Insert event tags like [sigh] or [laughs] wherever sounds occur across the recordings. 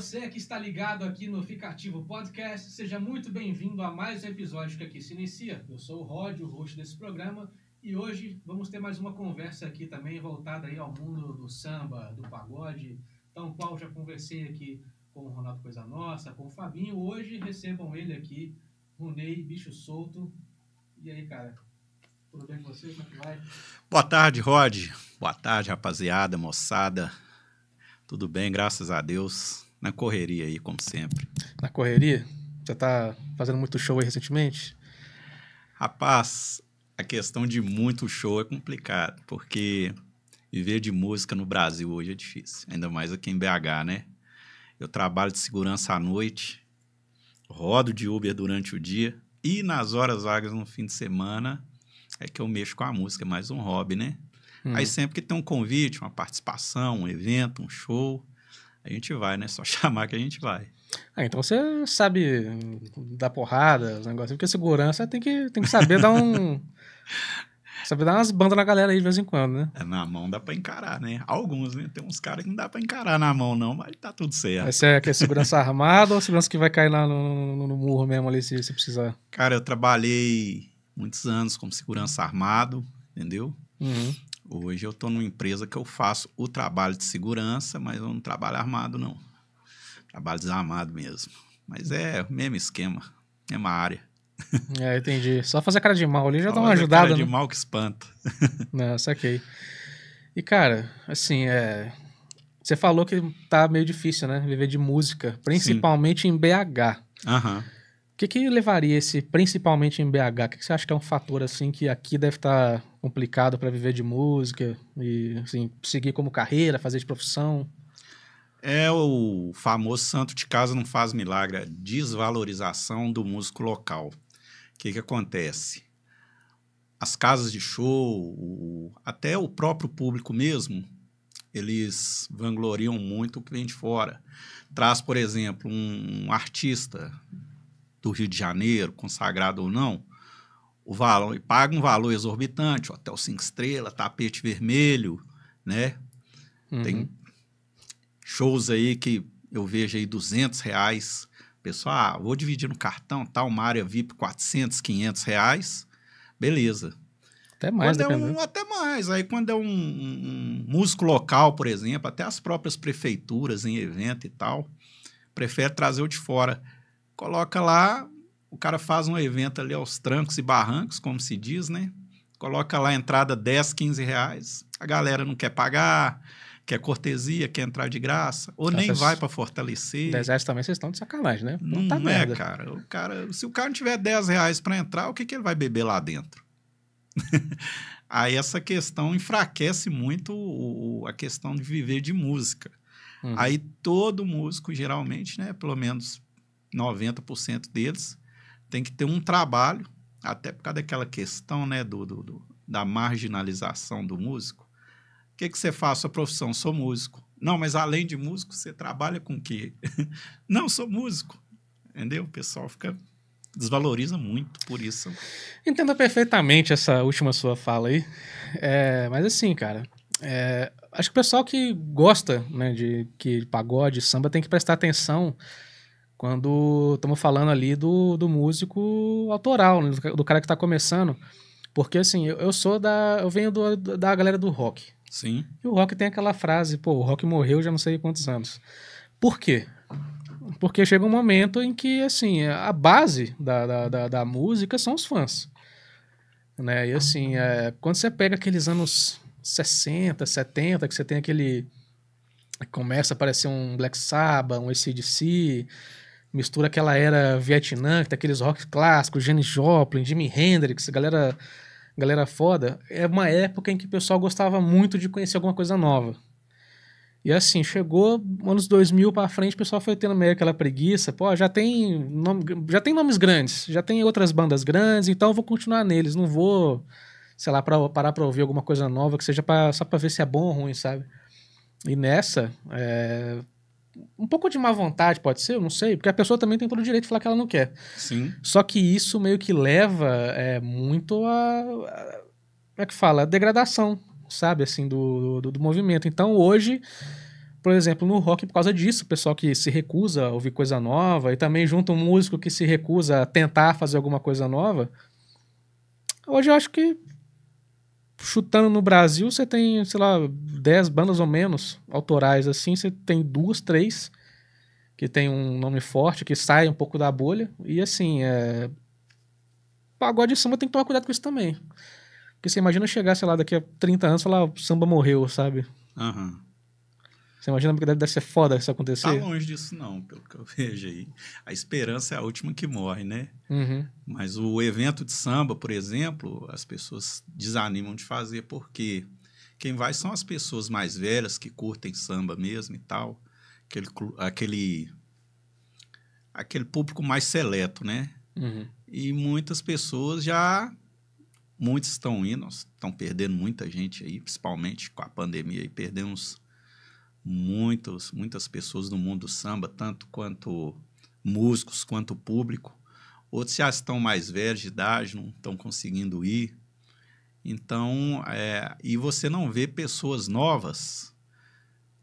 você que está ligado aqui no Ficativo Podcast, seja muito bem-vindo a mais um episódio que aqui se inicia. Eu sou o Rod, o host desse programa, e hoje vamos ter mais uma conversa aqui também voltada aí ao mundo do samba, do pagode, então qual já conversei aqui com o Ronaldo Coisa Nossa, com o Fabinho. Hoje recebam ele aqui, Runei Bicho Solto. E aí, cara? Tudo bem com você? Como é que vai? Boa tarde, Rod. Boa tarde, rapaziada, moçada. Tudo bem, graças a Deus. Na correria aí, como sempre. Na correria? Já tá fazendo muito show aí recentemente? Rapaz, a questão de muito show é complicado, porque viver de música no Brasil hoje é difícil, ainda mais aqui em BH, né? Eu trabalho de segurança à noite, rodo de Uber durante o dia e nas horas vagas no fim de semana é que eu mexo com a música, é mais um hobby, né? Hum. Aí sempre que tem um convite, uma participação, um evento, um show, a gente vai, né? Só [laughs] chamar que a gente vai. Ah, então você sabe dar porrada, os negócios, porque segurança tem que, tem que saber dar um. [laughs] saber dar umas bandas na galera aí de vez em quando, né? É, na mão dá pra encarar, né? Alguns, né? Tem uns caras que não dá pra encarar na mão, não, mas tá tudo certo. Essa é, é segurança armada ou segurança que vai cair lá no, no, no murro mesmo ali, se, você precisar? Cara, eu trabalhei muitos anos como segurança armado, entendeu? Uhum. Hoje eu estou numa empresa que eu faço o trabalho de segurança, mas eu não trabalho armado, não. Trabalho desarmado mesmo. Mas é o mesmo esquema, mesma área. [laughs] É, entendi. Só fazer cara de mal ali já Só dá uma ajudada. Cara né? de mal que espanta. [laughs] Não, saquei. E, cara, assim, é. Você falou que tá meio difícil, né? Viver de música, principalmente Sim. em BH. Aham. Uhum. O que, que levaria esse, principalmente em BH? O que, que, você acha que é um fator assim que aqui deve estar tá complicado para viver de música e assim, seguir como carreira, fazer de profissão? É o famoso santo de casa não faz milagre, é a desvalorização do músico local. O que, que acontece? As casas de show, o, até o próprio público mesmo, eles vangloriam muito o cliente fora. Traz, por exemplo, um, um artista do Rio de Janeiro, consagrado ou não, o valor e paga um valor exorbitante, hotel cinco estrelas, tapete vermelho, né? Uhum. Tem shows aí que eu vejo aí 200 reais. Pessoal, ah, vou dividir no cartão, tal, tá uma área VIP 400, 500 reais, beleza. Até mais, quando né, é um, Até mais. Aí quando é um, um, músico local, por exemplo, até as próprias prefeituras em evento e tal, prefere trazer o de fora coloca lá, o cara faz um evento ali aos trancos e barrancos, como se diz, né? Coloca lá a entrada 10, 15 reais, a galera não quer pagar, quer cortesia, quer entrar de graça, ou nem vai para fortalecer. dez reais também vocês estão de sacanagem, né? Não, não tá é, cara. O cara. Se o cara não tiver 10 reais para entrar, o que, que ele vai beber lá dentro? [laughs] Aí essa questão enfraquece muito o, o, a questão de viver de música. Uhum. Aí todo músico, geralmente, né? Pelo menos 90% deles tem que ter um trabalho, até por causa daquela questão né, do, do, do da marginalização do músico. O que, que você faz? Sua profissão? Sou músico. Não, mas além de músico, você trabalha com o quê? [laughs] Não, sou músico. Entendeu? O pessoal fica desvaloriza muito por isso. Entendo perfeitamente essa última sua fala aí. É, mas assim, cara, é, acho que o pessoal que gosta né, de, que de pagode, samba, tem que prestar atenção quando estamos falando ali do, do músico autoral, né? do, cara que está começando. Porque assim, eu, eu, sou da. Eu venho do, da galera do rock. Sim. E o rock tem aquela frase, pô, o rock morreu já não sei quantos anos. Por quê? Porque chega um momento em que, assim, a base da, da, da, da música são os fãs. Né? E assim, é, quando você pega aqueles anos 60, 70, que você tem aquele. Começa a aparecer um Black Sabbath, um ACDC, mistura aquela era Vietnã, que tem aqueles rock clássicos, Janis Joplin, Jimi Hendrix, galera, galera foda. É uma época em que o pessoal gostava muito de conhecer alguma coisa nova. E assim, chegou anos 2000 para frente, o pessoal foi tendo meio aquela preguiça, pô, já tem, nome, já tem nomes grandes, já tem outras bandas grandes, então eu vou continuar neles, não vou, sei lá, pra, parar para ouvir alguma coisa nova que seja pra, só para ver se é bom ou ruim, sabe? E nessa, é, um pouco de má vontade, pode ser, eu não sei, porque a pessoa também tem todo o direito de falar que ela não quer. Sim. Só que isso meio que leva é, muito a, a. Como é que fala? A degradação, sabe? Assim, do, do, do movimento. Então hoje por exemplo, no rock por causa disso, o pessoal que se recusa a ouvir coisa nova, e também junto um músico que se recusa a tentar fazer alguma coisa nova. Hoje eu acho que chutando no Brasil, você tem, sei lá, 10 bandas ou menos autorais assim, você tem duas, três que tem um nome forte, que sai um pouco da bolha. E assim, é... pagode de samba tem que tomar cuidado com isso também. Porque você imagina chegar, sei lá, daqui a 30 anos e falar, o samba morreu, sabe? Uhum. Você imagina porque deve, deve ser foda isso tá acontecer? Tá longe disso, não, pelo que eu [laughs] vejo aí. A esperança é a última que morre, né? Uhum. Mas o evento de samba, por exemplo, as pessoas desanimam de fazer, porque quem vai são as pessoas mais velhas que curtem samba mesmo e tal. Aquele, aquele, aquele público mais seleto, né? Uhum. E muitas pessoas já muitos estão indo, estão perdendo muita gente aí, principalmente com a pandemia aí, perdemos muitos, muitas pessoas no mundo do samba, tanto quanto músicos, quanto público. Outros já estão mais velhos de idade, não estão conseguindo ir. Então, é, e você não vê pessoas novas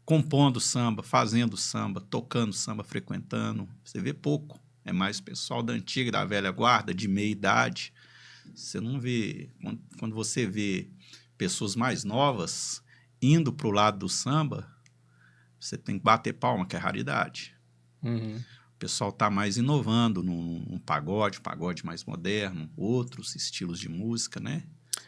compondo samba, fazendo samba, tocando samba, frequentando. Você vê pouco. É mais pessoal da antiga, da velha guarda, de meia idade. Você não vê. Quando você vê pessoas mais novas indo para o lado do samba, você tem que bater palma, que é raridade. Uhum. O pessoal está mais inovando num, pagode, pagode mais moderno, outros estilos de música, né?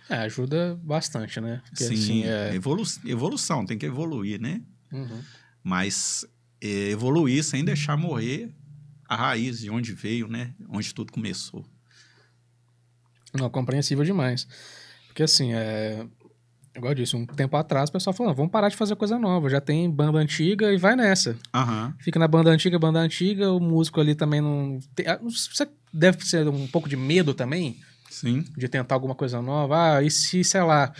É, ajuda bastante, né? Porque, Sim, assim, é... evolu evolução, tem que evoluir, né? Uhum. Mas é, evoluir sem deixar morrer a raiz de onde veio, né? Onde tudo começou. Não, compreensível demais. Porque assim, é... Igual eu disse, um tempo atrás o pessoal falou, vamos parar de fazer coisa nova, já tem banda antiga e vai nessa. Uhum. Fica na banda antiga, banda antiga, o músico ali também não... Tem, ah, você deve ser um pouco de medo também? Sim. De tentar alguma coisa nova. Ah, e se, sei lá,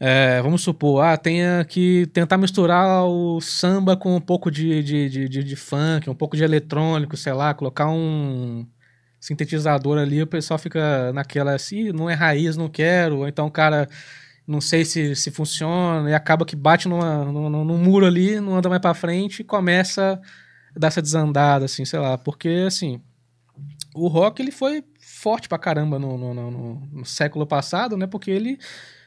é, vamos supor, ah, tenha que tentar misturar o samba com um pouco de, de, de, de, de funk, um pouco de eletrônico, sei lá, colocar um sintetizador ali, o pessoal fica naquela, assim, não é raiz, não quero, ou então o cara não sei se, se funciona, e acaba que bate numa, numa, num muro ali, não anda mais para frente e começa a dar essa desandada, assim, sei lá. Porque, assim, o rock ele foi forte pra caramba no, no, no, no século passado, né? Porque ele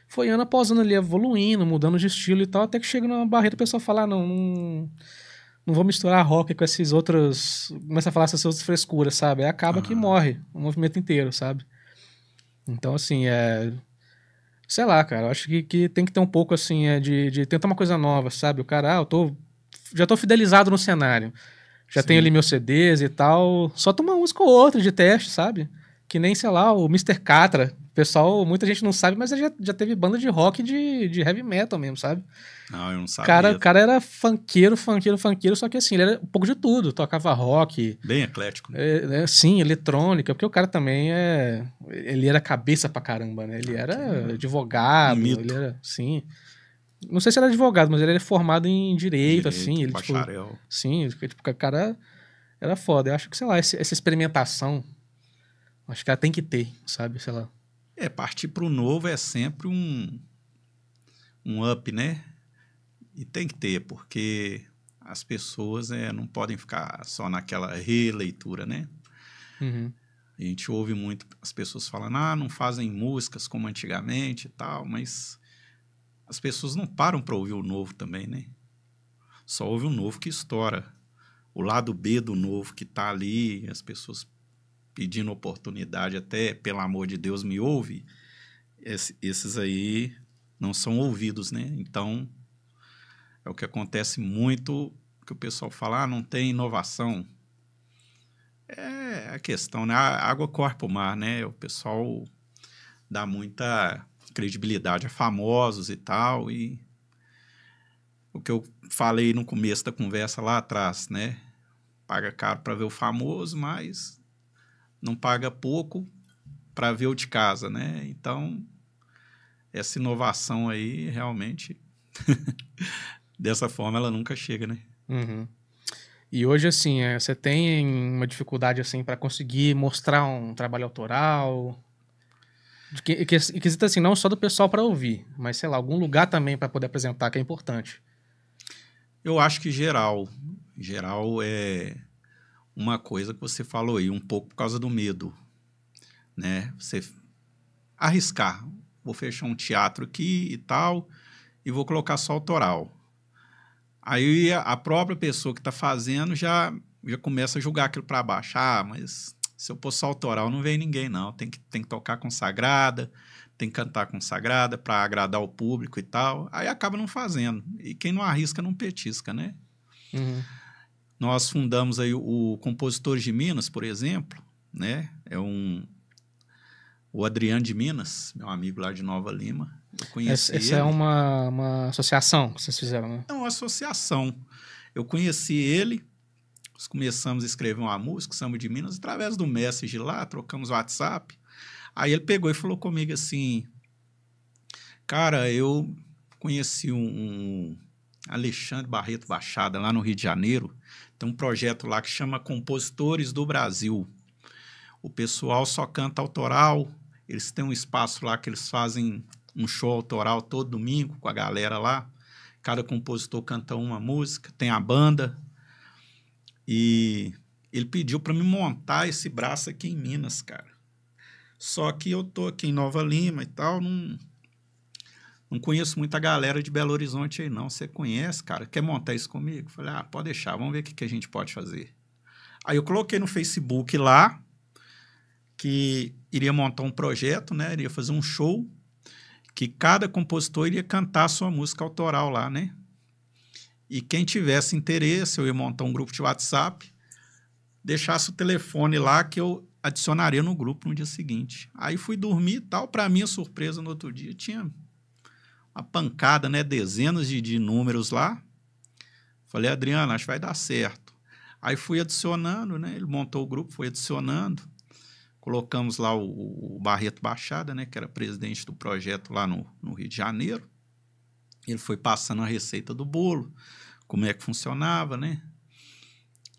foi ano após ano ali evoluindo, mudando de estilo e tal, até que chega numa barreira o pessoal falar ah, não, não, não, vou misturar rock com esses outros... Começa a falar essas outras frescuras, sabe? Aí acaba que morre o movimento inteiro, sabe? Então, assim, é sei lá, cara, eu acho que, que tem que ter um pouco assim, é, de, de tentar uma coisa nova, sabe? O cara, ah, eu tô, já tô fidelizado no cenário. Já Sim. tenho ali meus CDs e tal. Só toma uma música ou outra de teste, sabe? Que nem, sei lá, o Mr. Catra. pessoal, muita gente não sabe, mas ele já, já teve banda de rock de, de heavy metal mesmo, sabe? Não, eu não sabia. Cara, o cara era funkeiro, funkeiro, funkeiro, só que assim, ele era um pouco de tudo. Tocava rock. Bem eclético. Né? É, sim, eletrônica, porque o cara também é... Ele era cabeça pra caramba, né? Ele ah, era advogado, mito. ele era... Sim não sei se era advogado, mas ele era formado em direito, direito assim. Ele, tipo, bacharel. Tipo, sim, tipo, o cara era foda. Eu acho que, sei lá, essa experimentação Acho que ela tem que ter, sabe? Sei lá. É, partir para o novo é sempre um, um up, né? E tem que ter, porque as pessoas é, não podem ficar só naquela releitura, né? Uhum. A gente ouve muito as pessoas falando, ah, não fazem músicas como antigamente e tal, mas as pessoas não param para ouvir o novo também, né? Só ouve o novo que estoura. O lado B do novo que tá ali, as pessoas pedindo oportunidade, até pelo amor de Deus, me ouve, esses aí não são ouvidos, né? Então, é o que acontece muito que o pessoal fala, ah, não tem inovação. É a questão, né? A água corre para o mar, né? O pessoal dá muita credibilidade a famosos e tal, e o que eu falei no começo da conversa lá atrás, né? Paga caro para ver o famoso, mas não paga pouco para ver o de casa, né? Então, essa inovação aí realmente [laughs] dessa forma ela nunca chega, né? Uhum. E hoje assim, é, você tem uma dificuldade assim para conseguir mostrar um trabalho autoral, de que, que, quesito assim não só do pessoal para ouvir, mas sei lá algum lugar também para poder apresentar que é importante. Eu acho que geral, geral é uma coisa que você falou aí, um pouco por causa do medo, né? Você arriscar, vou fechar um teatro aqui e tal, e vou colocar só autoral. Aí a própria pessoa que está fazendo já, já começa a julgar aquilo para baixo. Ah, mas se eu pôr só autoral, não vem ninguém, não. Tem que, tem que tocar consagrada, tem que cantar consagrada para agradar o público e tal. Aí acaba não fazendo. E quem não arrisca, não petisca, né? Uhum. Nós fundamos aí o, Compositores de Minas, por exemplo, né? É um o Adriano de Minas, meu amigo lá de Nova Lima. Eu conheci essa, essa é uma, uma associação que vocês fizeram, né? É uma associação. Eu conheci ele, nós começamos a escrever uma música, Samba de Minas, através do Message lá, trocamos WhatsApp. Aí ele pegou e falou comigo assim: Cara, eu conheci um, um Alexandre Barreto Baixada lá no Rio de Janeiro. Tem um projeto lá que chama Compositores do Brasil. O pessoal só canta autoral, eles têm um espaço lá que eles fazem um show autoral todo domingo com a galera lá. Cada compositor canta uma música, tem a banda. E ele pediu para me montar esse braço aqui em Minas, cara. Só que eu tô aqui em Nova Lima e tal, não não conheço muita galera de Belo Horizonte aí, não. Você conhece, cara? Quer montar isso comigo? Falei, ah, pode deixar, vamos ver o que, que a gente pode fazer. Aí eu coloquei no Facebook lá que iria montar um projeto, né? Iria fazer um show que cada compositor iria cantar sua música autoral lá, né? E quem tivesse interesse, eu ia montar um grupo de WhatsApp, deixasse o telefone lá que eu adicionaria no grupo no dia seguinte. Aí fui dormir e tal, para minha surpresa no outro dia tinha a pancada, né? Dezenas de, de números lá. Falei, Adriano, acho que vai dar certo. Aí fui adicionando, né? Ele montou o grupo, foi adicionando. Colocamos lá o, o Barreto Baixada, né? Que era presidente do projeto lá no, no Rio de Janeiro. Ele foi passando a receita do bolo, como é que funcionava, né?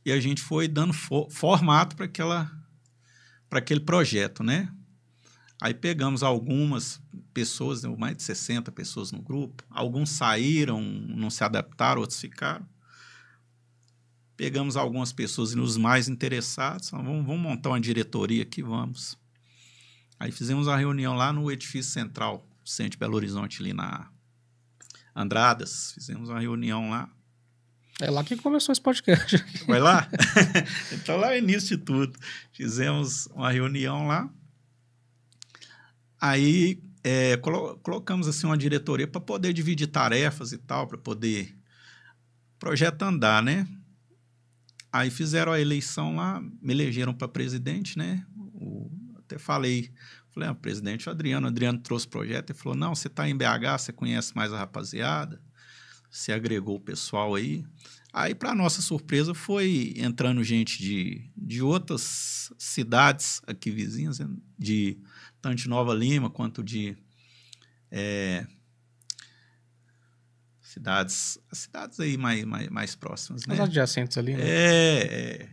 E a gente foi dando fo formato para aquela para aquele projeto, né? Aí pegamos algumas pessoas, né, mais de 60 pessoas no grupo. Alguns saíram, não se adaptaram, outros ficaram. Pegamos algumas pessoas e nos mais interessados. Vamos, vamos montar uma diretoria aqui, vamos. Aí fizemos a reunião lá no edifício central, Centro Belo Horizonte, ali na Andradas. Fizemos uma reunião lá. É lá que começou esse podcast. Foi lá? [laughs] [laughs] então lá é início de tudo. Fizemos uma reunião lá Aí é, colo colocamos assim uma diretoria para poder dividir tarefas e tal, para poder projeto andar, né? Aí fizeram a eleição lá, me elegeram para presidente, né? O, até falei, falei, ah, presidente Adriano, o Adriano trouxe o projeto e falou: não, você está em BH, você conhece mais a rapaziada, você agregou o pessoal aí. Aí, para nossa surpresa, foi entrando gente de, de outras cidades aqui vizinhas, né? de tanto de Nova Lima quanto de é, cidades, cidades aí mais, mais, mais próximas, né? As adjacentes ali, né? É,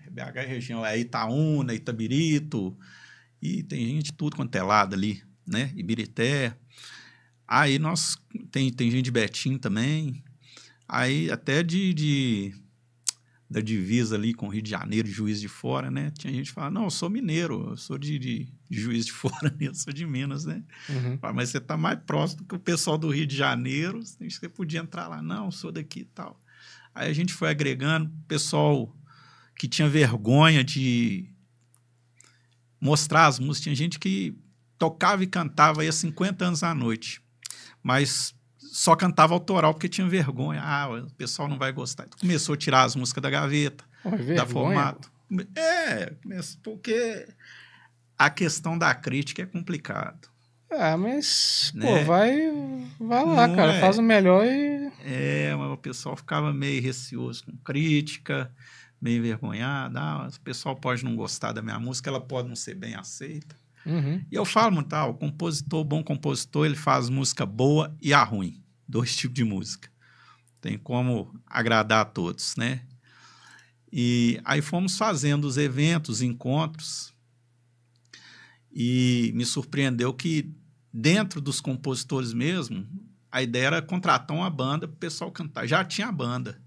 é BH é região, é Itaúna, Itabirito, e tem gente tudo quanto é lado ali, né? Ibirité. Aí nós, tem, tem gente de Betim também, aí até de, de da divisa ali com Rio de Janeiro, Juiz de Fora, né? Tinha gente que falava, não, eu sou mineiro, eu sou de, de Juiz de [laughs] Fora, né? eu sou de Minas, né? Uhum. mas você está mais próximo que o pessoal do Rio de Janeiro, você podia entrar lá, não, eu sou daqui e tal. Aí a gente foi agregando, pessoal que tinha vergonha de mostrar as músicas, tinha gente que tocava e cantava aí há 50 anos à noite, mas só cantava autoral porque tinha vergonha. Ah, o pessoal não vai gostar. Então, começou a tirar as músicas da gaveta, Pô, é da formato. É, porque a questão da crítica é complicado. Ah, mas, né? pô, vai, vai lá, não cara, é. faz o melhor e... É, mas o pessoal ficava meio receoso com crítica, meio envergonhado. Ah, o pessoal pode não gostar da minha música, ela pode não ser bem aceita. Uhum. E eu falo muito, ah, o compositor, bom compositor, ele faz música boa e a ruim. [laughs] Dois tipos de música. Tem como agradar a todos, né? E aí fomos fazendo os eventos, encontros, e me surpreendeu que dentro dos compositores mesmo, a ideia era contratar uma banda para o pessoal cantar. Já tinha a banda,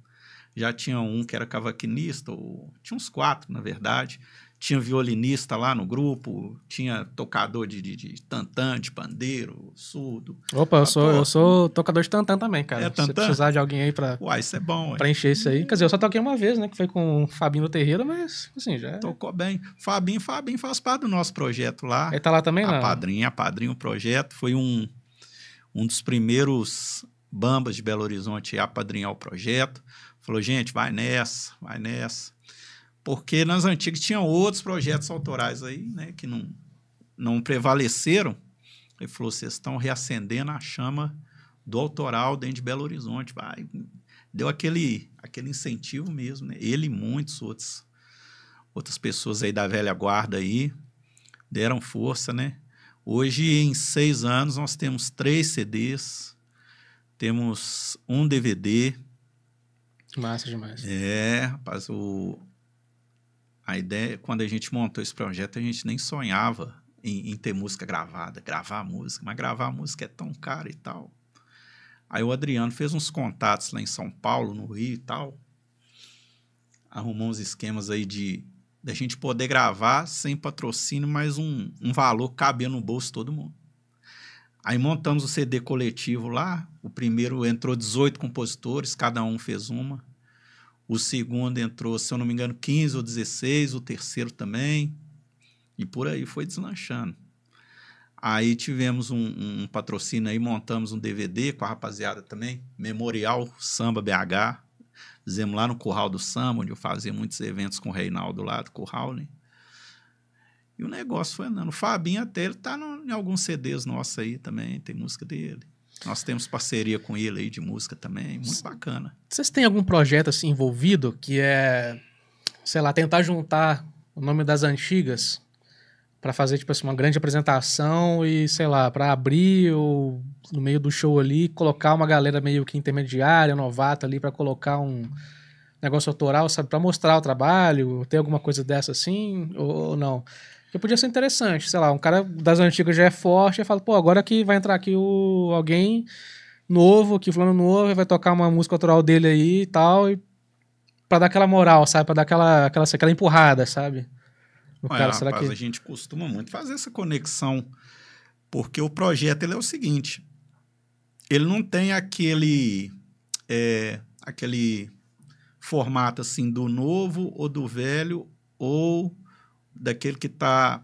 já tinha um que era cavaquinista, ou... tinha uns quatro, na verdade, tinha violinista lá no grupo, tinha tocador de, de, de tantã, de pandeiro, surdo. Opa, eu sou, eu sou hum. tocador de tantã também, cara. É, tantã? Se precisar de alguém aí pra. Uai, isso é bom, Pra encher isso aí. Quer dizer, eu só toquei uma vez, né? Que foi com o Fabinho Terreiro, mas assim, já. É. Tocou bem. Fabinho, Fabinho faz parte do nosso projeto lá. Ele tá lá também, a Padrinha, a padrinha, o projeto. Foi um, um dos primeiros bambas de Belo Horizonte a padrinhar o projeto. Falou, gente, vai nessa, vai nessa porque nas antigas tinha outros projetos autorais aí, né, que não, não prevaleceram. Ele falou: vocês estão reacendendo a chama do autoral dentro de Belo Horizonte. Vai. Deu aquele, aquele incentivo mesmo, né? Ele e muitos outros, outras pessoas aí da velha guarda aí deram força, né? Hoje, em seis anos, nós temos três CDs, temos um DVD. Massa demais. É, rapaz, o, a ideia, quando a gente montou esse projeto, a gente nem sonhava em, em ter música gravada, gravar música, mas gravar música é tão caro e tal. Aí o Adriano fez uns contatos lá em São Paulo, no Rio e tal. Arrumou uns esquemas aí de da gente poder gravar sem patrocínio, mas um, um valor cabendo no bolso de todo mundo. Aí montamos o CD coletivo lá. O primeiro entrou 18 compositores, cada um fez uma o segundo entrou, se eu não me engano, 15 ou 16, o terceiro também, e por aí foi deslanchando. Aí tivemos um, um patrocínio aí, montamos um DVD com a rapaziada também, Memorial Samba BH, fizemos lá no Curral do Samba, onde eu fazia muitos eventos com o Reinaldo lá do Curral, né? E o negócio foi andando. O Fabinho até ele tá no, em alguns CDs nossos aí também, tem música dele. Nós temos parceria com ele aí de música também, muito bacana. Vocês têm algum projeto assim envolvido que é, sei lá, tentar juntar o nome das antigas para fazer tipo assim uma grande apresentação e sei lá, para abrir ou no meio do show ali colocar uma galera meio que intermediária, novata ali para colocar um negócio autoral, sabe, para mostrar o trabalho, tem alguma coisa dessa assim ou, ou não? Que podia ser interessante, sei lá, um cara das antigas já é forte, e fala, pô, agora que vai entrar aqui o alguém novo, que falando novo, vai tocar uma música autoral dele aí e tal, e pra dar aquela moral, sabe? Pra dar aquela, aquela, aquela empurrada, sabe? O Olha, cara, será rapaz, que... a gente costuma muito fazer essa conexão, porque o projeto ele é o seguinte, ele não tem aquele... É, aquele formato assim do novo ou do velho ou daquele que está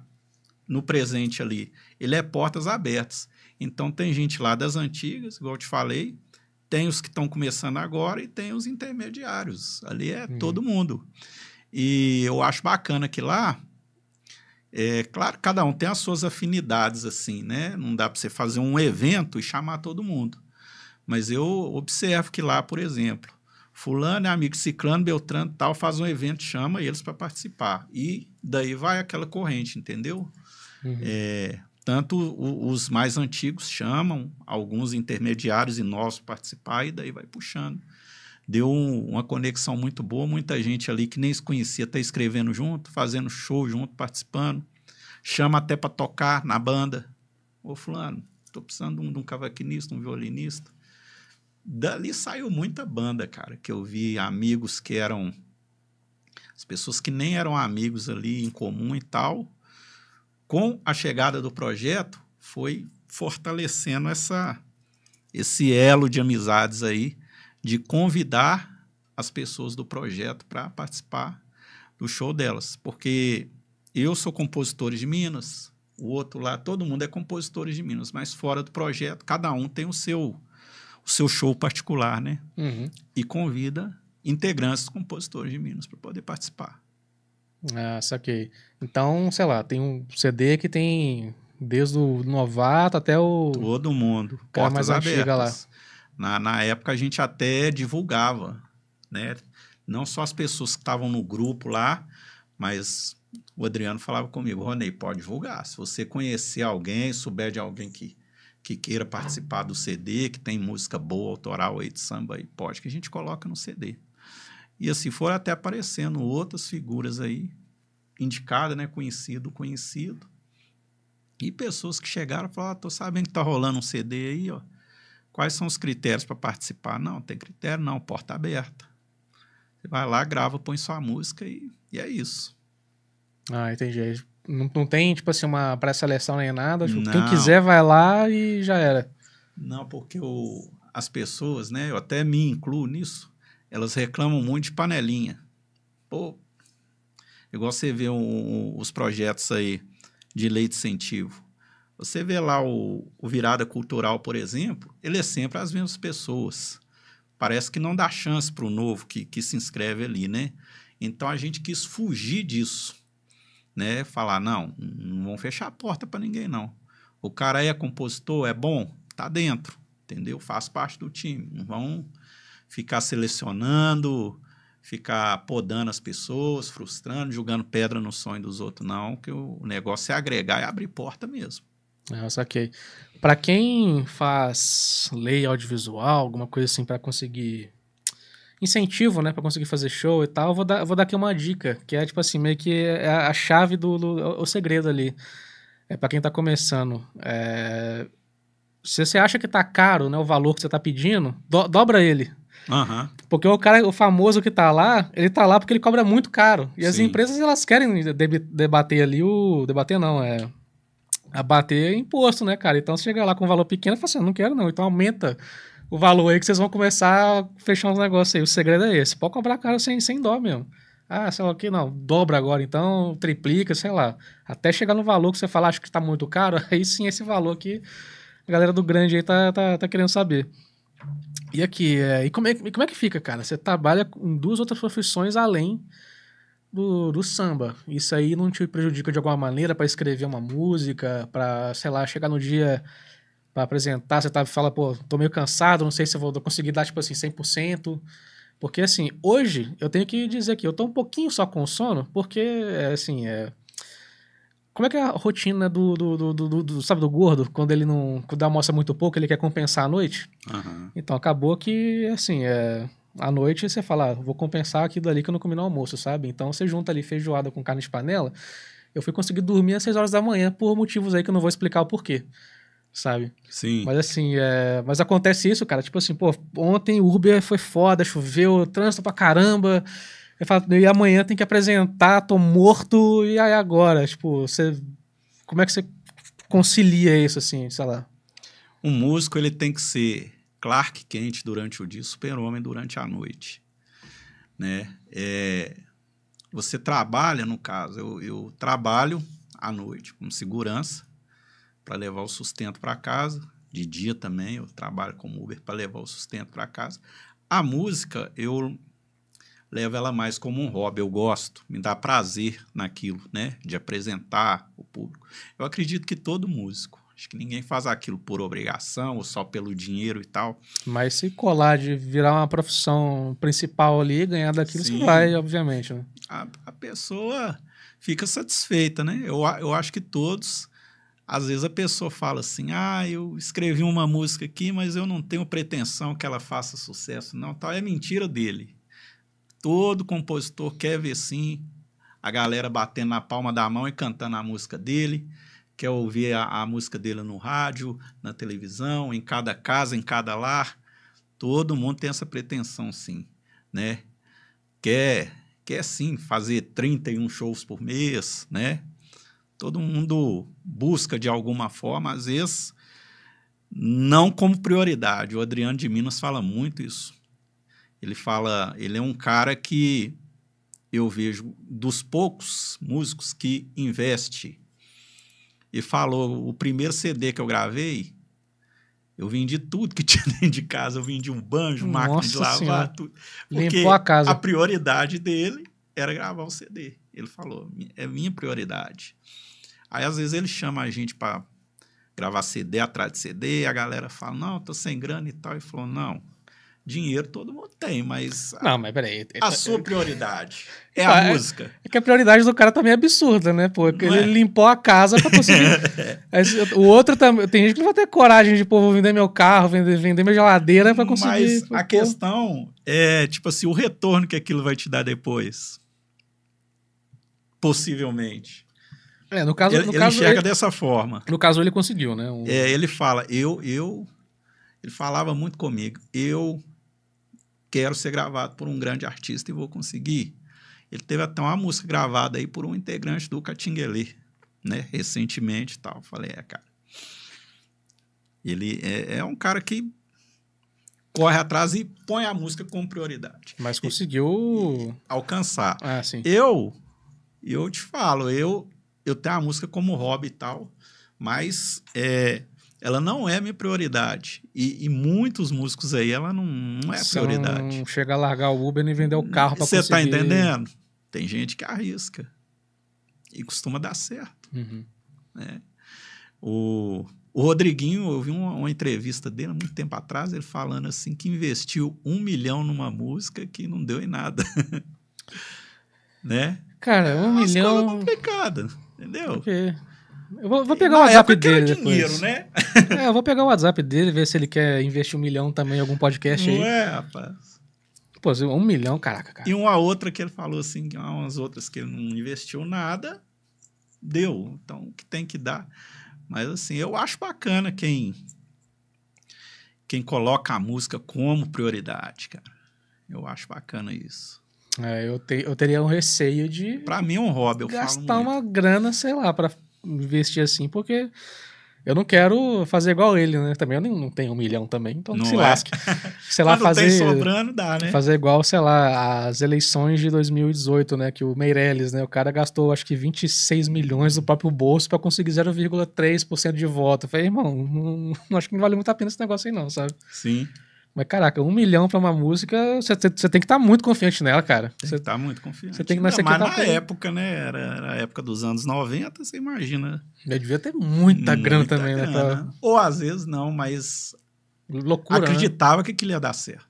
no presente ali, ele é portas abertas. Então tem gente lá das antigas, igual eu te falei, tem os que estão começando agora e tem os intermediários. Ali é uhum. todo mundo. E eu acho bacana que lá, é claro, cada um tem as suas afinidades, assim, né? Não dá para você fazer um evento e chamar todo mundo. Mas eu observo que lá, por exemplo, fulano é amigo ciclano, beltrano tal, faz um evento, chama eles para participar. E daí vai aquela corrente, entendeu? Uhum. É, tanto o, os mais antigos chamam, alguns intermediários e nós participar, e daí vai puxando. Deu um, uma conexão muito boa, muita gente ali que nem se conhecia, está escrevendo junto, fazendo show junto, participando. Chama até para tocar na banda. Ô, Fulano, tô precisando de um, de um cavaquinista, um violinista. Dali saiu muita banda, cara, que eu vi amigos que eram as pessoas que nem eram amigos ali em comum e tal, com a chegada do projeto, foi fortalecendo essa, esse elo de amizades aí, de convidar as pessoas do projeto para participar do show delas. Porque eu sou compositor de Minas, o outro lá, todo mundo é compositor de Minas, mas fora do projeto, cada um tem o seu o seu show particular, né? Uhum. E convida integrantes dos compositores de Minas para poder participar. Ah, saquei. Então, sei lá, tem um CD que tem desde o novato até o. Todo mundo. Cara portas mais abertas. Na, na época a gente até divulgava, né? Não só as pessoas que estavam no grupo lá, mas o Adriano falava comigo, Ronei, pode divulgar. Se você conhecer alguém, souber de alguém que, que queira participar do CD, que tem música boa, autoral aí de samba, aí pode, que a gente coloca no CD. E assim foram até aparecendo outras figuras aí, indicada, né, conhecido, conhecido. E pessoas que chegaram e falaram: estou ah, sabendo que está rolando um CD aí, ó. quais são os critérios para participar? Não, tem critério não, porta aberta. Você vai lá, grava, põe sua música e, e é isso. Ah, entendi. Não, não tem, tipo assim, uma pré-seleção nem nada. Tipo, quem quiser vai lá e já era. Não, porque o, as pessoas, né? Eu até me incluo nisso elas reclamam muito de panelinha. Pô, igual você vê um, os projetos aí de lei de incentivo. Você vê lá o, o Virada Cultural, por exemplo, ele é sempre as mesmas pessoas. Parece que não dá chance para o novo que, que se inscreve ali, né? Então a gente quis fugir disso, né? Falar não, não vão fechar a porta para ninguém não. O cara é compositor, é bom, tá dentro, entendeu? Faz parte do time. Não vão ficar selecionando, ficar podando as pessoas, frustrando, jogando pedra no sonho dos outros, não. Que o negócio é agregar e abrir porta mesmo. Ah, saquei. Para quem faz lei audiovisual, alguma coisa assim para conseguir incentivo, né, para conseguir fazer show e tal, vou dar, vou dar aqui uma dica, que é tipo assim, meio que é a chave do, do é o segredo ali. É para quem tá começando, é... se você acha que tá caro, né, o valor que você tá pedindo, do, dobra ele. Uhum. Porque o cara, o famoso que tá lá, ele tá lá porque ele cobra muito caro. E Sim. as empresas, elas querem debater ali o... Debater não, é... Abater imposto, né, cara? Então, você chega lá com um valor pequeno e fala assim, ah, não quero não. Então, aumenta o valor aí que vocês vão começar a fechar uns negócios aí. O segredo é esse. Pode cobrar caro sem, sem dó mesmo. Ah, sei lá o que, não, dobra agora, então triplica, sei lá. Até chegar no valor que você fala, acho que tá muito caro, [laughs] aí sim esse valor que a galera do grande aí tá, tá, tá querendo saber. E aqui, é, e, como é, como é que fica, cara? Você trabalha em duas outras profissões além do, do samba. Isso aí não te prejudica de alguma maneira para escrever uma música, para, sei lá, chegar no dia para apresentar, você tá, fala, pô, tô meio cansado, não sei se eu vou conseguir dar, tipo assim, 100%. Porque, assim, hoje eu tenho que dizer que eu tô um pouquinho só com sono, porque, é, assim, é, como é que é a rotina do, do, do, do, sabe, do gordo, quando ele não quando almoça é muito pouco, ele quer compensar à noite? Uhum. Então, acabou que, assim, é, à noite você fala, ah, vou compensar aquilo dali que eu não comi no almoço, sabe? Então, você junta ali feijoada com carne de panela, eu fui conseguir dormir às 6 horas da manhã por motivos aí que eu não vou explicar o porquê, sabe? Sim. Mas assim, é... mas acontece isso, cara, tipo assim, pô, ontem o Uber foi foda, choveu, trânsito pra caramba... Eu falo, e amanhã tem que apresentar, tô morto, e aí agora? Tipo, você. Como é que você concilia isso, assim, sei lá? Um músico, ele tem que ser Clark quente durante o dia, super-homem durante a noite. Né? É, você trabalha, no caso, eu, eu trabalho à noite com segurança para levar o sustento para casa. De dia também eu trabalho como Uber para levar o sustento para casa. A música, eu leva ela mais como um hobby. Eu gosto, me dá prazer naquilo, né? De apresentar o público. Eu acredito que todo músico. Acho que ninguém faz aquilo por obrigação ou só pelo dinheiro e tal. Mas se colar de virar uma profissão principal ali, ganhar daquilo, Sim. você vai, obviamente, né? A, a pessoa fica satisfeita, né? Eu, eu acho que todos às vezes a pessoa fala assim: ah, eu escrevi uma música aqui, mas eu não tenho pretensão que ela faça sucesso, não. Tal é mentira dele todo compositor quer ver sim a galera batendo na palma da mão e cantando a música dele, quer ouvir a, a música dele no rádio, na televisão, em cada casa, em cada lar. Todo mundo tem essa pretensão, sim, né? Quer, quer sim fazer 31 shows por mês, né? Todo mundo busca de alguma forma, às vezes não como prioridade. O Adriano de Minas fala muito isso. Ele fala, ele é um cara que eu vejo dos poucos músicos que investe. E falou, o primeiro CD que eu gravei, eu vendi tudo que [laughs] tinha dentro de casa, eu vendi um banjo, Nossa máquina de lavar, senhora. tudo. Porque Limpou a casa. A prioridade dele era gravar o CD. Ele falou, é minha prioridade. Aí às vezes ele chama a gente para gravar CD atrás de CD, a galera fala, não, tô sem grana e tal. e falou, não, Dinheiro todo mundo tem, mas. não, mas peraí. É- a é- sua prioridade é a é, música. É que a prioridade do cara também tá é absurda, né? Pô, é ele limpou a casa pra conseguir. [laughs] o outro também. Tem gente que não vai ter coragem de, pô, vou vender meu carro, vender, vender minha geladeira pra conseguir. Mas a pô. questão é, tipo assim, o retorno que aquilo vai te dar depois. Possivelmente. É, no caso. Ele, no ele caso, enxerga ele, dessa forma. No caso, ele conseguiu, né? Um... É, ele fala, eu. eu ele falava muito comigo. Eu quero ser gravado por um grande artista e vou conseguir. Ele teve até uma música gravada aí por um integrante do Catinguele, né? Recentemente e tal. Falei, é, cara. Ele é, é, um cara que corre atrás e põe a música como prioridade. Mas conseguiu... E, e alcançar. Ah, sim. Eu, eu te falo, eu, eu tenho a música como hobby e tal, mas é, ela não é minha prioridade. E, e, muitos músicos aí, ela não, não é São, prioridade. Chega a largar o Uber nem vender o carro para conseguir... Você tá entendendo? Tem gente que arrisca. E costuma dar certo. Uhum. Né? O, o Rodriguinho, eu vi uma, uma, entrevista dele muito tempo atrás, ele falando assim que investiu um milhão numa música que não deu em nada. [laughs] né? Cara, um é uma milhão... complicada, entendeu? quê? Eu vou, vou pegar Na o WhatsApp dele dinheiro, depois. né? [laughs] é, eu vou pegar o WhatsApp dele, ver se ele quer investir um milhão também em algum podcast Não aí. é, rapaz. Pô, um milhão, caraca, cara. E uma outra que ele falou assim, que umas outras que ele não investiu nada, deu. Então, o que tem que dar. Mas assim, eu acho bacana quem quem coloca a música como prioridade, cara. Eu acho bacana isso. É, eu, te, eu teria um receio de. Pra mim é um hobby, eu Gastar uma grana, sei lá, pra investir assim, porque eu não quero fazer igual ele, né? Também eu não tenho um milhão também, então não se é. lasque. [laughs] Sei lá, fazer. sobrando, dá, né? Fazer igual, sei lá, as eleições de 2018, né? Que o Meirelles, né? O cara gastou acho que 26 milhões do próprio bolso para conseguir 0,3% de voto. Eu falei, irmão, não, não, acho que não vale muito a pena esse negócio aí, não, sabe? Sim. Mas caraca, um milhão pra uma música, você tem que estar tá muito confiante nela, cara. Você está tá muito confiante. tem que Mas tá na época, né? Era, era, a época dos anos 90, você imagina. Eu devia ter muita, muita grana também, né, grana. né? Ou às vezes não, mas. Loucura. Né? Acreditava né? que aquilo ia dar certo.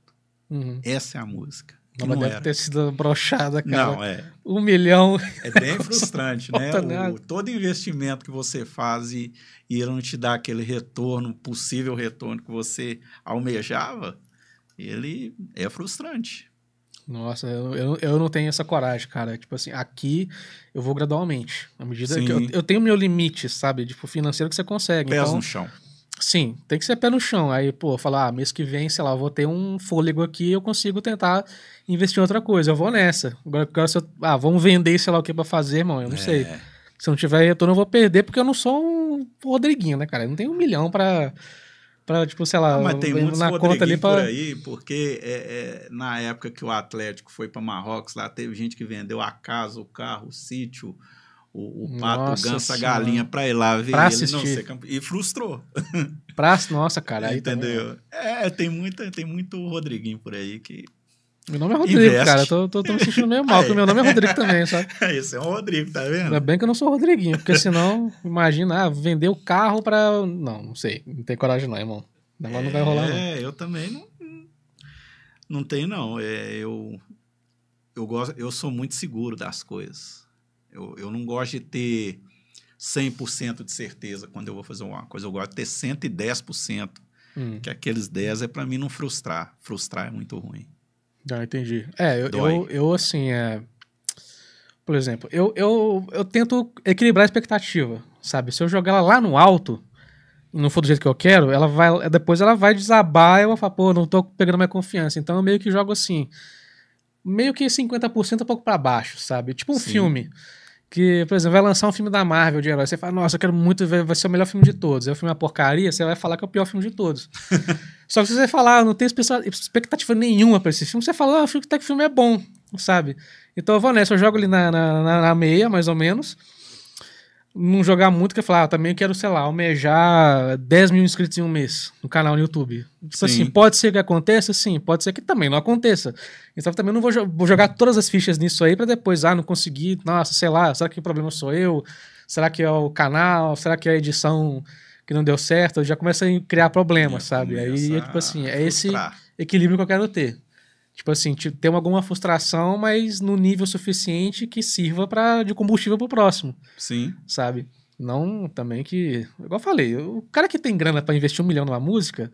Uhum. Essa é a música. Não deve era. ter sido brochada, cara. Não, é. Um milhão. É bem [laughs] frustrante, né? O, todo investimento que você faz e, e não te dá aquele retorno, possível retorno que você almejava, ele é frustrante. Nossa, eu, eu, eu, não tenho essa coragem, cara. Tipo assim, aqui eu vou gradualmente. À medida Sim. que eu, eu tenho meu limite, sabe? Tipo, financeiro que você consegue. Pés então, no chão. Sim, tem que ser pé no chão. Aí, pô, falar, ah, mês que vem, sei lá, vou ter um fôlego aqui, eu consigo tentar investir em outra coisa. Eu vou nessa. Agora, agora se eu, ah, vamos vender, sei lá o que para fazer, irmão, eu não é. sei. Se não tiver retorno, eu vou perder, porque eu não sou um Rodriguinho, né, cara? Eu não tenho um milhão para para tipo, sei lá, não, mas tem muito na conta ali pra... por aí, porque é, é, na época que o Atlético foi para Marrocos, lá teve gente que vendeu a casa, o carro, o sítio, o, o pato nossa gança a galinha para ir lá ver pra ele assistir. não ser campeão. E frustrou. [laughs] Pra, nossa, cara. Entendeu? Também... É, tem, muita, tem muito Rodriguinho por aí que. Meu nome é Rodrigo, investe. cara. tô, tô, tô, me sentindo meio mal, porque meu nome é Rodrigo também, sabe? [laughs] É, esse é um Rodrigo, tá vendo? Ainda bem que eu não sou Rodriguinho, porque senão, imagina, ah, vender o carro pra. Não, não sei. Não tem coragem, não, irmão. O negócio é, não vai rolar, não. É, eu também não. Não tenho, não. É, eu, eu, gosto, eu sou muito seguro das coisas. Eu, eu não gosto de ter 100% de certeza quando eu vou fazer uma coisa. Eu gosto de ter 110%, hum. que aqueles 10 é para mim não frustrar. Frustrar é muito ruim. Ah, entendi. É, eu, eu, eu, assim, é... por exemplo, eu, eu, eu tento equilibrar a expectativa, sabe? Se eu jogar ela lá no alto não for do jeito que eu quero, ela vai depois ela vai desabar e eu vou falar, pô, não tô pegando mais confiança. Então eu meio que jogo assim, meio que 50% um pouco para baixo, sabe? Tipo um Sim. filme que, por exemplo, vai lançar um filme da Marvel de herói. Você fala, nossa, eu quero muito ver, vai ser o melhor filme de todos. É o filme é uma porcaria, você vai falar que é o pior filme de todos. [laughs] Só que se você falar, ah, não tem expectativa nenhuma para esse filme, você fala, ah, até que o filme é bom, sabe? Então eu vou nessa, eu jogo ali na, na, na meia, mais ou menos não jogar muito, que eu falar, ah, também quero, sei lá, almejar 10 mil inscritos em um mês no canal no YouTube. Tipo assim, pode ser que aconteça? Sim, pode ser que também não aconteça. Então também não vou, vou jogar todas as fichas nisso aí para depois, ah, não consegui, nossa, sei lá, será que o problema sou eu? Será que é o canal? Será que é a edição que não deu certo? Eu já começa a criar problemas, sabe? Aí é tipo assim, é esse equilíbrio que eu quero ter. Tipo assim, ter alguma frustração, mas no nível suficiente que sirva para de combustível pro próximo. Sim. Sabe? Não também que. Igual eu falei, o cara que tem grana para investir um milhão numa música,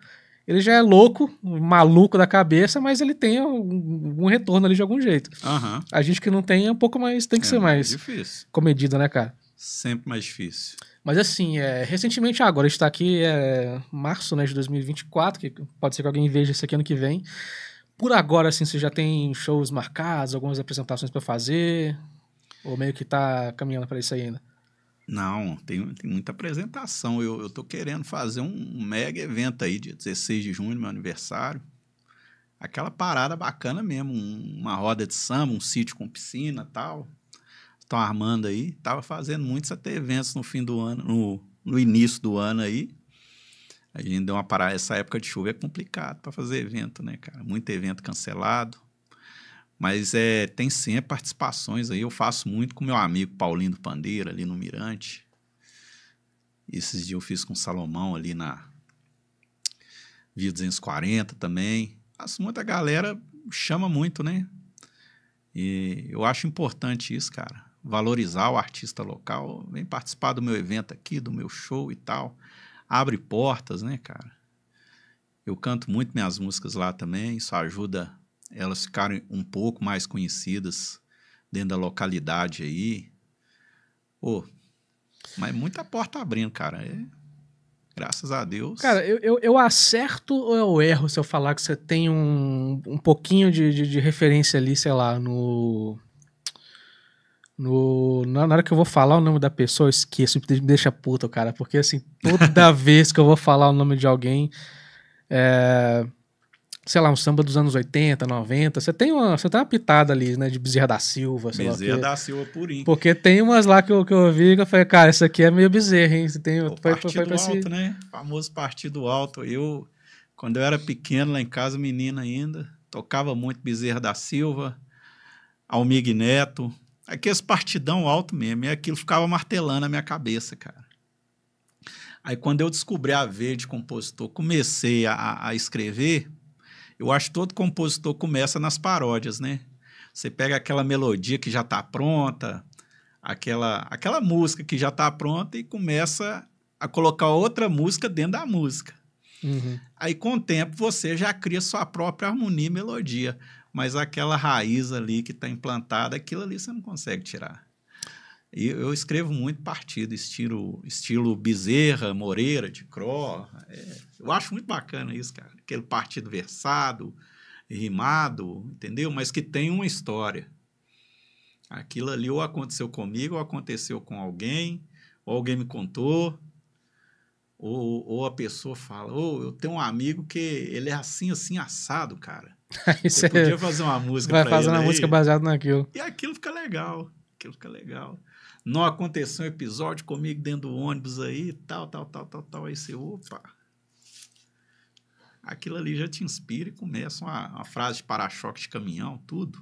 ele já é louco, maluco da cabeça, mas ele tem algum, um retorno ali de algum jeito. Uhum. A gente que não tem é um pouco mais. Tem que é ser mais. Difícil. Comedido, né, cara? Sempre mais difícil. Mas assim, é, recentemente, ah, a agora está aqui, é março né, de 2024, que pode ser que alguém veja isso aqui ano que vem. Por agora, assim, você já tem shows marcados, algumas apresentações para fazer? Ou meio que tá caminhando para isso ainda? Não, tem, tem muita apresentação. Eu, eu tô querendo fazer um mega evento aí, dia 16 de junho, meu aniversário. Aquela parada bacana mesmo, um, uma roda de samba, um sítio com piscina tal. Estão armando aí. Tava fazendo muito, até eventos no fim do ano, no, no início do ano aí a gente deu uma parada, essa época de chuva é complicado para fazer evento, né, cara? Muito evento cancelado. Mas é, tem sempre é participações aí. Eu faço muito com meu amigo Paulinho do Pandeiro, ali no Mirante. Esses dias eu fiz com o Salomão ali na Via 240 também. Faço muita galera, chama muito, né? E eu acho importante isso, cara. Valorizar o artista local. Vem participar do meu evento aqui, do meu show e tal abre portas, né, cara? Eu canto muito minhas músicas lá também, isso ajuda elas ficarem um pouco mais conhecidas dentro da localidade aí. Pô, mas é muita porta abrindo, cara. É, graças a Deus. Cara, eu, eu, eu, acerto ou eu erro se eu falar que você tem um, um pouquinho de, de, de referência ali, sei lá, no no, na hora que eu vou falar o nome da pessoa, eu esqueço, me deixa puto, cara, porque assim, toda [laughs] vez que eu vou falar o nome de alguém, é, sei lá, um samba dos anos 80, 90, você tem uma, você tem uma pitada ali, né, de Bezerra da Silva, sei Bezerra lá da Silva purinho. Porque tem umas lá que eu, que eu ouvi que eu falei, cara, isso aqui é meio Bezerra, hein? Você tem, o foi, partido foi, foi alto, esse... né? famoso partido alto. Eu, quando eu era pequeno lá em casa, menina ainda, tocava muito Bezerra da Silva, Almig Neto, Aqui é esse partidão alto mesmo. E é aquilo ficava martelando na minha cabeça, cara. Aí quando eu descobri a Verde Compositor, comecei a, a escrever. Eu acho que todo compositor começa nas paródias, né? Você pega aquela melodia que já está pronta, aquela, aquela música que já está pronta e começa a colocar outra música dentro da música. Uhum. Aí, com o tempo, você já cria sua própria harmonia e melodia mas aquela raiz ali que está implantada, aquilo ali você não consegue tirar. E eu escrevo muito partido, estilo, estilo Bezerra, Moreira, de Cro. É, eu acho muito bacana isso, cara. Aquele partido versado, rimado, entendeu? Mas que tem uma história. Aquilo ali ou aconteceu comigo, ou aconteceu com alguém, ou alguém me contou, ou, ou a pessoa fala, ou oh, eu tenho um amigo que ele é assim, assim, assado, cara. Aí [laughs] podia é- fazer uma música Vai fazer uma aí, música baseada naquilo. E aquilo fica legal. Aquilo fica legal. Não aconteceu um episódio comigo dentro do ônibus aí, tal, tal, tal, tal, tal. Aí você, opa. Aquilo ali já te inspira e começa uma, uma frase de para-choque de caminhão, tudo.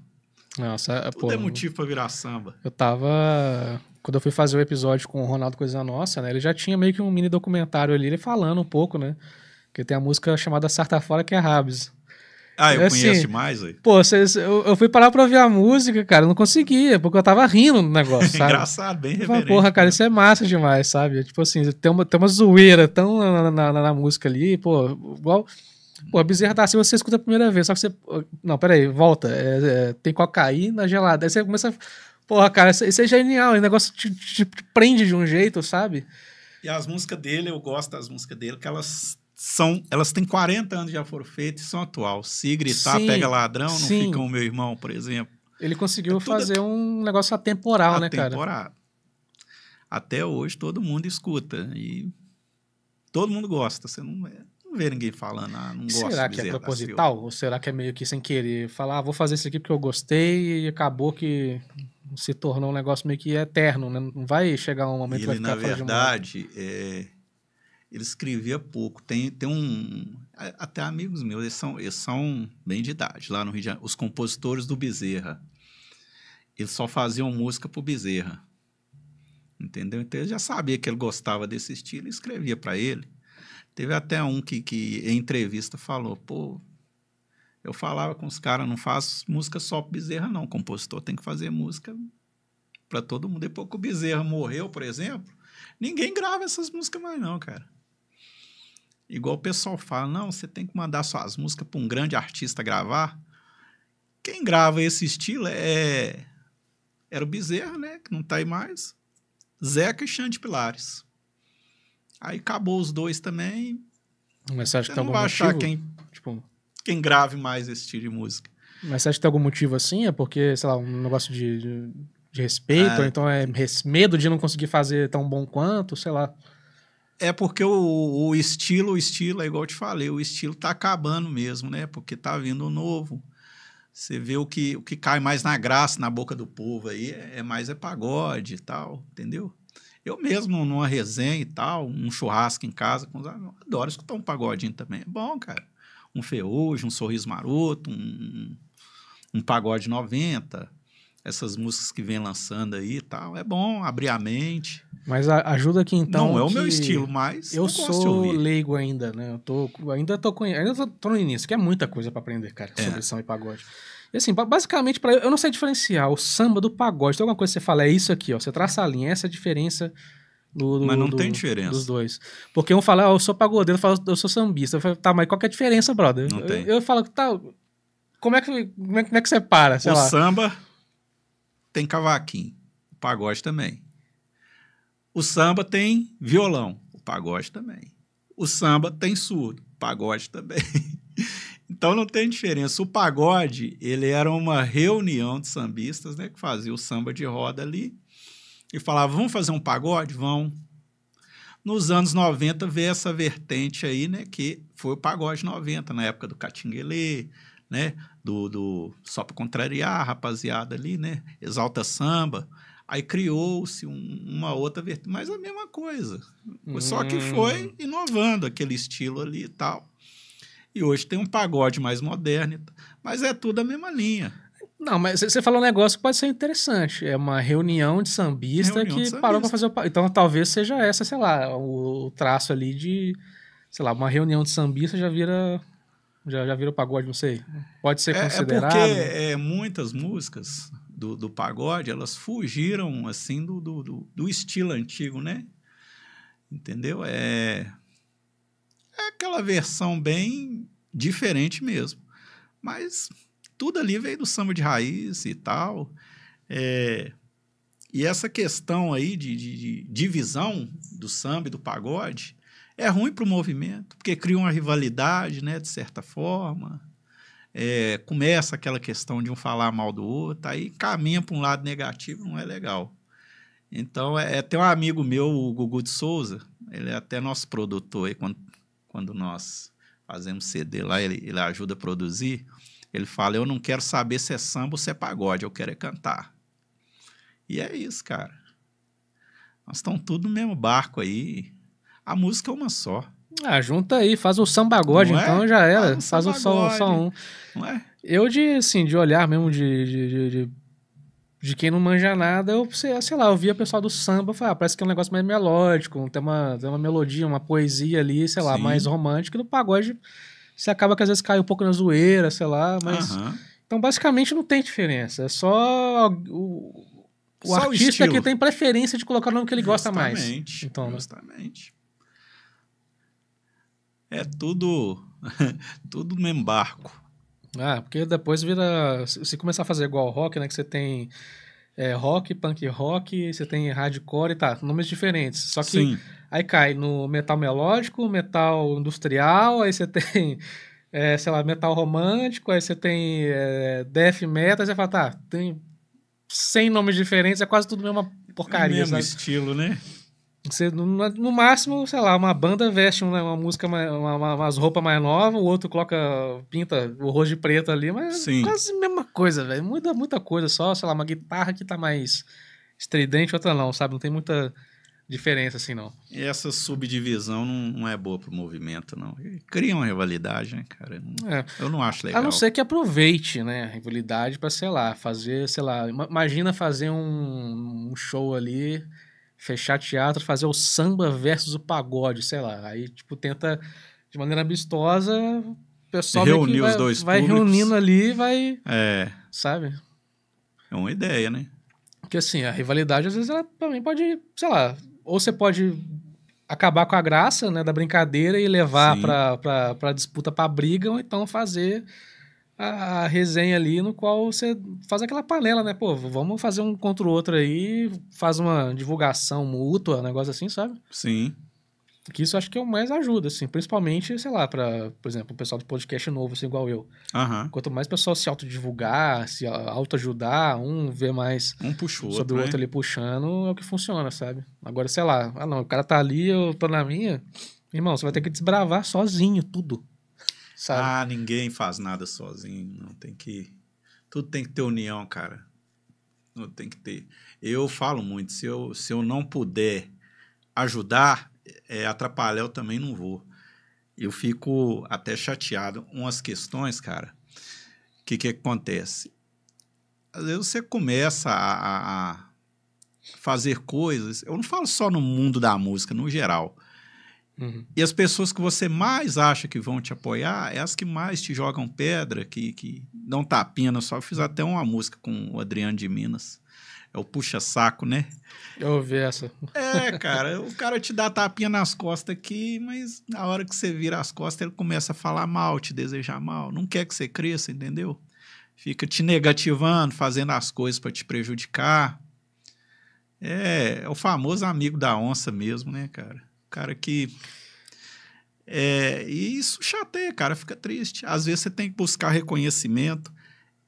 Nossa, é, tudo é pô, é motivo pra virar samba. Eu tava quando eu fui fazer o episódio com o Ronaldo Coisa Nossa, né? Ele já tinha meio que um mini documentário ali, ele falando um pouco, né? Que tem a música chamada sarta fora que é Rabs. Ah, eu é assim, conheço demais, aí. Pô, cês, eu, eu, fui parar pra ouvir a música, cara, eu não conseguia, porque eu tava rindo no negócio, [laughs] sabe? Engraçado, bem reverente. porra, cara, né? isso é massa demais, sabe? É, tipo assim, tem uma, tem uma zoeira tão na, na, na, na música ali, pô, igual... Pô, a bezerra da assim você escuta a primeira vez, só que você. Não, peraí, volta. É, é, tem cocaína gelada. Aí você começa. A... Porra, cara, isso é genial. O negócio te, te, te, prende de um jeito, sabe? E as músicas dele, eu gosto das músicas dele, que elas são, elas têm 40 anos já foram feitas e são atual. Se gritar, sim, pega ladrão, não sim. fica o meu irmão, por exemplo. Ele conseguiu é fazer a... um negócio atemporal, atemporal, né, cara? Até hoje todo mundo escuta e todo mundo gosta. Você não, não vê ninguém falando, ah, não gosta. Será que é tá, proposital? Ou será que é meio que sem querer? Falar, ah, vou fazer isso aqui porque eu gostei e acabou que se tornou um negócio meio que eterno, né? Não vai chegar um momento Ele, que vai ficar na verdade, é ele escrevia pouco. Tem, tem um. Até amigos meus, eles são, eles são bem de idade, lá no Rio de Janeiro. Os compositores do Bezerra. Eles só faziam música pro Bezerra. Entendeu? Então ele já sabia que ele gostava desse estilo e escrevia para ele. Teve até um que, que em entrevista falou: pô, eu falava com os caras, não faço música só pro Bezerra, não. O compositor tem que fazer música para todo mundo. Depois que o Bezerra morreu, por exemplo, ninguém grava essas músicas mais, não, cara. Igual o pessoal fala, não, você tem que mandar suas músicas para um grande artista gravar. Quem grava esse estilo é era o Bezerra, né, que não está aí mais, Zeca e Xande Pilares. Aí acabou os dois também. Mas você acha você que tem não algum vai motivo? achar quem, tipo... quem grave mais esse estilo de música. Mas você acha que tem algum motivo assim? É porque, sei lá, um negócio de, de, de respeito, é. ou então é medo de não conseguir fazer tão bom quanto, sei lá. É porque o, o, estilo, o estilo, é igual eu te falei, o estilo tá acabando mesmo, né? Porque tá vindo novo. Você vê o que, o que cai mais na graça, na boca do povo aí, é, é mais é pagode e tal, entendeu? Eu mesmo, numa resenha e tal, um churrasco em casa com os amigos, adoro escutar um pagodinho também. É bom, cara. Um feojo, um sorriso maroto, um, um pagode 90 essas músicas que vem lançando aí e tal. É bom abrir a mente. Mas ajuda aqui então. Não é o meu estilo, mas eu sou leigo ainda, né? Eu tô ainda tô com, ainda tô, tô no início, que é muita coisa para aprender, cara, é. sobre samba e pagode. E assim, basicamente para eu não sei diferenciar o samba do pagode. Tem alguma coisa que você fala é isso aqui, ó. Você traça a linha, essa é a diferença do, do, mas não do, tem diferença. Dos dois. Porque um fala, ah, eu sou pagodeiro, eu falo, eu sou sambista. Eu falo, tá, mas qual que é a diferença, brother? Não eu, tem. Eu, eu falo, tá, como é que, como é, como é que separa? Sei o lá. samba tem cavaquinho, o pagode também. O samba tem violão, o pagode também. O samba tem surdo, o pagode também. [laughs] então não tem diferença. O pagode, ele era uma reunião de sambistas, né, que fazia o samba de roda ali e falava: "Vamos fazer um pagode? Vão". Nos anos 90 veio essa vertente aí, né, que foi o pagode 90, na época do Catinguelê, né? Do, do só para contrariar a rapaziada ali, né? Exalta samba. Aí criou-se um, uma outra vertente, mas a mesma coisa. Hum. Só que hum. foi inovando aquele estilo ali e tal. E hoje tem um pagode mais moderno, mas é tudo a mesma linha. Não, mas você falou um negócio que pode ser interessante. É uma reunião de sambista reunião que de sambista. parou para fazer o. Então talvez seja essa, sei lá, o traço ali de. Sei lá, uma reunião de sambista já vira já, já virou pagode, não sei. Pode ser é, é considerado. É, porque é, muitas músicas do, do pagode elas fugiram assim do, do, do, estilo antigo, né? Entendeu? É, é aquela versão bem diferente mesmo. Mas tudo ali veio do samba de raiz e tal. É, e essa questão aí de, de, de divisão do samba e do pagode é ruim para o movimento, porque cria uma rivalidade, né, de certa forma. É, começa aquela questão de um falar mal do outro, aí caminha para um lado negativo, não é legal. Então, é, é, tem um amigo meu, o Gugu de Souza, ele é até nosso produtor aí, quando, quando nós fazemos CD lá, ele, ele ajuda a produzir. Ele fala: Eu não quero saber se é samba ou se é pagode, eu quero é cantar. E é isso, cara. Nós estamos tudo no mesmo barco aí. A música é uma só. Ah, junta aí, faz o sambagode, é? então já era. faz o só, só um. Não é? Eu, de, assim, de olhar mesmo de, de, de, de, de quem não manja nada, eu, sei lá, eu via o pessoal do samba, falava, ah, parece que é um negócio mais melódico, tem uma, tem uma melodia, uma poesia ali, sei lá, Sim. mais romântica. E no pagode, você acaba que às vezes cai um pouco na zoeira, sei lá, mas... Uh -huh. Então, basicamente, não tem diferença. É só o, o Só artista o que tem preferência de colocar o nome que ele gosta justamente, mais. Então, né? justamente. Né? É tudo, [laughs] tudo no embarco. Ah, porque depois vira. Se começar a fazer igual rock, né? Que você tem é, rock, punk rock, você tem hardcore e tá, nomes diferentes. Só que Sim. aí cai no metal melódico, metal industrial, aí você [laughs] tem, é, sei lá, metal romântico, aí você tem é, death metal, aí você fala, tá, tem 100 nomes diferentes, é quase tudo uma porcaria. É mesmo sabe? estilo, né? Você, no, no, máximo, sei lá, uma banda veste uma, uma música, uma, uma, umas roupas mais novas, o outro coloca, pinta o rosto de preto ali, mas Sim. quase a mesma coisa, velho. Muda muita coisa só, sei lá, uma guitarra que tá mais estridente, outra não, sabe? Não tem muita diferença assim, não. E essa subdivisão não, não é boa pro movimento, não. Cria uma rivalidade, né, cara? Não, é. Eu não acho legal. A não ser que aproveite, né, a rivalidade pra, sei lá, fazer, sei lá, imagina fazer um, um show ali fechar teatro, fazer o samba versus o pagode, sei lá. Aí, tipo, tenta, de maneira amistosa, o pessoal Reunir vai, os dois vai públicos. reunindo ali vai. É. Sabe? É uma ideia, né? Porque assim, a rivalidade, às vezes, ela também pode, sei lá, ou você pode acabar com a graça né, da brincadeira e levar para disputa, para briga, ou então fazer a resenha ali no qual você faz aquela panela, né? Pô, vamos fazer um contra o outro aí, faz uma divulgação mútua, um negócio assim, sabe? Sim. Que isso acho que é o mais ajuda, assim, principalmente, sei lá, para, por exemplo, o pessoal do podcast novo, assim, igual eu. Uhum. Quanto mais pessoas pessoal se autodivulgar, se autoajudar, um vê mais um puxou sobre o né? outro né? ali puxando, é o que funciona, sabe? Agora, sei lá, ah não, o cara tá ali, eu tô na minha. Irmão, você vai ter que desbravar sozinho tudo sabe? Ah, ninguém faz nada sozinho, não tem que... Tudo tem que ter união, cara. Não tem que ter. Eu falo muito, se eu, se eu não puder ajudar, é, atrapalhar eu também não vou. Eu fico até chateado. Umas questões, cara, o que, que acontece? Às vezes você começa a, a, a fazer coisas. Eu não falo só no mundo da música, no geral. Uhum. E as pessoas que você mais acha que vão te apoiar é as que mais te jogam pedra, que, que dão tapinha na sua. Eu fiz até uma música com o Adriano de Minas. É o puxa-saco, né? Eu ouvi essa. É, cara, o cara te dá tapinha nas costas aqui, mas na hora que você vira as costas, ele começa a falar mal, te desejar mal. Não quer que você cresça, entendeu? Fica te negativando, fazendo as coisas para te prejudicar. É, é o famoso amigo da onça mesmo, né, cara? cara que. É, e isso chateia, cara, fica triste. Às vezes você tem que buscar reconhecimento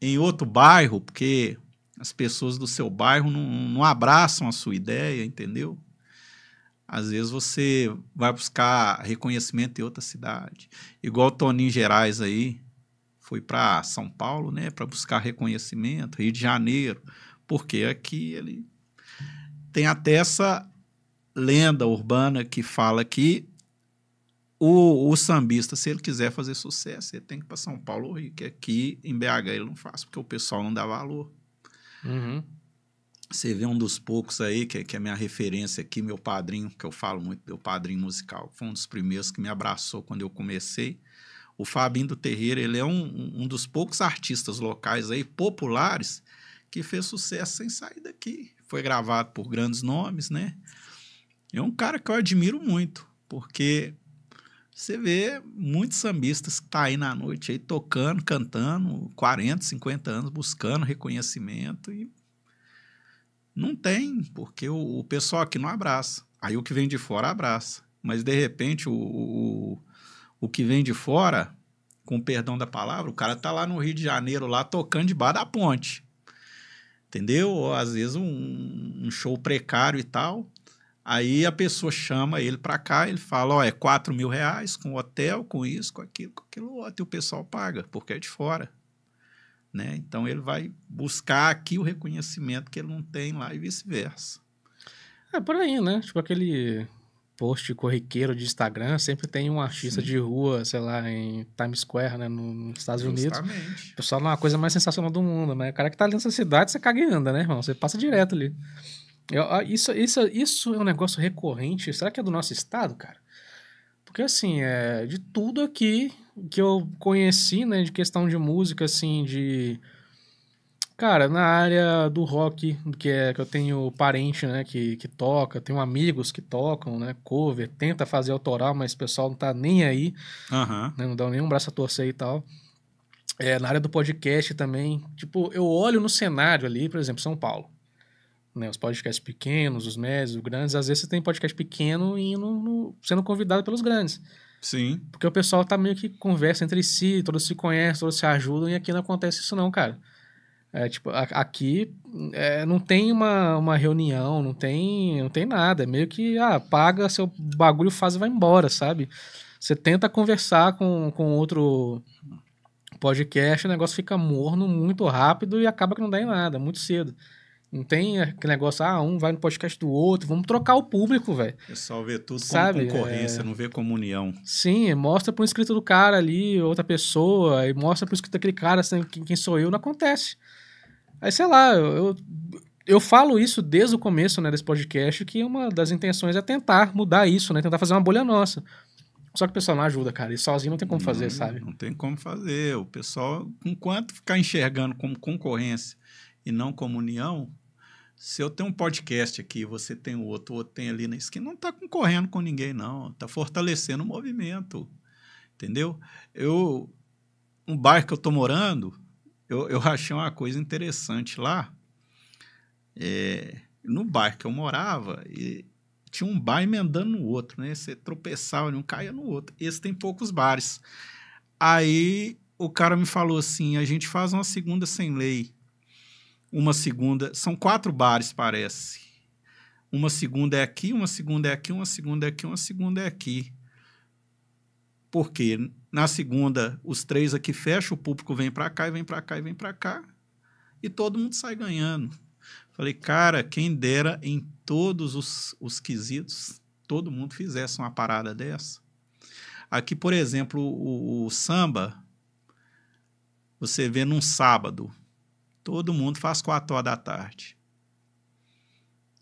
em outro bairro, porque as pessoas do seu bairro não, não abraçam a sua ideia, entendeu? Às vezes você vai buscar reconhecimento em outra cidade. Igual o Toninho Gerais aí, foi para São Paulo, né, para buscar reconhecimento, Rio de Janeiro, porque aqui ele tem até essa lenda urbana que fala que o, o sambista, se ele quiser fazer sucesso, ele tem que ir para São Paulo ou Rio, que aqui em BH ele não faz, porque o pessoal não dá valor. Uhum. Você vê um dos poucos aí, que, que é minha referência aqui, meu padrinho, que eu falo muito, meu padrinho musical, foi um dos primeiros que me abraçou quando eu comecei. O Fabinho do Terreiro, ele é um, um dos poucos artistas locais aí, populares, que fez sucesso sem sair daqui. Foi gravado por grandes nomes, né? É um cara que eu admiro muito, porque você vê muitos sambistas que tá aí na noite aí tocando, cantando, 40, 50 anos buscando reconhecimento e não tem, porque o, o pessoal aqui não abraça. Aí o que vem de fora abraça, mas de repente o, o, o que vem de fora, com perdão da palavra, o cara tá lá no Rio de Janeiro lá tocando debaixo da ponte. Entendeu? Ou às vezes um, um show precário e tal. Aí a pessoa chama ele para cá, ele fala, ó, é 4 mil reais com hotel, com isso, com aquilo, com aquilo outro, e o pessoal paga, porque é de fora. Né? Então ele vai buscar aqui o reconhecimento que ele não tem lá e vice-versa. É por aí, né? Tipo aquele post corriqueiro de Instagram, sempre tem um artista Sim. de rua, sei lá, em Times Square, né, nos Estados Justamente. Unidos. O pessoal não é a coisa mais sensacional do mundo, né? O cara que tá ali nessa cidade, você caga e anda, né, irmão? Você passa direto ali. Eu, ah, isso, isso, isso é um negócio recorrente. Será que é do nosso estado, cara? Porque, assim, é, de tudo aqui que eu conheci, né, de questão de música, assim, de. Cara, na área do rock, que é que eu tenho parente, né, que, que toca, tenho amigos que tocam, né, cover, tenta fazer autoral, mas o pessoal não tá nem aí, uhum. né, não dá nenhum braço a torcer e tal. É, na área do podcast também, tipo, eu olho no cenário ali, por exemplo, São Paulo. Né, os podcasts pequenos, os médios, os grandes. Às vezes você tem podcast pequeno e no, sendo convidado pelos grandes. Sim. Porque o pessoal tá meio que conversa entre si, todos se conhecem, todos se ajudam, e aqui não acontece isso, não, cara. É, tipo, a, aqui é, não tem uma, uma reunião, não tem, não tem nada. É meio que, ah, paga seu bagulho, faz e vai embora, sabe? Você tenta conversar com, com outro podcast, o negócio fica morno muito rápido e acaba que não dá em nada, muito cedo. Não tem aquele negócio, ah, um vai no podcast do outro, vamos trocar o público, velho. O pessoal vê tudo Sabe? como concorrência, é... não vê como união. Sim, mostra pro inscrito do cara ali, outra pessoa, e mostra pro inscrito daquele cara, assim, quem sou eu, não acontece. Aí, sei lá, eu, eu falo isso desde o começo, né, desse podcast, que uma das intenções é tentar mudar isso, né, tentar fazer uma bolha nossa. Só que o pessoal não ajuda, cara. E sozinho não tem como não, fazer, sabe? Não tem como fazer. O pessoal, enquanto ficar enxergando como concorrência e não como união, se eu tenho um podcast aqui, você tem outro, o outro tem ali na esquina, não está concorrendo com ninguém, não. Está fortalecendo o movimento. Entendeu? Eu, um bairro que eu estou morando, eu, eu [laughs] achei uma coisa interessante lá. É, no bairro que eu morava, e tinha um bar emendando no outro, né? Você tropeçava em um, caía no outro. Esse tem poucos bares. Aí o cara me falou assim: a gente faz uma segunda sem lei uma segunda. São quatro bares, parece. Uma segunda é aqui, uma segunda é aqui, uma segunda é aqui, uma segunda é aqui. Porque na segunda, os três aqui fecham, o público vem para cá e vem para cá e vem para cá. E todo mundo sai ganhando. Falei, cara, quem dera em todos os, os quesitos, todo mundo fizesse uma parada dessa. Aqui, por exemplo, o, o samba, você vê num sábado, Todo mundo faz quatro horas da tarde.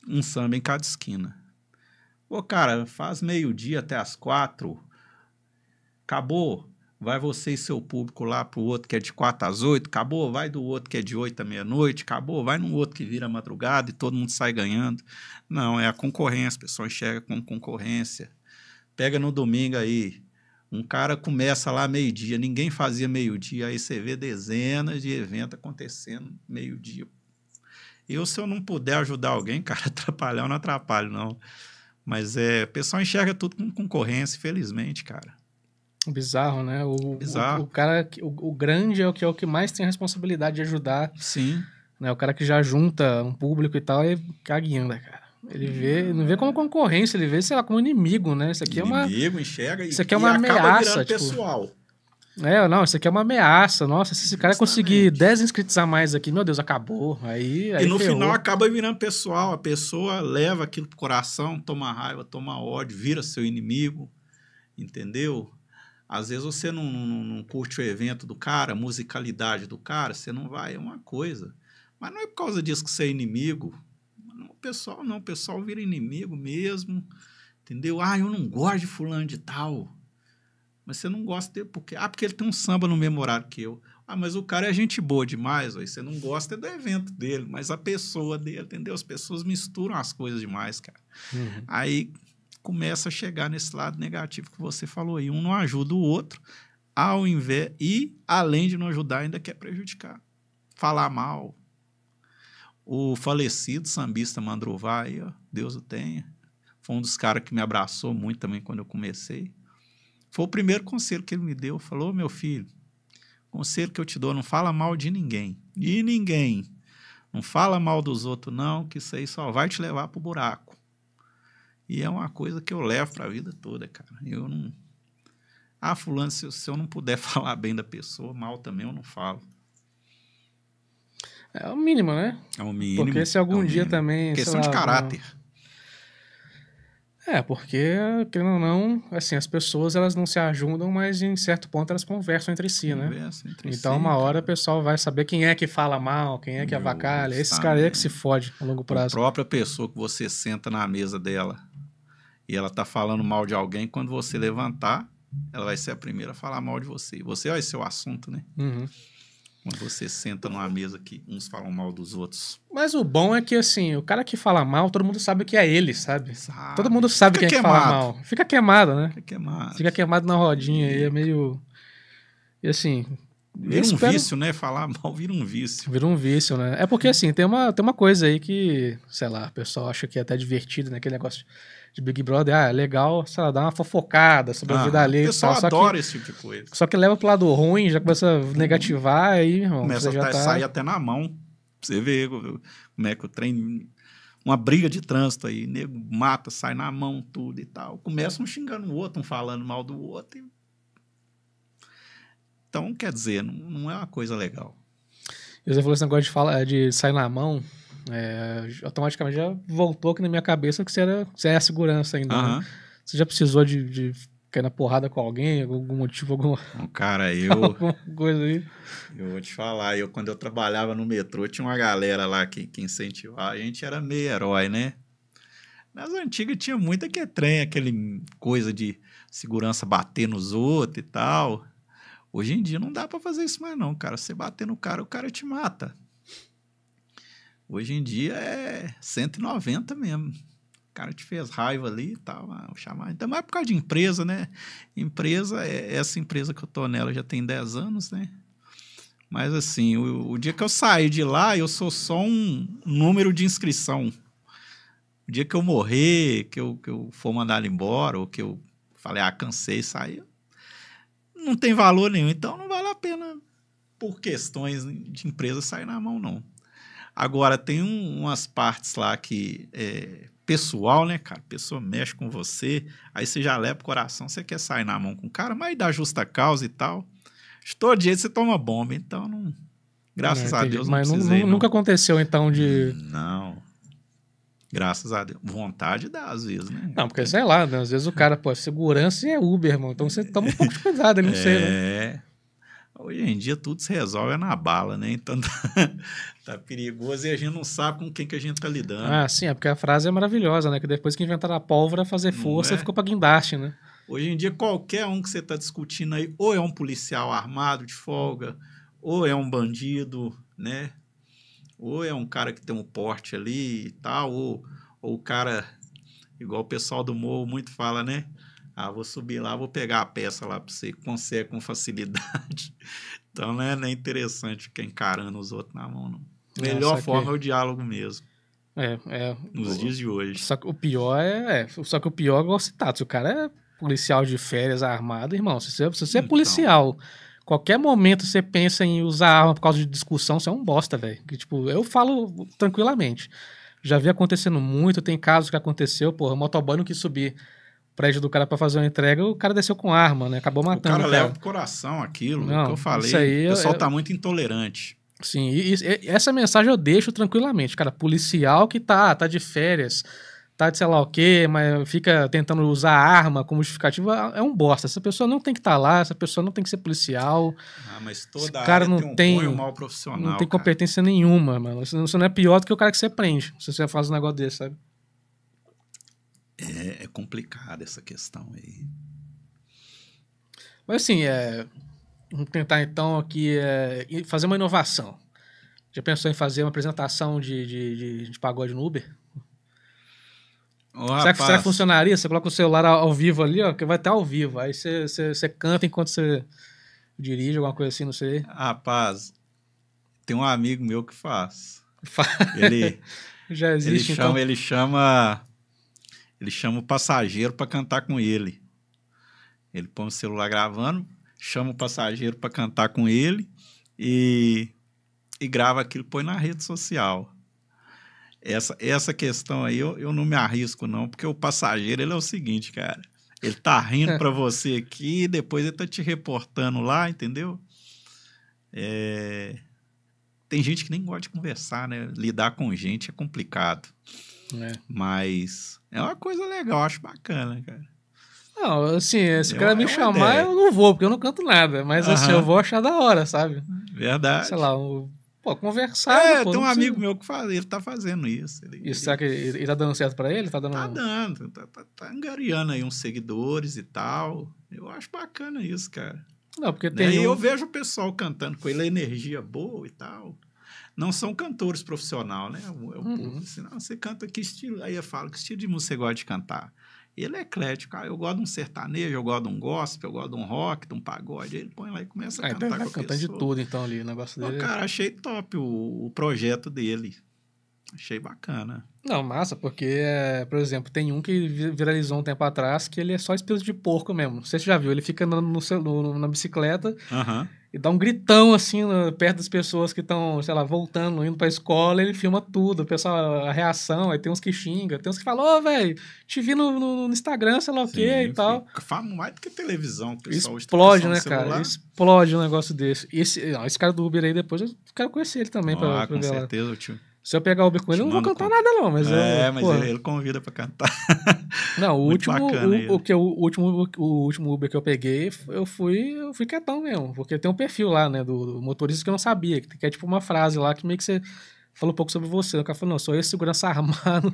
Um samba em cada esquina. Ô, cara, faz meio-dia até as quatro. Acabou. Vai você e seu público lá pro outro que é de quatro às oito. Acabou. Vai do outro que é de oito à meia-noite. Acabou. Vai num outro que vira madrugada e todo mundo sai ganhando. Não, é a concorrência. O pessoal enxerga como concorrência. Pega no domingo aí um cara começa lá meio-dia, ninguém fazia meio-dia, aí você vê dezenas de eventos acontecendo meio-dia. Eu, se eu não puder ajudar alguém, [laughs] cara, atrapalhar eu não atrapalho, não. Mas é, o pessoal enxerga tudo com concorrência, felizmente, cara. Bizarro, né? O, Bizarro. O, o cara, o, o, grande é o que é o que mais tem responsabilidade de ajudar. Sim. Né? O cara que já junta um público e tal, é caguinha, né, cara. Ele vê, não vê como concorrência, ele vê, sei lá, como inimigo, né? Isso aqui inimigo, é uma. Inimigo, enxerga isso aqui é e, é uma ameaça. Tipo, pessoal. É, não, isso aqui é uma ameaça. Nossa, se esse cara conseguir 10 inscritos a mais aqui, meu Deus, acabou. Aí, aí e no ferrou. final acaba virando pessoal. A pessoa leva aquilo pro coração, toma raiva, toma ódio, vira seu inimigo, entendeu? Às vezes você não, não, não curte o evento do cara, a musicalidade do cara, você não vai, é uma coisa. Mas não é por causa disso que você é inimigo, pessoal não, o pessoal vira inimigo mesmo, entendeu? Ah, eu não gosto de fulano de tal. Mas você não gosta dele porque... Ah, porque ele tem um samba no mesmo horário que eu. Ah, mas o cara é gente boa demais, aí você não gosta do evento dele, mas a pessoa dele, entendeu? As pessoas misturam as coisas demais, cara. Uhum. Aí começa a chegar nesse lado negativo que você falou aí. Um não ajuda o outro, ao invés... E, além de não ajudar, ainda quer prejudicar. Falar mal, o falecido sambista Mandrovai, Deus o tenha, foi um dos caras que me abraçou muito também quando eu comecei. Foi o primeiro conselho que ele me deu. Falou, meu filho, conselho que eu te dou, não fala mal de ninguém. De ninguém. Não fala mal dos outros, não, que isso aí só vai te levar pro buraco. E é uma coisa que eu levo para a vida toda, cara. Eu não. Ah, Fulano, se, se eu não puder [laughs] falar bem da pessoa, mal também eu não falo. É o mínimo, né? É o mínimo. Porque se algum é dia também. Questão de caráter. É, porque, querendo ou não, assim, as pessoas elas não se ajudam, mas em certo ponto elas conversam entre si, né? Conversam entre então, si, uma hora o pessoal vai saber quem é que fala mal, quem é que avacalha. Esses caras é que se fode a longo prazo. A própria pessoa que você senta na mesa dela e ela tá falando mal de alguém, quando você levantar, ela vai ser a primeira a falar mal de você. Você vai ser é o assunto, né? Uhum. Quando você senta numa mesa que uns falam mal dos outros. Mas o bom é que, assim, o cara que fala mal, todo mundo sabe que é ele, sabe? sabe. Todo mundo sabe quem é que fala mal. Fica queimado, né? Fica queimado. Fica queimado na rodinha aí, é meio. E assim. Vira um espero... vício, né? Falar mal vira um vício. Vira um vício, né? É porque, assim, tem uma, tem uma coisa aí que, sei lá, o pessoal acha que é até divertido, né? Aquele negócio. De de Big Brother, ah, é legal, sei lá, dar uma fofocada sobre ah, a vida alheia e tal. Só adora que, esse tipo de coisa. Só que leva pro lado ruim, já começa a negativar, aí, irmão, Começa a tá, tá... sair até na mão. Pra você ver como é que o trem. Uma briga de trânsito aí, nego mata, sai na mão, tudo e tal. Começa um xingando o outro, um falando mal do outro. E... Então, quer dizer, não, não é uma coisa legal. E você falou esse negócio de, fala, de sair na mão. É, automaticamente já voltou aqui na minha cabeça que você, era, você é a segurança ainda. Uhum. Né? Você já precisou de, de cair na porrada com alguém, algum motivo, algum. Cara, [laughs] eu. alguma coisa aí. Eu vou te falar, eu quando eu trabalhava no metrô, tinha uma galera lá que, que incentivava, a gente era meio herói, né? Nas antigas tinha muita que é trem, aquele coisa de segurança bater nos outros e tal. Hoje em dia não dá para fazer isso mais não, cara. Você bater no cara, o cara te mata. Hoje em dia é 190 mesmo. O cara te fez raiva ali e tal, ah, o chamar. Ainda mais por causa de empresa, né? Empresa, é, é essa empresa que eu tô nela já tem 10 anos, né? Mas assim, o, o dia que eu sair de lá, eu sou só um número de inscrição. O dia que eu morrer, que eu, que eu for mandado embora, ou que eu falei, ah, cansei e saí, não tem valor nenhum. Então não vale a pena, por questões de empresa, sair na mão, não. Agora, tem um, umas partes lá que é pessoal, né, cara? A pessoa mexe com você, aí você já leva o coração, você quer sair na mão com o cara, mas dá justa causa e tal. De todo jeito você toma bomba, então não. Graças é, a Deus não Mas precisei, Mas nunca não. aconteceu, então, de. Não. Graças a Deus. Vontade dá, às vezes, né? Não, porque sei lá, né? às vezes o cara, pô, é segurança e é Uber, irmão. Então você toma um pouco de cuidado, não é... sei, né? É. Hoje em dia tudo se resolve na bala, né? Então tá, [laughs] tá, perigoso e a gente não sabe com quem que a gente tá lidando. Ah, sim, é porque a frase é maravilhosa, né? Que depois que inventaram a pólvora, fazer força é? ficou pra guindaste, né? Hoje em dia, qualquer um que você tá discutindo aí, ou é um policial armado de folga, ou é um bandido, né? Ou é um cara que tem um porte ali e tal, ou, ou o cara, igual o pessoal do morro muito fala, né? Ah, vou subir lá, vou pegar a peça lá para você, consegue é com facilidade. [laughs] então não é, não é interessante ficar encarando os outros na mão, não. É, Melhor é, forma que... é o diálogo mesmo. É, é. Nos o, dias de hoje. Só que o pior é, é Só que o pior é igual citado. Se o cara é policial de férias armado, irmão, se você, se você é então. é policial, qualquer momento você pensa em usar arma por causa de discussão, você é um bosta, velho. Tipo, eu falo tranquilamente. Já vi acontecendo muito, tem casos que aconteceu, porra, o motoboy não quis subir prédio do cara para fazer uma entrega, o cara desceu com arma, né? Acabou matando. O cara, o cara. leva pro coração aquilo, Não, que eu falei. Isso aí, o pessoal tá muito intolerante. Sim, e, e, essa mensagem eu deixo tranquilamente, cara. Policial que tá, tá de férias, tá de sei lá o quê, mas fica tentando usar arma como justificativa, é um bosta. Essa pessoa não tem que estar tá lá, essa pessoa não tem que ser policial. Ah, mas toda Esse cara não tem, um mal profissional. Não tem competência nenhuma, mano. Você não é pior do que o cara que você prende, se você faz um negócio desse, sabe? é, é complicada essa questão aí. Mas assim, é, vamos tentar então aqui é, fazer uma inovação. Já pensou em fazer uma apresentação de, de, de, de pagode no Uber? será, que, será, que, funcionaria? Você coloca o celular ao vivo ali, ó, que vai estar ao vivo. Aí você, você, você canta enquanto você dirige, alguma coisa assim, não sei. Rapaz, tem um amigo meu que faz. Ele, [laughs] Já existe, ele então. Ele chama ele chama o passageiro para cantar com ele. Ele põe o celular gravando, chama o passageiro para cantar com ele e, e grava aquilo, põe na rede social. Essa, essa questão aí eu, eu não me arrisco, não, porque o passageiro ele é o seguinte, cara. Ele tá rindo para você aqui, depois ele tá te reportando lá, entendeu? É... Tem gente que nem gosta de conversar, né? Lidar com gente é complicado. É. Mas é uma coisa legal, acho bacana, cara. Não, assim, é, se o cara me é chamar, ideia. eu não vou, porque eu não canto nada. Mas assim, Aham. assim, eu vou achar da hora, sabe? Verdade. Sei lá, um, pô, conversar. É, pô, tem um amigo meu que faz, ele tá fazendo isso. Ele, isso, será que ele, ele tá dando certo pra ele? Tá dando. Tá dando, tá, tá, tá angariando aí uns seguidores e tal. Eu acho bacana isso, cara. Não, porque né, tem. E um... eu vejo o pessoal cantando com ele, a energia boa e tal não são cantores profissional, né? É o, uhum. Assim, não, você canta que estilo? Aí eu falo, que estilo de música você gosta de cantar? Ele é eclético. Ah, eu gosto de um sertanejo, eu gosto de um gospel, eu gosto de um rock, de um pagode. Ele põe lá e começa a ah, cantar. Ele cantando de tudo, então, ali, o negócio dele. É cara, achei top o, o projeto dele. Achei bacana. Não, massa, porque, é, por exemplo, tem um que viralizou um tempo atrás que ele é só espírito de porco mesmo. Você já viu, ele fica andando no, no, na bicicleta. Aham e dá um gritão assim perto das pessoas que estão, sei lá, voltando, indo pra escola, ele filma tudo, o pessoal, a reação, aí tem uns que xinga, tem uns que falam, ô, oh, velho, te vi no, no, no, Instagram, sei lá o quê e tal. Fala mais do que televisão, o pessoal Explode, né, cara? Explode um negócio desse. esse, não, esse cara do Uber aí depois eu quero conhecer ele também ah, pra, pra com ver certeza, lá. tio. Se eu pegar Uber com ele, eu não vou cantar com... nada, não. Mas é, eu, mas ele convida pra cantar. [laughs] Não, o último. O, o, que, o, último o último Uber que eu peguei, eu fui, eu fui quietão mesmo. Porque tem um perfil lá, né? Do, do motorista que eu não sabia. Que, que é tipo uma frase lá que meio que você falou um pouco sobre você. O cara falou, não, sou eu segurança [laughs] armado,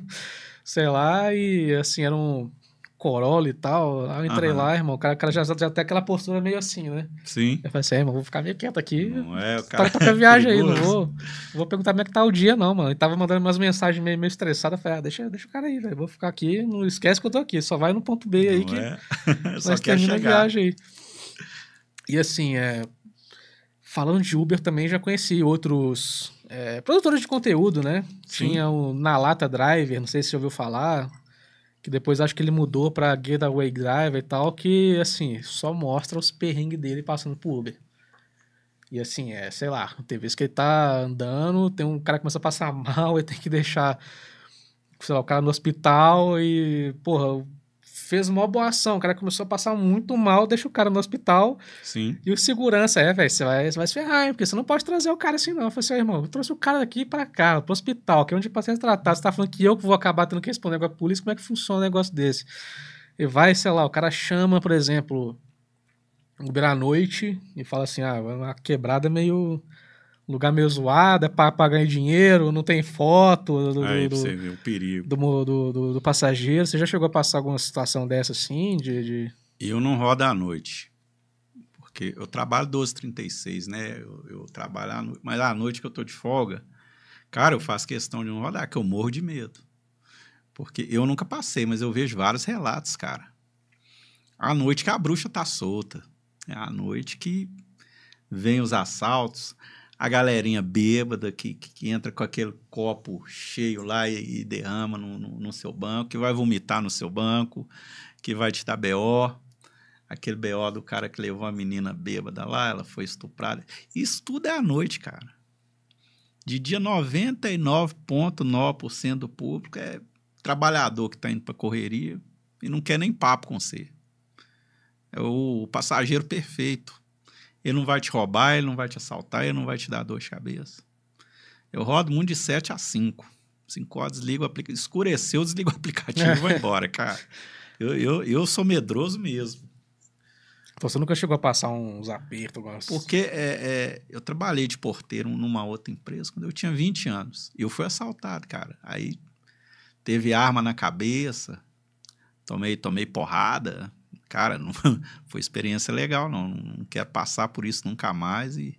sei lá, e assim, era um Corolla e tal. Aí eu entrei lá, irmão, o cara, o cara já, já tem aquela postura meio assim, né? Sim. Eu falei assim, é, irmão, vou ficar meio quieto aqui. Não é, o tá cara. Tá com a viagem aí, não vou, vou perguntar como é que tá o dia, não, mano. Ele tava mandando umas mensagens meio, meio estressadas. Eu falei, ah, deixa, deixa o cara aí, velho. Vou ficar aqui, não esquece que eu tô aqui. Só vai no ponto B aí não que é. [laughs] nós termina a viagem aí. E assim, é, falando de Uber também, já conheci outros é, produtores de conteúdo, né? Sim. Tinha o Na Lata Driver, não sei se você ouviu falar que depois acho que ele mudou pra Getaway Driver e tal, que, assim, só mostra os perrengues dele passando por Uber. E assim, é, sei lá, tem vezes que ele tá andando, tem um cara que começa a passar [laughs] mal, ele tem que deixar, sei lá, o cara no hospital e, porra, fez uma boa ação. O cara começou a passar muito mal, deixa o cara no hospital. Sim. E o segurança, é, velho, você vai, você vai se ferrar, hein? Porque você não pode trazer o cara assim, não. Eu falei assim, irmão, eu trouxe o cara aqui pra cá, pro hospital, que é onde o paciente tratado. Você tá falando que eu vou acabar tendo que responder com a polícia, como é que funciona um negócio desse? E vai, sei lá, o cara chama, por exemplo, Uber à noite e fala assim, ah, uma quebrada meio lugar meio zoado, é pra, ganhar dinheiro, não tem foto do, Aí, do, o perigo. Do, do, do, do, passageiro. Você já chegou a passar alguma situação dessa assim? De, de... Eu não rodo à noite. Porque eu trabalho 12h36, né? Eu, eu trabalho à noite, mas à noite que eu tô de folga, cara, eu faço questão de não rodar, que eu morro de medo. Porque eu nunca passei, mas eu vejo vários relatos, cara. À noite que a bruxa tá solta. É à noite que vem os assaltos a galerinha bêbada que, que, entra com aquele copo cheio lá e, e derrama no, no, no, seu banco, que vai vomitar no seu banco, que vai te dar BO. Aquele BO do cara que levou a menina bêbada lá, ela foi estuprada. Isso tudo é à noite, cara. De dia, 99,9% do público é trabalhador que está indo para correria e não quer nem papo com você. É o passageiro perfeito. Ele não vai te roubar, ele não vai te assaltar, ele não vai te dar dor de cabeça. Eu rodo muito de 7 a 5. 5 horas, desligo o aplicativo. Escureceu, desligo o aplicativo e [laughs] vou embora, cara. Eu, eu, eu sou medroso mesmo. Então, você nunca chegou a passar uns apertos? Algumas... Porque é, é, eu trabalhei de porteiro numa outra empresa quando eu tinha 20 anos. E eu fui assaltado, cara. Aí teve arma na cabeça, tomei, tomei porrada cara, não [laughs] foi experiência legal, não. Não quero passar por isso nunca mais e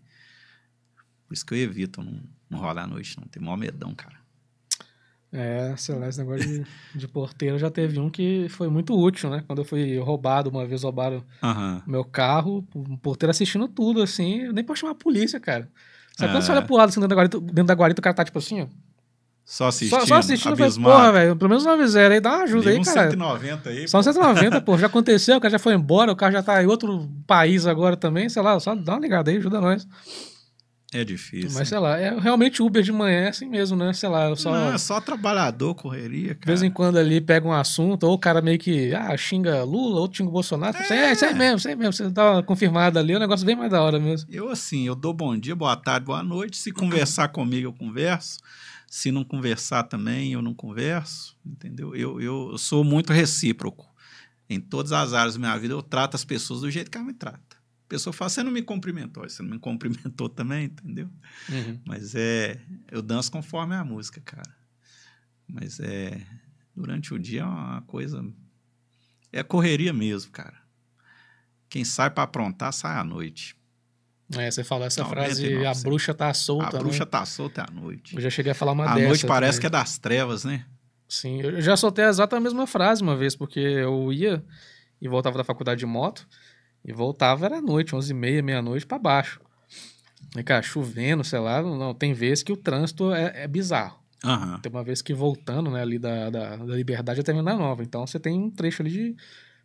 por isso que eu evito não, não rolar à noite, não. Tem maior medão, cara. É, sei lá, esse negócio de, de, porteiro já teve um que foi muito útil, né? Quando eu fui roubado, uma vez roubaram uhum. meu carro, um porteiro assistindo tudo, assim, nem pra chamar a polícia, cara. Sabe é. quando você é. olha pro lado, assim, dentro da guarita, dentro da guarita o cara tá tipo assim, ó só assistindo. Só, só assistindo, falei, porra, velho, pelo menos 9-0 aí, dá uma ajuda aí, cara. 190 aí. Só 190, pô, [laughs] já aconteceu, o cara já foi embora, o cara já tá em outro país agora também, sei lá, só dá uma ligada aí, ajuda nós. É difícil. Mas sei lá, é, realmente Uber de manhã é assim mesmo, né? Sei lá, só. Não, é só trabalhador, correria, cara. De vez em quando ali pega um assunto, ou o cara meio que ah, xinga Lula, outro xinga Bolsonaro. É, isso aí é. mesmo, isso aí mesmo. Você dá uma confirmada ali, o é um negócio bem mais da hora mesmo. Eu, assim, eu dou bom dia, boa tarde, boa noite. Se conversar [clears throat] comigo, eu converso. Se não conversar também, eu não converso, entendeu? Eu, eu, sou muito recíproco. Em todas as áreas da minha vida, eu trato as pessoas do jeito que elas me tratam A pessoa fala, você não me cumprimentou, você não me cumprimentou [laughs] também, entendeu? Uhum. Mas é, eu danço conforme a música, cara. Mas é, durante o dia é uma coisa, é correria mesmo, cara. Quem sai para aprontar, sai à noite. É, você falou essa frase, a bruxa tá solta. A bruxa né? tá solta à noite. Eu já cheguei a falar uma a dessa. A noite parece também. que é das trevas, né? Sim, eu já soltei a exata mesma frase uma vez, porque eu ia e voltava da faculdade de moto, e voltava era à noite, 11h30, meia-noite para baixo. E, cara, chovendo, sei lá, não, tem vezes que o trânsito é, é bizarro. Uhum. Tem uma vez que voltando, né, ali da, da, da Liberdade até Venda Nova, então você tem um trecho ali de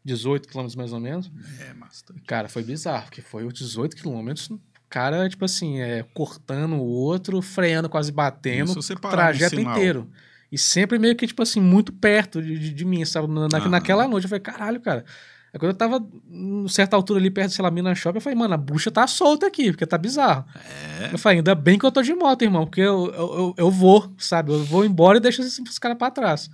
18 quilômetros mais ou menos. É, bastante. Cara, foi bizarro, porque foi os 18 quilômetros, cara, tipo assim, é, cortando o outro, freando, quase batendo, Isso, trajeto inteiro. E sempre meio que, tipo assim, muito perto de, de, de mim, sabe? Na, ah. Naquela noite, eu falei, caralho, cara. É quando eu tava, em certa altura ali perto, sei lá, Minas Shopping, eu falei, mano, a bucha tá solta aqui, porque tá bizarro. É. Eu falei, ainda bem que eu tô de moto, irmão, porque eu, eu, eu, eu vou, sabe? Eu vou embora e deixo esses, esses caras pra trás.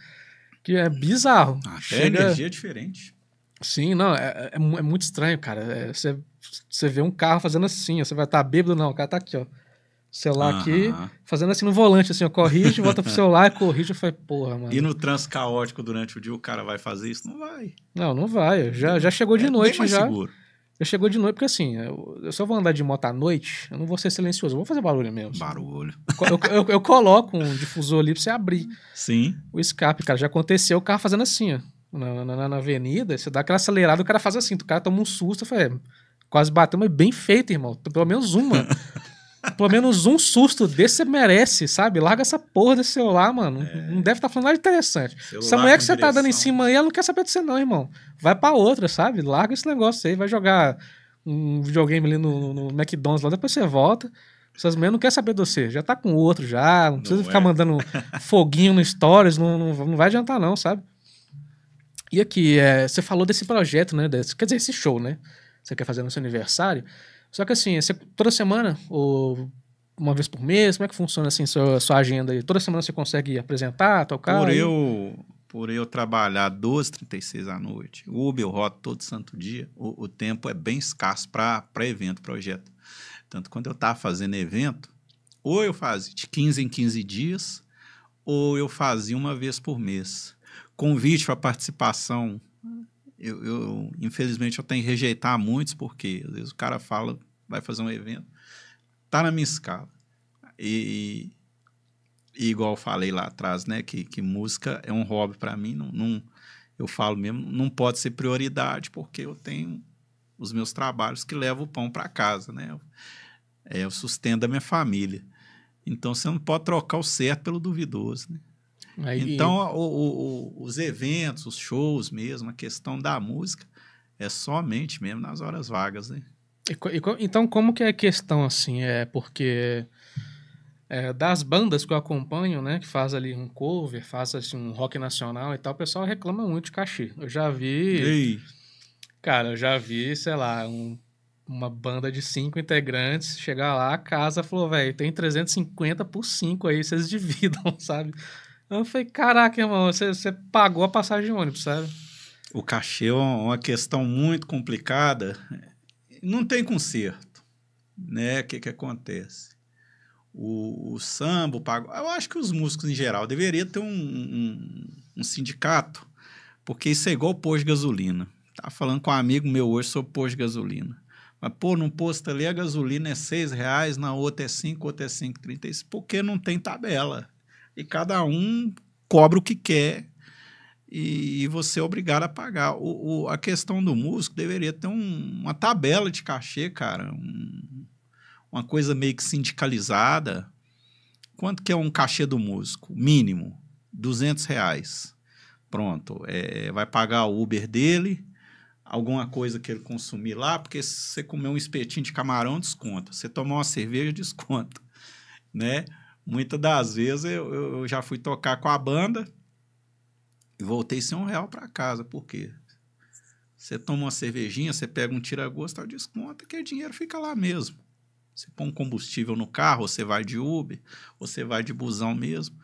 Que é bizarro. Até Chega... energia é diferente. Sim, não, é, é, é, é muito estranho, cara. É, você é, você vê um carro fazendo assim, você vai estar tá bêbado, não, o cara tá aqui, ó. Celular uhum. aqui, fazendo assim no volante, assim, ó, corrige, volta pro celular, e [laughs] corrige, foi porra, mano. E no trânsito caótico durante o dia o cara vai fazer isso? Não vai. Não, não vai. Já, já chegou de é noite mais já. Seguro. Já chegou de noite, porque assim, eu, eu só vou andar de moto à noite, eu não vou ser silencioso, eu vou fazer barulho mesmo. Barulho. Eu, eu, eu coloco um difusor ali pra você abrir. Sim. O escape, cara, já aconteceu o carro fazendo assim, ó na, na, na, avenida, você dá aquela acelerada, o cara faz assim, o cara toma um susto, fala é, quase bateu, mas bem feito, irmão. Pelo menos uma. [laughs] Pelo menos um susto desse você merece, sabe? Larga essa porra desse celular, mano. É. Não deve estar tá falando nada interessante. Celular essa mulher que você direção. tá dando em cima aí, ela não quer saber de você, não, irmão. Vai pra outra, sabe? Larga esse negócio aí, vai jogar um videogame ali no, no McDonald's lá, depois você volta. Essas mulheres não querem saber de você, já tá com outro já, não precisa não ficar é. mandando [laughs] foguinho no stories, não, não, não vai adiantar, não, sabe? E aqui, é, você falou desse projeto, né? Desse, quer dizer, esse show, né? Você quer fazer no seu aniversário. Só que assim, você, toda semana, ou uma vez por mês, como é que funciona assim sua, sua agenda aí? Toda semana você consegue apresentar, tocar? Por eu por eu trabalhar 12, 36 à noite, Uber, eu roto todo santo dia, o, o tempo é bem escasso para evento, projeto. Tanto quando eu estava fazendo evento, ou eu fazia de 15 em 15 dias, ou eu fazia uma vez por mês convite para participação, eu, eu, infelizmente eu tenho que rejeitar muitos, porque às vezes o cara fala, vai fazer um evento, tá na minha escala. E, e igual eu falei lá atrás, né, que, que música é um hobby para mim, não, não, eu falo mesmo, não pode ser prioridade, porque eu tenho os meus trabalhos que levam o pão para casa, né? É sustento a minha família. Então você não pode trocar o certo pelo duvidoso, né? Aí... Então, o, o, os eventos, os shows mesmo, a questão da música é somente mesmo nas horas vagas, né? E, e, então, como que é a questão, assim? É porque é, das bandas que eu acompanho, né, que faz ali um cover, faz assim, um rock nacional e tal, o pessoal reclama muito de cachê. Eu já vi... Ei. Cara, eu já vi, sei lá, um uma banda de cinco integrantes, chegar lá, a casa falou, velho, tem 350 por cinco aí, vocês [laughs] dividam, sabe? Eu falei, caraca, irmão, você, você pagou a passagem de ônibus, sabe? O cachê é uma questão muito complicada. Não tem conserto, né? O que, que acontece? O, o samba, o pago... Eu acho que os músicos, em geral, deveria ter um, um, um sindicato, porque isso é igual posto de gasolina. Estava tá falando com um amigo meu hoje sobre posto de gasolina. Mas, pô, num posto ali a gasolina é seis reais, na outra é cinco, outra é cinco, trinta. Isso porque não tem tabela e cada um cobra o que quer e, e você é obrigado a pagar. O, o, a questão do músico deveria ter um, uma tabela de cachê, cara, um, uma coisa meio que sindicalizada. Quanto que é um cachê do músico? Mínimo, 200 reais. Pronto, é, vai pagar o Uber dele, alguma coisa que ele consumir lá, porque se você comer um espetinho de camarão, desconta. Se você tomar uma cerveja, [laughs] desconta, né? Muitas das vezes eu, eu já fui tocar com a banda e voltei sem um real para casa. Por quê? Você toma uma cervejinha, você pega um tira-gosto, desconta que o dinheiro fica lá mesmo. Você põe um combustível no carro, você vai de Uber, você vai de busão mesmo.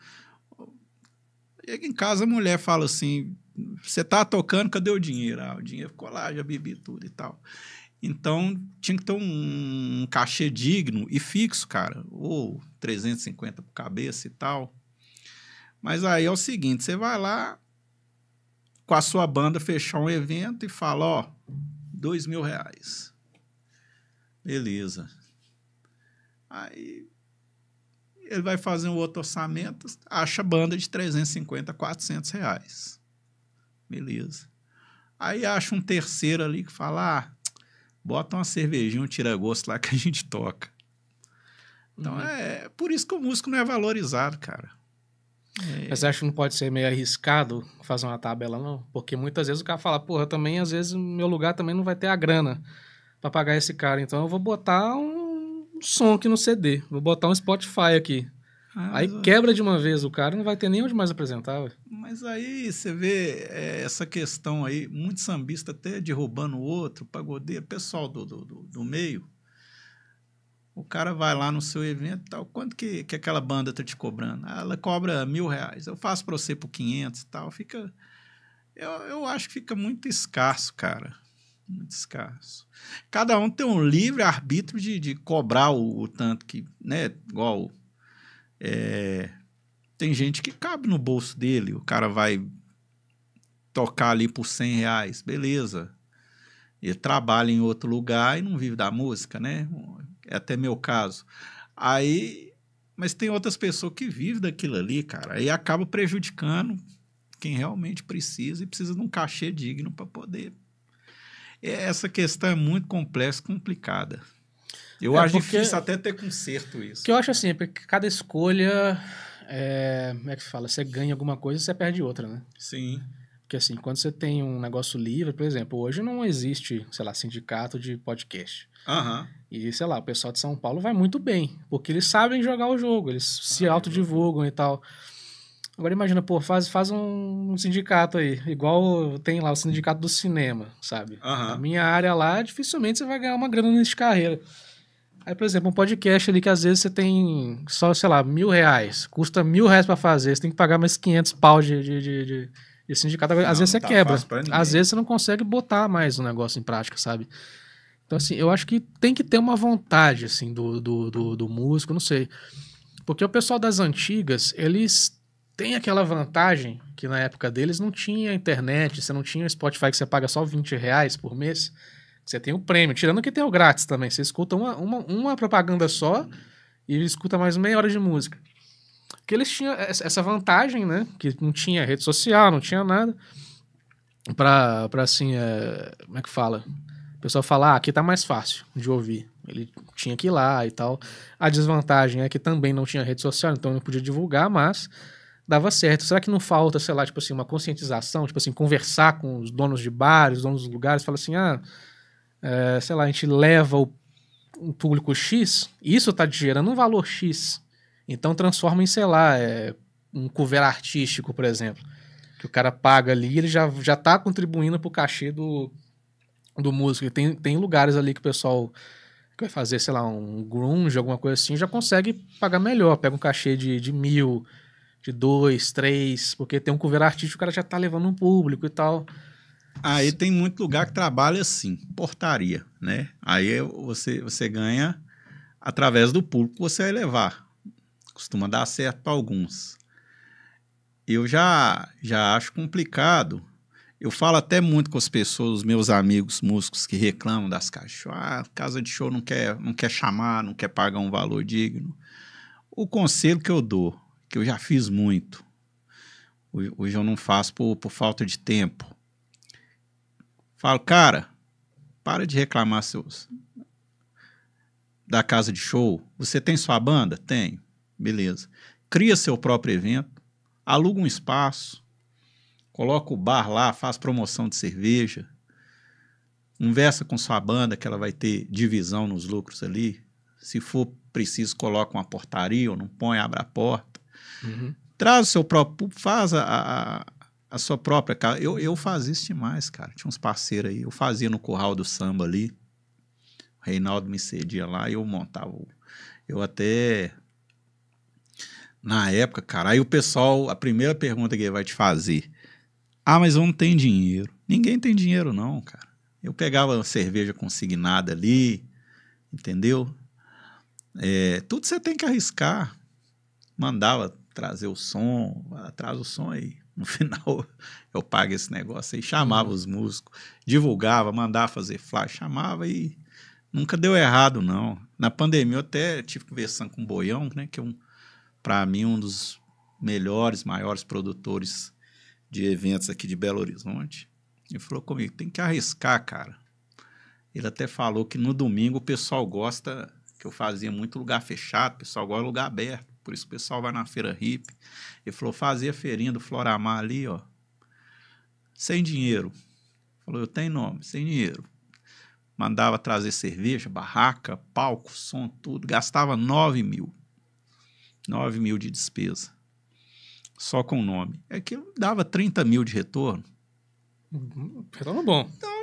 Chega em casa, a mulher fala assim: você tá tocando, cadê o dinheiro? Ah, o dinheiro ficou lá, já bebi tudo e tal. Então, tinha que ter um, cachê digno e fixo, cara. Ou 350 por cabeça e tal. Mas aí é o seguinte, você vai lá com a sua banda fechar um evento e fala, ó, dois mil reais. Beleza. Aí ele vai fazer um outro orçamento, acha banda de 350, 400 reais. Beleza. Aí acha um terceiro ali que fala, ah, bota uma cervejinha, um tira-gosto lá que a gente toca. Então uhum. é por isso que o músico não é valorizado, cara. É... Mas você acha que não pode ser meio arriscado fazer uma tabela, não? Porque muitas vezes o cara fala, porra, também às vezes meu lugar também não vai ter a grana para pagar esse cara, então eu vou botar um som aqui no CD, vou botar um Spotify aqui. Ah, aí quebra de uma vez o cara, não vai ter nem onde mais apresentar. Mas aí você vê é, essa questão aí, muito sambista até derrubando o outro, pagodeiro, pessoal do, do, do, do meio. O cara vai lá no seu evento e tal, quanto que, que aquela banda tá te cobrando? Ah, ela cobra mil reais, eu faço para você por 500 e tal, fica... Eu, eu acho que fica muito escasso, cara muito escasso. Cada um tem um livre arbítrio de, de cobrar o, o tanto que, né? Igual é, tem gente que cabe no bolso dele, o cara vai tocar ali por 100 reais, beleza. Ele trabalha em outro lugar e não vive da música, né? É até meu caso. Aí, mas tem outras pessoas que vivem daquilo ali, cara, aí acaba prejudicando quem realmente precisa e precisa de um cachê digno para poder. É, essa questão é muito complexa, complicada. Eu é acho porque, difícil até ter conserto isso. que eu acho assim, é porque cada escolha. É, como é que fala? Você ganha alguma coisa você perde outra, né? Sim. Porque assim, quando você tem um negócio livre, por exemplo, hoje não existe, sei lá, sindicato de podcast. Uhum. E, sei lá, o pessoal de São Paulo vai muito bem, porque eles sabem jogar o jogo, eles ah, se é autodivulgam é. e tal. Agora imagina, pô, faz, faz um sindicato aí, igual tem lá o sindicato do cinema, sabe? Uhum. Na minha área lá, dificilmente você vai ganhar uma grana nesse carreira. Aí, por exemplo, um podcast ali que às vezes você tem só, sei lá, mil reais. Custa mil reais para fazer, você tem que pagar mais 500 pau de, de, de, de, de sindicato. Às vezes você tá quebra. Às vezes você não consegue botar mais o negócio em prática, sabe? Então, assim, eu acho que tem que ter uma vontade, assim, do, do, do, do músico, não sei. Porque o pessoal das antigas, eles têm aquela vantagem que na época deles não tinha internet, você não tinha o Spotify que você paga só 20 reais por mês. Você tem o prêmio, tirando que tem o grátis também. Você escuta uma, uma, uma propaganda só uhum. e escuta mais meia hora de música. Que eles tinham essa vantagem, né? Que não tinha rede social, não tinha nada. Pra, pra assim, é, como é que fala? O pessoal fala, ah, aqui tá mais fácil de ouvir. Ele tinha que ir lá e tal. A desvantagem é que também não tinha rede social, então não podia divulgar, mas dava certo. Será que não falta, sei lá, tipo assim, uma conscientização, tipo assim, conversar com os donos de bares, donos dos lugares, fala assim, ah, é, sei lá, a gente leva o um público X, isso está gerando um valor X. Então transforma em, sei lá, é, um cover artístico, por exemplo. Que o cara paga ali, ele já, já tá contribuindo pro cachê do, do músico. E tem, tem lugares ali que o pessoal que vai fazer, sei lá, um grunge, alguma coisa assim, já consegue pagar melhor. Pega um cachê de, de mil, de dois, três, porque tem um cover artístico, o cara já tá levando um público e tal. Aí tem muito lugar que trabalha assim, portaria, né? Aí é você, você ganha através do público, você vai levar. Costuma dar certo para alguns. Eu já, já acho complicado. Eu falo até muito com as pessoas, os meus amigos músicos que reclamam das caixas. de show. Ah, casa de show não quer, não quer chamar, não quer pagar um valor digno. O conselho que eu dou, que eu já fiz muito, hoje eu não faço por, por falta de tempo Falo, cara, para de reclamar seus da casa de show. Você tem sua banda? Tenho. Beleza. Cria seu próprio evento, aluga um espaço, coloca o bar lá, faz promoção de cerveja, conversa com sua banda que ela vai ter divisão nos lucros ali. Se for preciso, coloca uma portaria ou não põe, abre a porta. Uhum. Traz o seu próprio faz a, a, a sua própria casa. Eu, eu uhum. fazia isso demais, cara. Tinha uns parceiros aí. Eu fazia no curral do samba ali. O Reinaldo me cedia lá e eu montava. Eu até. Na época, cara, aí o pessoal, a primeira pergunta que ele vai te fazer. Ah, mas eu não tenho dinheiro. Ninguém tem dinheiro, não, cara. Eu pegava cerveja consignada ali, entendeu? É, tudo você tem que arriscar. Mandava trazer o som, traz o som aí. No final, [laughs] eu pago esse negócio aí. Chamava uhum. os músicos, divulgava, mandava fazer flash, chamava e nunca deu errado, não. Na pandemia, eu até tive conversando com o Boião, né? Que é, um, para mim, um dos melhores, maiores produtores de eventos aqui de Belo Horizonte. Ele falou comigo, tem que arriscar, cara. Ele até falou que no domingo o pessoal gosta, que eu fazia muito lugar fechado, o pessoal gosta de lugar aberto. Por isso o pessoal vai na feira hippie. Ele falou, fazia feirinha do Floramar ali, ó. Sem dinheiro. Falou, eu tenho nome, sem dinheiro. Mandava trazer cerveja, barraca, palco, som, tudo. Gastava 9 mil. 9 mil de despesa. Só com o nome. É que dava 30 mil de retorno. Uhum. Retorno bom. Então,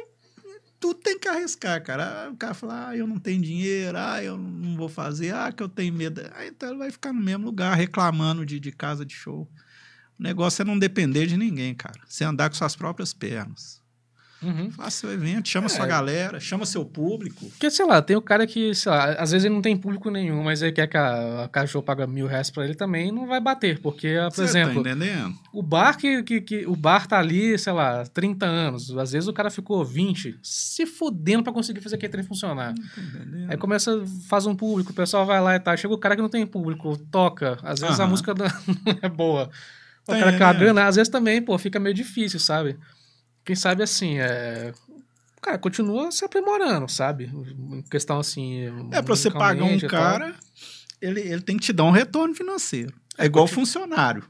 tu tem que arriscar, cara. Ah, o cara fala, ah, eu não tenho dinheiro, ah, eu não vou fazer, ah, que eu tenho medo. Ah, então ele vai ficar no mesmo lugar reclamando de, de casa de show. O negócio é não depender de ninguém, cara. Você andar com suas próprias pernas. Uhum. Faça seu evento, chama é. sua galera, chama seu público. Porque, sei lá, tem o cara que, sei lá, às vezes ele não tem público nenhum, mas ele quer que a, a cachorro paga mil reais pra ele também, não vai bater, porque, ah, por Cê tá exemplo... Tá entendendo? O bar que, que, que, O bar tá ali, sei lá, 30 anos, às vezes o cara ficou 20, se fudendo pra conseguir fazer aquele trem funcionar. Aí começa, faz um público, o pessoal vai lá e tal, chega o cara que não tem público, toca, às vezes uhum. a música [laughs] não é boa. O tá cara cagando, às vezes também, pô, fica meio difícil, sabe? quem sabe assim, é, cara, continua se aprimorando, sabe? Em questão assim. É, pra você pagar um cara, ele, ele tem que te dar um retorno financeiro. É, é igual continu... funcionário.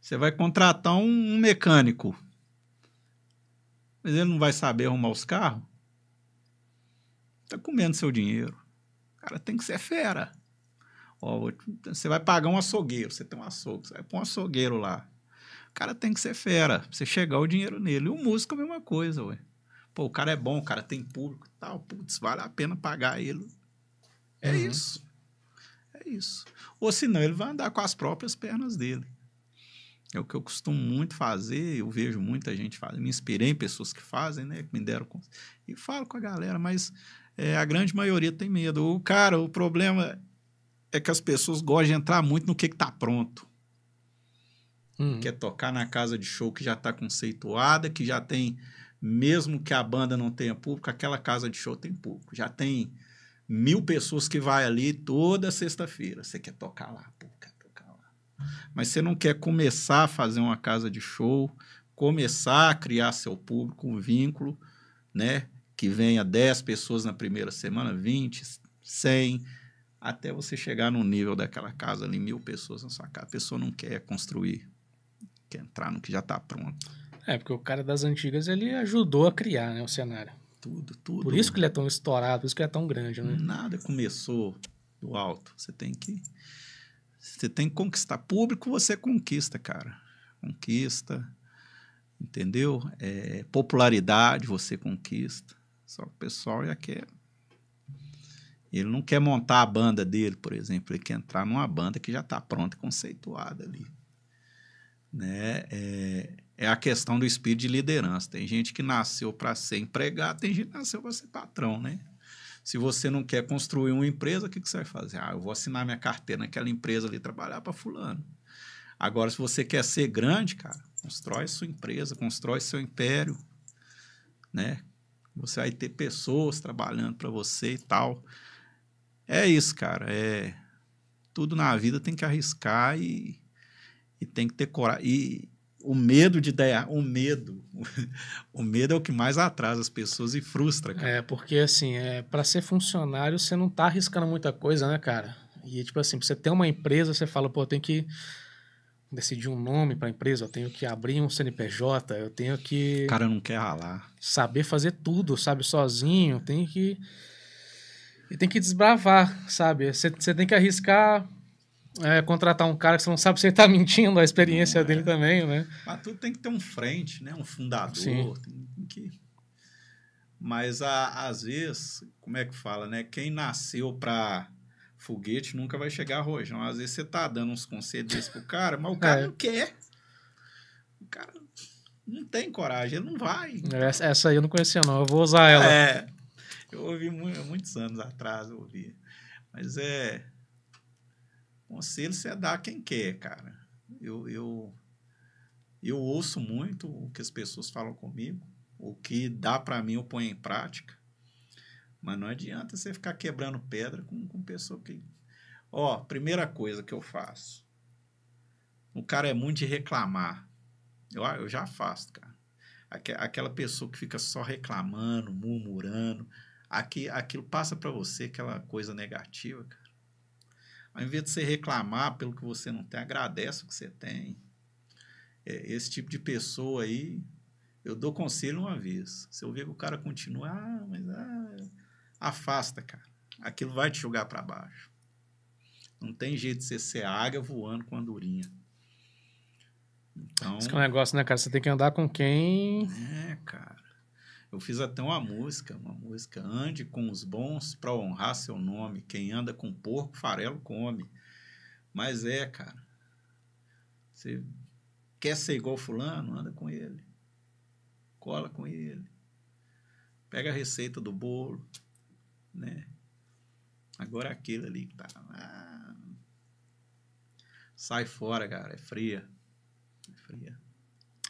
Você vai contratar um mecânico. Mas ele não vai saber arrumar os carros? Tá comendo seu dinheiro. O cara tem que ser fera. Ó, você vai pagar um açougueiro, você tem um açougue, você vai pôr um açougueiro lá cara tem que ser fera, pra você chegar o dinheiro nele. E o músico é a mesma coisa, ué. Pô, o cara é bom, o cara tem público e tal, putz, vale a pena pagar ele. É uhum. isso. É isso. Ou senão ele vai andar com as próprias pernas dele. É o que eu costumo muito fazer, eu vejo muita gente fazer, me inspirei em pessoas que fazem, né, que me deram e falo com a galera, mas é, a grande maioria tem medo. O cara, o problema é que as pessoas gostam de entrar muito no que está pronto. Uhum. Quer é tocar na casa de show que já está conceituada, que já tem, mesmo que a banda não tenha público, aquela casa de show tem público. Já tem mil pessoas que vai ali toda sexta-feira. Você quer tocar lá, pô, quer tocar lá. Mas você não quer começar a fazer uma casa de show, começar a criar seu público, um vínculo, né? Que venha 10 pessoas na primeira semana, 20, 100, até você chegar no nível daquela casa ali, mil pessoas na sua casa. A pessoa não quer construir quer entrar no que já está pronto. É, porque o cara das antigas, ele ajudou a criar né, o cenário. Tudo, tudo. Por isso que ele é tão estourado, por isso que ele é tão grande, né? Nada começou do alto. Você tem que... Você tem que conquistar. Público você conquista, cara. Conquista, entendeu? É, popularidade você conquista. Só que o pessoal já é quer... É, ele não quer montar a banda dele, por exemplo. Ele quer entrar numa banda que já está pronta e conceituada ali né? É, é a questão do espírito de liderança. Tem gente que nasceu para ser empregado, tem gente que nasceu para ser patrão, né? Se você não quer construir uma empresa, o que, que você vai fazer? Ah, eu vou assinar minha carteira naquela empresa ali, trabalhar para fulano. Agora, se você quer ser grande, cara, constrói sua empresa, constrói seu império, né? Você vai ter pessoas trabalhando para você e tal. É isso, cara. É tudo na vida tem que arriscar e e tem que ter coragem. E o medo de dar, o medo, [laughs] o medo é o que mais atrasa as pessoas e frustra, cara. É, porque assim, é, para ser funcionário você não tá arriscando muita coisa, né, cara? E tipo assim, você tem uma empresa, você fala, pô, eu tenho que decidir um nome para empresa, eu tenho que abrir um CNPJ, eu tenho que Cara, não quer ralar. Saber fazer tudo, sabe, sozinho, tem que e tem que desbravar, sabe? Você tem que arriscar é, contratar um cara que você não sabe se ele está [laughs] mentindo, a experiência é. dele também, né? Mas tudo tem que ter um frente, né? Um fundador, Sim. tem que... Mas a, às vezes, como é que fala, né? Quem nasceu para foguete nunca vai chegar a Não. Às vezes você tá dando uns conselhos pro cara, mas o [laughs] é. cara é. não quer. O cara não tem coragem, ele não vai. Essa, essa aí eu não conhecia, não. Eu vou usar ela. É. Eu ouvi muitos anos atrás, eu ouvi. Mas é. Conselho você é dá a quem quer, cara. Eu, eu, eu ouço muito o que as pessoas falam comigo, o que dá para mim eu ponho em prática. Mas não adianta você ficar quebrando pedra com, com pessoa que. Ó, primeira coisa que eu faço. O cara é muito de reclamar. Eu, ah, eu já faço, cara. aquela pessoa que fica só reclamando, murmurando. Aqui, aquilo passa para você aquela coisa negativa, cara. Ao invés de você reclamar pelo que você não tem, agradece o que você tem. É, esse tipo de pessoa aí, eu dou conselho uma vez. Se eu ver que o cara continua, ah, mas ah, afasta, cara. Aquilo vai te jogar para baixo. Não tem jeito de você ser águia voando com andorinha. Então, Isso que é um negócio, né, cara? Você tem que andar com quem. É, cara. Eu fiz até uma música, uma música, ande com os bons para honrar seu nome. Quem anda com porco, farelo come. Mas é, cara. Você quer ser igual fulano? Anda com ele. Cola com ele. Pega a receita do bolo, né? Agora é aquele ali que tá lá. Sai fora, cara. É fria. É fria.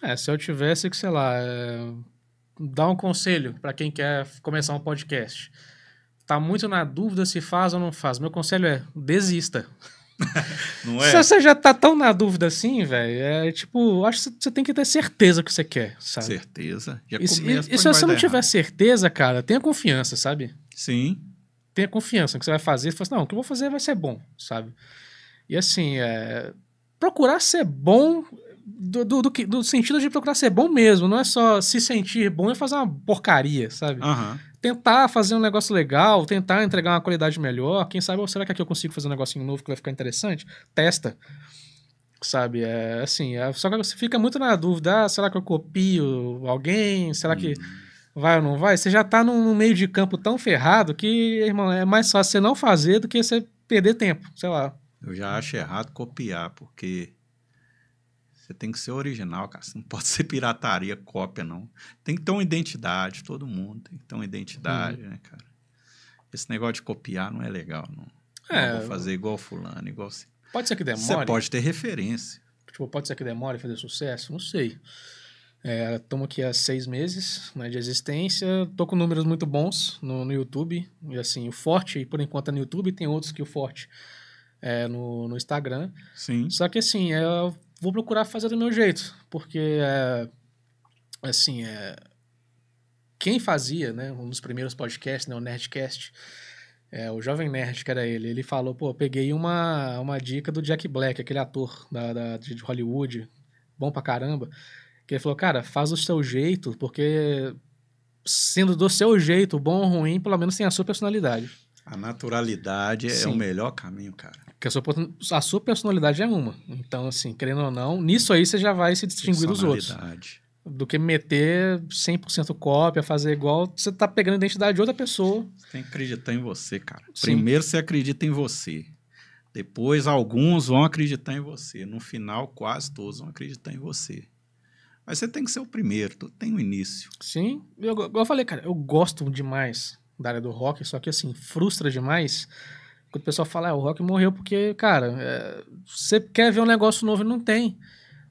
É, se eu tivesse que, sei lá, é dar um conselho para quem quer começar um podcast. Tá muito na dúvida se faz ou não faz. Meu conselho é desista. [laughs] não é? Se você já tá tão na dúvida assim, velho, é tipo, acho que você tem que ter certeza que você quer, sabe? Certeza. Já começa, e, e, e se você não tiver certeza, cara, tenha confiança, sabe? Sim. Tenha confiança que você vai fazer. Você fala assim, não, o que eu vou fazer vai ser bom, sabe? E assim, é... procurar ser bom do, do, do, do, sentido de procurar ser bom mesmo, não é só se sentir bom e fazer uma porcaria, sabe? Uhum. Tentar fazer um negócio legal, tentar entregar uma qualidade melhor. Quem sabe, ou será que aqui eu consigo fazer um negocinho novo que vai ficar interessante? Testa. Sabe? É assim, é, só que você fica muito na dúvida: ah, será que eu copio alguém? Será que uhum. vai ou não vai? Você já tá num, num meio de campo tão ferrado que, irmão, é mais fácil você não fazer do que você perder tempo, sei lá. Eu já acho errado copiar, porque você tem que ser original, cara. Você não pode ser pirataria, cópia, não. Tem que ter uma identidade, todo mundo tem que ter uma identidade, uhum. né, cara? Esse negócio de copiar não é legal, não. É, não vou fazer igual fulano, igual assim. Pode ser que demore. Você pode ter referência. Tipo, pode ser que demore fazer sucesso? Não sei. É, aqui há seis meses né, de existência. Tô com números muito bons no, no YouTube. E assim, o forte, por enquanto, é no YouTube. Tem outros que o forte é no, no Instagram. Sim. Só que assim, é vou procurar fazer do meu jeito, porque é, assim, é, quem fazia, né, um dos primeiros podcasts, né, o Nerdcast, é, o Jovem Nerd, que era ele, ele falou, pô, peguei uma, uma dica do Jack Black, aquele ator da, da, de Hollywood, bom pra caramba, que ele falou, cara, faz do seu jeito, porque sendo do seu jeito, bom ou ruim, pelo menos tem a sua personalidade. A naturalidade Sim. é o melhor caminho, cara. Porque a sua, a sua personalidade é uma. Então, assim, querendo ou não, nisso aí você já vai se distinguir dos outros. Do que meter 100% cópia, fazer igual. Você tá pegando a identidade de outra pessoa. Você tem que acreditar em você, cara. Sim. Primeiro você acredita em você. Depois alguns vão acreditar em você. No final, quase todos vão acreditar em você. Mas você tem que ser o primeiro, tu tem o um início. Sim, eu, eu falei, cara, eu gosto demais da área do rock, só que assim, frustra demais quando o pessoal fala, ah, o rock morreu porque, cara, é, você quer ver um negócio novo e não tem.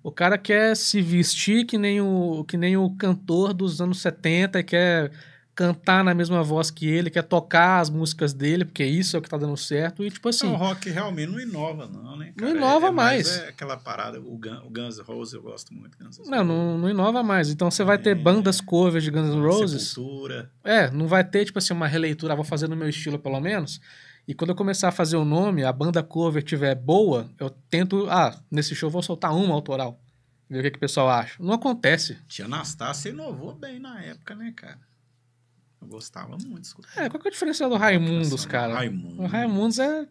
O cara quer se vestir que nem o, que nem o cantor dos anos 70 e quer cantar na mesma voz que ele, quer tocar as músicas dele, porque isso é o que tá dando certo. E tipo é assim. Então, o rock realmente não inova, não, né? Cara? Não é, inova é, é mais. mais. É aquela parada, o, Gun, o Guns N' Roses, eu gosto muito. Guns Roses. não, não, não inova mais. Então você vai é, ter bandas covers de Guns N' Roses. Sepultura. É, não vai ter, tipo assim, uma releitura, ah, vou fazer no meu estilo pelo menos. E quando eu começar a fazer o nome, a banda cover tiver boa, eu tento. Ah, nesse show eu vou soltar uma autoral. Ver o que, que o pessoal acha. Não acontece. Tia Anastácia inovou bem na época, né, cara? Eu gostava muito escutar. É, qual que é a diferença do é Raimundos, cara? Raimundos. O Raimundos é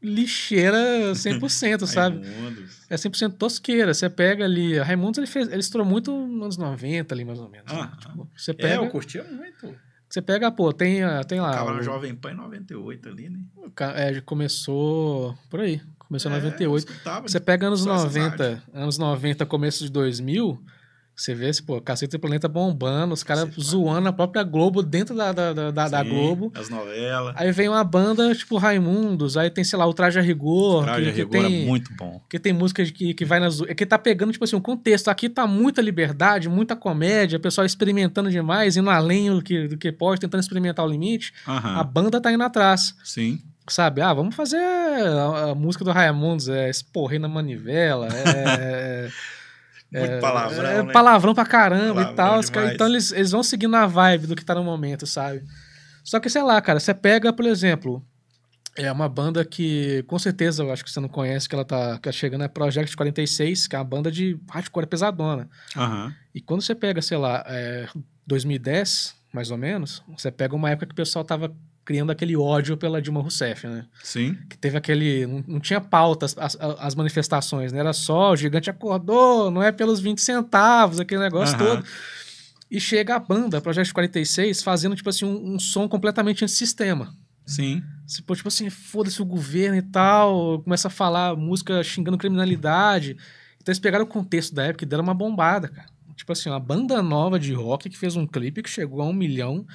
lixeira 100%, [laughs] sabe? Raimundos. É 100% tosqueira. Você pega ali... O Raimundos, ele, fez, ele estourou muito nos anos 90 ali, mais ou menos. Ah, né? tipo, você é, pega, é, eu curtia muito. Você pega, pô, tem, ah, tem lá... Tava o... Jovem Pan em 98 ali, né? É, começou por aí. Começou em é, 98. você pega anos 90, anos 90, começo de 2000 você vê, pô, Cacete Planeta bombando, os caras zoando a própria Globo dentro da, da, da, Sim, da Globo. As novelas. Aí vem uma banda, tipo, Raimundos, aí tem, sei lá, o Traje a Rigor. O Traje que, a Rigor que é tem, é muito bom. Que tem músicas que, que vai nas... Que tá pegando, tipo assim, um contexto. Aqui tá muita liberdade, muita comédia, o pessoal experimentando demais, indo além do que, do que pode, tentando experimentar o limite. Uhum. A banda tá indo atrás. Sim sabe? Ah, vamos fazer a, a música do Raimundos, é Esporrer na Manivela, é... é, é. [laughs] Muito é, palavrão. É, né? Palavrão pra caramba palavrão e tal. Então eles, eles vão seguindo a vibe do que tá no momento, sabe? Só que, sei lá, cara, você pega, por exemplo, é uma banda que com certeza eu acho que você não conhece, que ela tá, que tá chegando, é Project 46, que é uma banda de hardcore pesadona. Uhum. E quando você pega, sei lá, é, 2010, mais ou menos, você pega uma época que o pessoal tava criando aquele ódio pela Dilma Rousseff, né? Sim. Que teve aquele. Não, não tinha pautas as, as, manifestações, né? Era só o gigante acordou, não é pelos 20 centavos, aquele negócio todo. E chega a banda, Projeto 46, fazendo, tipo assim, um, um som completamente antissistema. Sim. Tipo, tipo assim, foda-se o governo e tal, começa a falar música xingando criminalidade. Então eles pegaram o contexto da época e deram uma bombada, cara. Tipo assim, uma banda nova de rock que fez um clipe que chegou a um milhão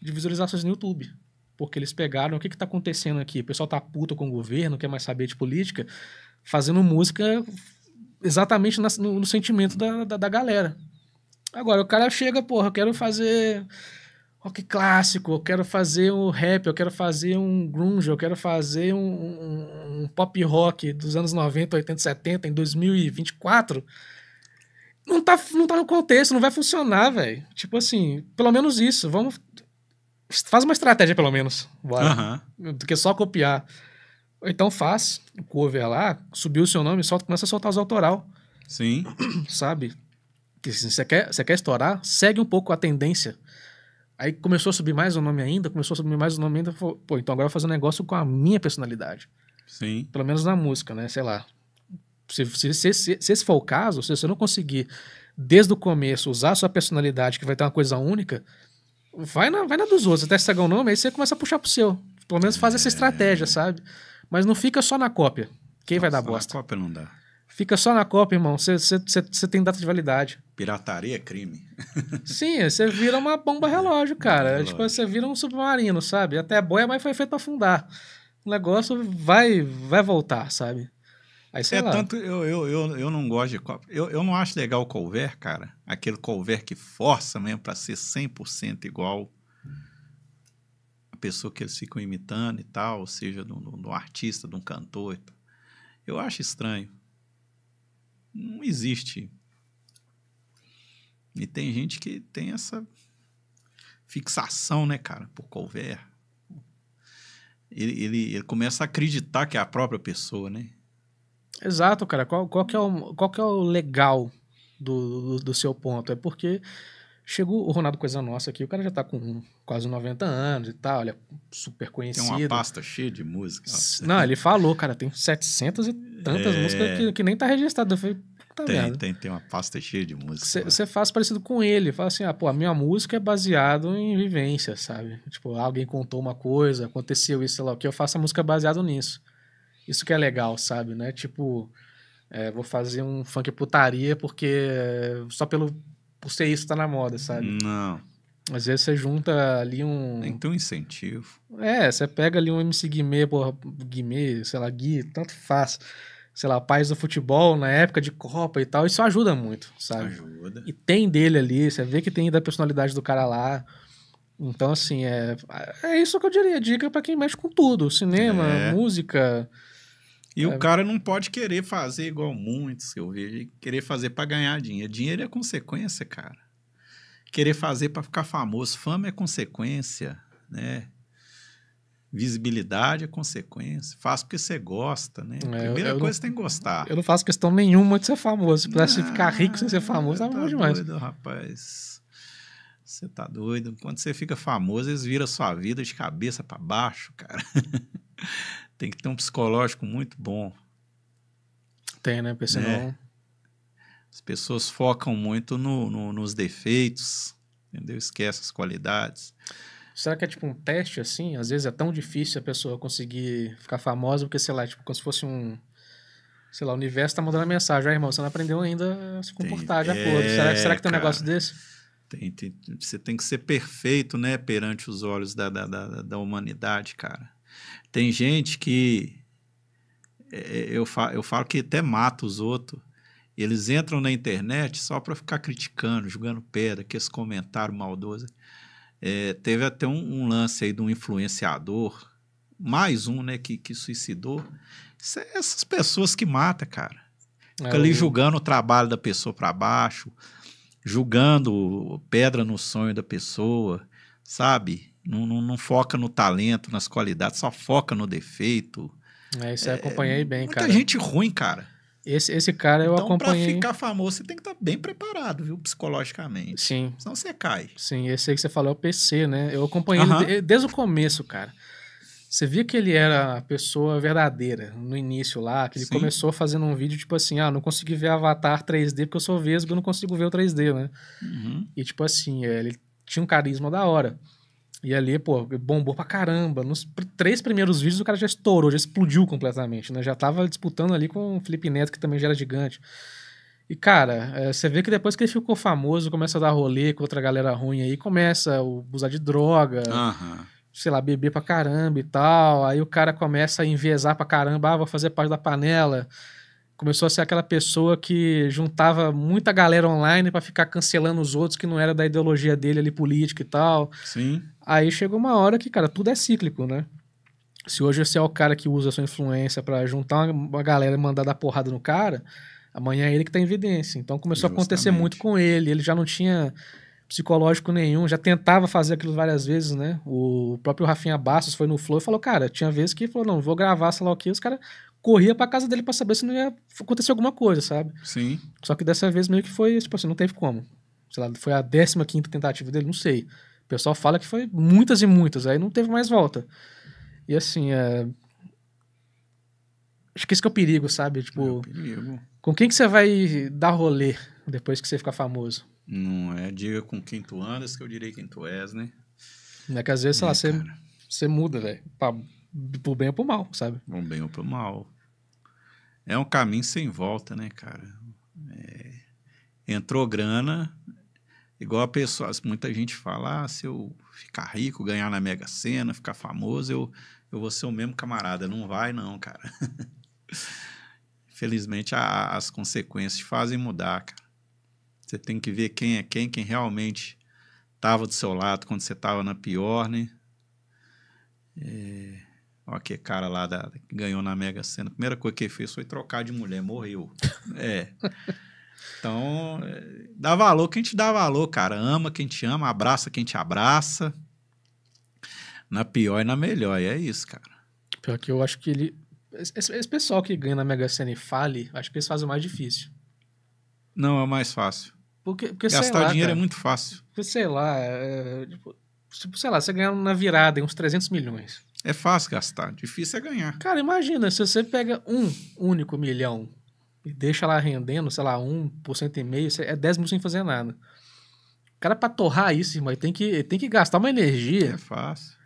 de visualizações no YouTube porque eles pegaram o que está acontecendo aqui. O pessoal tá puto com o governo, quer mais saber de política, fazendo música exatamente na, no, no, sentimento da, da, da, galera. Agora, o cara chega, porra, eu quero fazer rock clássico, eu quero fazer um rap, eu quero fazer um grunge, eu quero fazer um, um, um pop rock dos anos 90, 80, 70, em 2024 não tá, não tá no contexto, não vai funcionar, velho. Tipo assim, pelo menos isso. Vamos Faz uma estratégia, pelo menos. Bora. Do que só copiar. Então faz o cover lá, subiu o seu nome, solta, começa a soltar os autoral. Sim. [clears throat] Sabe? Que se assim, você quer, você quer estourar, segue um pouco a tendência. Aí começou a subir mais o nome ainda, começou a subir mais o nome ainda, falou, pô, então agora eu vou fazer um negócio com a minha personalidade. Sim. Pelo menos na música, né? Sei lá. Se, se, se, se, se esse for o caso, se você não conseguir desde o começo usar a sua personalidade, que vai ter uma coisa única, vai na, vai na dos outros, até cegão não, mas aí você começa a puxar pro seu. Pelo menos faz é. essa estratégia, sabe? Mas não fica só na cópia. Quem vai dar só bosta? Na cópia não dá. Fica só na cópia, irmão. Você tem data de validade. Pirataria é crime. [laughs] Sim, você vira uma bomba é, relógio, cara. Tipo, relógio. Tipo, você vira um submarino, sabe? Até a boia, mas foi feito para afundar. O negócio vai, vai voltar, sabe? Aí, sei é lá. tanto, eu, eu, eu, eu não gosto de copo. Eu, eu não acho legal o couvert, cara. Aquele couvert que força mesmo para ser 100% igual a pessoa que eles ficam imitando e tal, ou seja, do, do, do artista, de um cantor. E tal. Eu acho estranho. Não existe. E tem gente que tem essa fixação, né, cara, por couvert. Ele, ele, ele começa a acreditar que é a própria pessoa, né? Exato, cara. Qual, qual, que, é o, qual que é o legal do, do, do seu ponto? É porque chegou o Ronaldo Coisa Nossa aqui, o cara já tá com quase 90 anos e tal, olha, é super conhecido. Tem uma pasta cheia de música. Não, ele falou, cara, tem 700 e tantas é... músicas que, que nem tá registrado. Eu falei, Tá tem, tem, tem uma pasta cheia de música. Né? Você faz parecido com ele, fala assim, ah, pô, a minha música é baseada em vivência, sabe? Tipo, alguém contou uma coisa, aconteceu isso, sei lá o que, eu faço a música baseado nisso. Isso que é legal, sabe? Né? Tipo, é, vou fazer um funk putaria porque só pelo por ser isso tá na moda, sabe? Não. Às vezes você junta ali um. Tem um incentivo. É, você pega ali um MC Guimê, porra, Guimê, sei lá, Gui, tanto faz. Sei lá, paz do futebol na época de Copa e tal, isso ajuda muito, sabe? Ajuda. E tem dele ali, você vê que tem da personalidade do cara lá. Então, assim, é, é isso que eu diria. Dica para quem mexe com tudo: cinema, é. música, e é. o cara não pode querer fazer igual muitos que eu vejo, querer fazer para ganhar dinheiro. Dinheiro é consequência, cara. Querer fazer para ficar famoso, fama é consequência, né? Visibilidade é consequência. Faz porque você gosta, né? É, Primeira eu, eu coisa não, tem que gostar. Eu não faço questão nenhuma de ser famoso. Se pudesse ah, ficar rico sem ser famoso, tá bom demais. Doido, rapaz. Você tá doido. Quando você fica famoso, eles viram sua vida de cabeça para baixo, cara. [laughs] tem que ter um psicológico muito bom. Tem, né? Porque senão. Né? As pessoas focam muito no, no, nos defeitos, entendeu? Esquece as qualidades. Será que é tipo um teste assim? Às vezes é tão difícil a pessoa conseguir ficar famosa, porque, sei lá, tipo, como se fosse um. Sei lá, o universo tá mandando mensagem, ah, irmão, você não aprendeu ainda a se comportar tem, de acordo. É, será, será, que tem cara, um negócio desse? Tem, tem, você tem que ser perfeito, né, perante os olhos da, da, da, da humanidade, cara. Tem gente que é, é, eu, eu falo que até mata os outros. Eles entram na internet só para ficar criticando, jogando pedra, que esse comentário maldoso. É, teve até um, um, lance aí de um influenciador, mais um, né, que, que suicidou. é essas pessoas que matam, cara. Fica é, ali eu... julgando o trabalho da pessoa para baixo, julgando pedra no sonho da pessoa, sabe? Não, não, não, foca no talento, nas qualidades, só foca no defeito. É, isso eu é, acompanhei bem, muita cara. Muita gente ruim, cara. Esse, esse cara eu então, acompanhei. Então, pra ficar famoso, você tem que estar tá bem preparado, viu? Psicologicamente. Sim. Senão você cai. Sim, esse aí que você falou é o PC, né? Eu acompanhei uh -huh. ele desde o começo, cara. Você via que ele era a pessoa verdadeira no início lá, que ele Sim. começou fazendo um vídeo tipo assim, ah, não consegui ver Avatar 3D porque eu sou vesgo, eu não consigo ver o 3D, né? Uhum. E tipo assim, é, ele tinha um carisma da hora. E ali, pô, bombou pra caramba. Nos três primeiros vídeos o cara já estourou, já explodiu completamente, né? Já tava disputando ali com o Felipe Neto, que também já era gigante. E, cara, é, você vê que depois que ele ficou famoso, começa a dar rolê com outra galera ruim aí, começa a usar de droga, uhum. sei lá, beber pra caramba e tal. Aí o cara começa a enviesar pra caramba, ah, vou fazer parte da panela começou a ser aquela pessoa que juntava muita galera online para ficar cancelando os outros que não era da ideologia dele ali política e tal. Sim. Aí chegou uma hora que, cara, tudo é cíclico, né? Se hoje você é o cara que usa a sua influência para juntar uma, uma galera e mandar dar porrada no cara, amanhã é ele que tá em evidência. Então começou Justamente. a acontecer muito com ele, ele já não tinha psicológico nenhum, já tentava fazer aquilo várias vezes, né? O próprio Rafinha Bastos foi no Flow e falou, cara, tinha vezes que falou, não, vou gravar, sei lá o que, os caras corria pra casa dele para saber se não ia acontecer alguma coisa, sabe? Sim. Só que dessa vez meio que foi, tipo assim, não teve como. Sei lá, foi a 15 quinta tentativa dele, não sei. O pessoal fala que foi muitas e muitas, aí não teve mais volta. E assim, é... Acho que esse que é o perigo, sabe? Tipo, é o perigo. com quem que você vai dar rolê depois que você ficar famoso? Não é, diga com quem tu andas que eu direi quem tu és, né? É que às vezes, sei é, lá, né, você, você muda, velho, por bem ou por mal, sabe? Por bem ou por mal. É um caminho sem volta, né, cara? É... Entrou grana, igual a pessoa. Muita gente fala: ah, se eu ficar rico, ganhar na Mega Sena, ficar famoso, eu, eu vou ser o mesmo camarada. Não vai, não, cara. [laughs] Felizmente, a, as consequências fazem mudar, cara. Você tem que ver quem é quem, quem realmente estava do seu lado quando você estava na pior, né? É aquele cara lá da, que ganhou na Mega Sena. A primeira coisa que ele fez foi trocar de mulher, morreu. [laughs] é. Então, é, dá valor quem te dá valor, cara. Ama quem te ama, abraça quem te abraça. Na pior e na melhor, e é isso, cara. Pior que eu acho que ele. Esse, esse pessoal que ganha na Mega Sena e fale, acho que eles fazem o mais difícil. Não, é o mais fácil. Porque, porque Gastar lá, dinheiro é cara, é muito fácil. Porque, sei lá, é, tipo, tipo sei lá, você ganha na virada uns 300 milhões. É fácil gastar, difícil é ganhar. Cara, imagina, se você pega um único milhão e deixa lá rendendo, sei lá, 1% e meio, é 10 mil sem fazer nada. O cara, para torrar isso, irmão, ele tem que, ele tem que gastar uma energia. É fácil.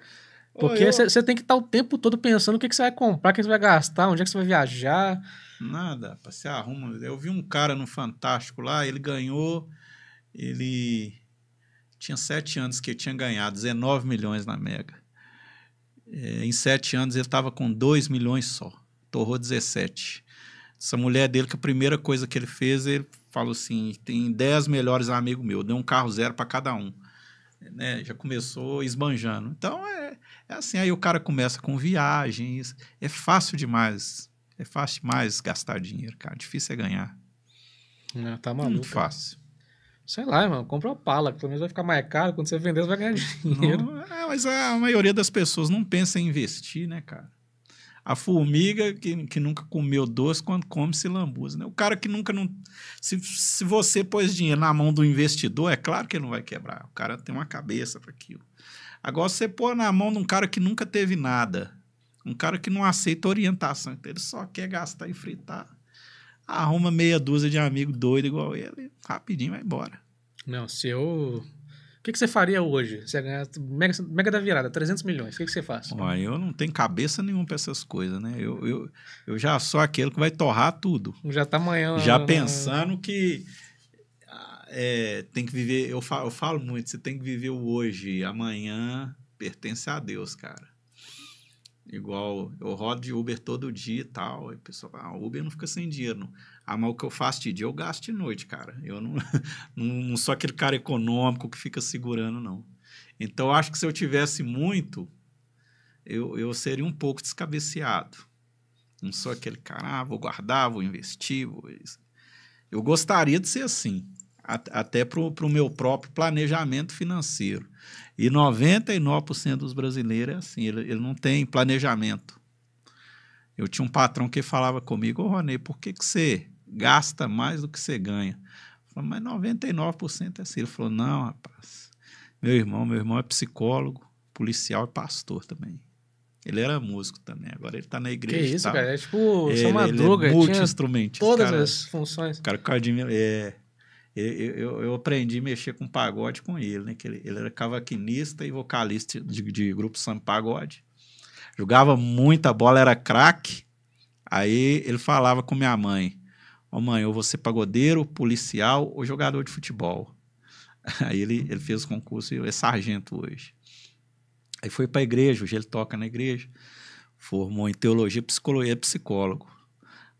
Porque você tem que estar tá o tempo todo pensando o que você vai comprar, o que você vai gastar, onde é que você vai viajar. Nada, você arruma. Eu vi um cara no Fantástico lá, ele ganhou, ele tinha sete anos que ele tinha ganhado 19 milhões na Mega. É, em sete anos ele estava com 2 milhões só, torrou 17. Essa mulher dele, que a primeira coisa que ele fez, ele falou assim: tem 10 melhores amigos meu, deu um carro zero para cada um. Né? Já começou esbanjando. Então é, é assim, aí o cara começa com viagens, é fácil demais. É fácil demais gastar dinheiro, cara. Difícil é ganhar. Não, ah, tá maluco. Muito fácil. Sei lá, mano, compra uma pala, que pelo menos vai ficar mais caro. Quando você vender, você vai ganhar [laughs] dinheiro. Não, é, mas a maioria das pessoas não pensa em investir, né, cara? A formiga que, que nunca comeu doce, quando come, se lambuza, né? O cara que nunca não... Se, se você pôs dinheiro na mão do investidor, é claro que ele não vai quebrar. O cara tem uma cabeça para aquilo. Agora, você pôr na mão de um cara que nunca teve nada, um cara que não aceita orientação, então ele só quer gastar e fritar arruma meia dúzia de amigo doido igual ele, rapidinho vai embora. Não, se eu. O que, que você faria hoje? Você ia ganhar mega, mega da virada, 300 milhões. O que, que você faz? Olha, eu não tenho cabeça nenhuma para essas coisas, né? Eu, eu, eu já sou aquele que vai torrar tudo. Já tá amanhã. Né? Já pensando que ah, é, tem que viver. Eu falo, eu falo muito, você tem que viver o hoje. Amanhã pertence a Deus, cara. Igual eu rodo de Uber todo dia e tal. E o pessoal fala, ah, Uber não fica sem dinheiro. Não. Ah, mas o que eu faço de dia, eu gasto de noite, cara. Eu [laughs] não, não sou aquele cara econômico que fica segurando, não. Então, eu acho que se eu tivesse muito, eu, eu seria um pouco descabeceado. Não sou aquele cara, ah, vou guardar, vou investir. Vou... Eu gostaria de ser assim até para o meu próprio planejamento financeiro. E 99% dos brasileiros é assim, ele, ele, não tem planejamento. Eu tinha um patrão que falava comigo, ô oh, Ronê, por que, que você gasta mais do que você ganha? Eu falei, mas 99% é assim. Ele falou, não, rapaz, meu irmão, meu irmão é psicólogo, policial e pastor também. Ele era músico também, agora ele tá na igreja. Que isso, cara, é tipo, ele, são madruga. Ele é multi-instrumentista. Todas cara, as funções. O cara, cara de, é, eu, eu, eu, aprendi a mexer com pagode com ele, né? Que ele, ele era cavaquinista e vocalista de, de grupo Sam Pagode. Jogava muita bola, era craque. Aí ele falava com minha mãe: Ó, oh, mãe, ou você é pagodeiro, policial ou jogador de futebol. [laughs] Aí ele, ele fez o concurso e é sargento hoje. Aí foi para a igreja, hoje ele toca na igreja. Formou em teologia, psicologia, é psicólogo.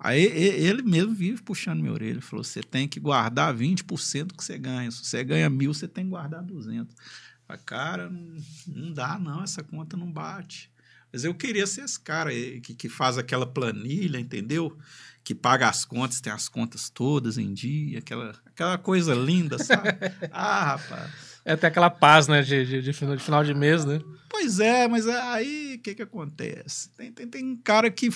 Aí ele mesmo vive puxando minha orelha. Ele falou: você tem que guardar 20% do que você ganha. Se você ganha mil, você tem que guardar 200. Falei, cara, não, dá, não. Essa conta não bate. Mas eu queria ser esse cara que, que faz aquela planilha, entendeu? Que paga as contas, tem as contas todas em dia, aquela, aquela coisa linda, sabe? [laughs] ah, rapaz. É até aquela paz, né, de, de, de, final de mês, né? Pois é, mas aí o que, que acontece? Tem, tem, tem cara que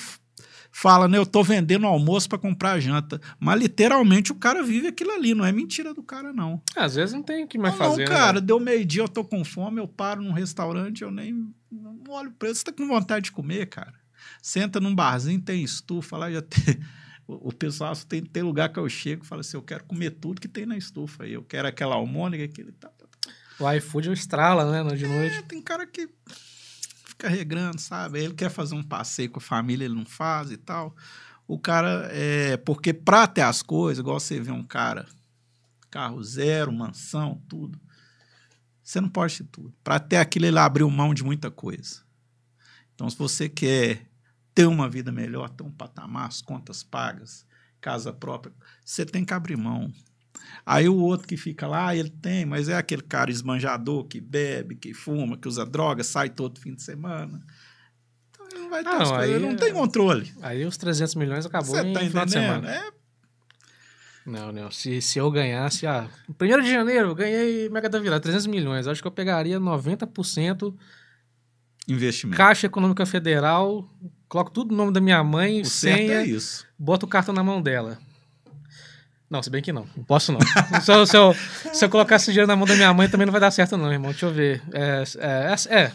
fala, né, eu tô vendendo almoço para comprar janta. Mas literalmente o cara vive aquilo ali, não é mentira do cara, não. Às vezes não tem o que mais não, fazer. Não, né, cara, né? deu meio-dia, eu tô com fome, eu paro num restaurante, eu nem não olho o preço. Você tá com vontade de comer, cara? Senta num barzinho, tem estufa lá, já tem. [laughs] O pessoal tem, tem lugar que eu chego e falo assim: eu quero comer tudo que tem na estufa. Eu quero aquela almônica, aquele tal. Tá, tá, tá. O iFood estrala, né? De é, noite. É, tem cara que fica regrando, sabe? Ele quer fazer um passeio com a família, ele não faz e tal. O cara, é, porque pra ter as coisas, igual você vê um cara, carro zero, mansão, tudo. Você não pode ter tudo. Para ter aquilo, ele abriu mão de muita coisa. Então, se você quer ter uma vida melhor, ter um patamar, as contas pagas, casa própria, você tem que abrir mão. Aí o outro que fica lá, ah, ele tem, mas é aquele cara esmanjador que bebe, que fuma, que usa droga, sai todo fim de semana. Então ele não vai ter ah, as não, coisas, ele não tem é controle. Aí os 300 milhões acabou Você em tá final de semana. É... Não, não. Se, se eu ganhasse, ah, 1 de janeiro eu ganhei Mega da Virada, 300 milhões. Acho que eu pegaria 90% investimento. Caixa Econômica Federal, coloco tudo no nome da minha mãe, o é senha, é isso. boto o cartão na mão dela. Não, se bem que não. Não posso não. [laughs] se, eu, se, eu, se eu colocasse dinheiro na mão da minha mãe também não vai dar certo não, irmão. Deixa eu ver. É, é, é,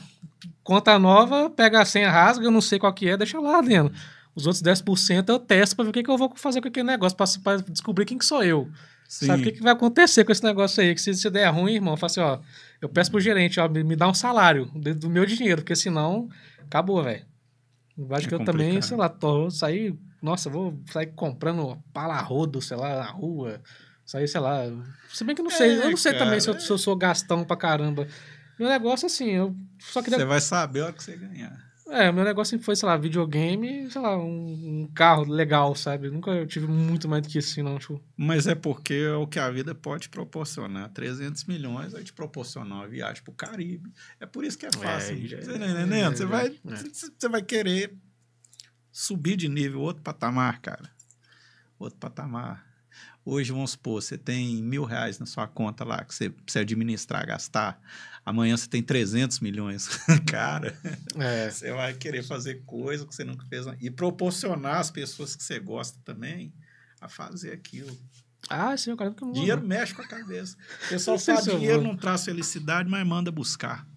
conta nova, pega a senha, rasga, eu não sei qual que é, deixa lá dentro. Os outros 10% eu testo para ver o que, que eu vou fazer com aquele negócio, para descobrir quem que sou eu. Sim. Sabe o que, que vai acontecer com esse negócio aí? Que se, se der ruim, irmão, fala assim, ó, eu peço pro gerente, ó, me, me dá um salário do meu dinheiro, porque senão acabou, velho. acho é que eu complicado. também, sei lá, tô, saí nossa, vou sair comprando palarrodo, sei lá, na rua. Sair, sei lá. Se bem que não é, sei. Eu não sei cara, é, também se eu, se eu, sou gastão pra caramba. Meu negócio, assim, eu só queria. Você vai saber a hora que você ganhar. É, meu negócio sempre foi, sei lá, videogame, sei lá, um, um carro legal, sabe? Nunca eu tive muito mais do que isso, assim, não, tipo. Mas é porque é o que a vida pode proporcionar. 300 milhões vai te proporcionar uma viagem pro Caribe. É por isso que é, é fácil. É, você, tá é, você vai, você vai querer subir de nível, outro patamar, cara. Outro patamar. Hoje, vamos supor, você tem mil reais na sua conta lá que você precisa administrar, gastar. Amanhã você tem 300 milhões. [laughs] cara, é. você vai querer fazer coisa que você nunca fez. E proporcionar às pessoas que você gosta também a fazer aquilo. Ah, sim, eu quero que eu Dinheiro mexe com a cabeça. O pessoal [laughs] é fala dinheiro não traz felicidade, mas manda buscar.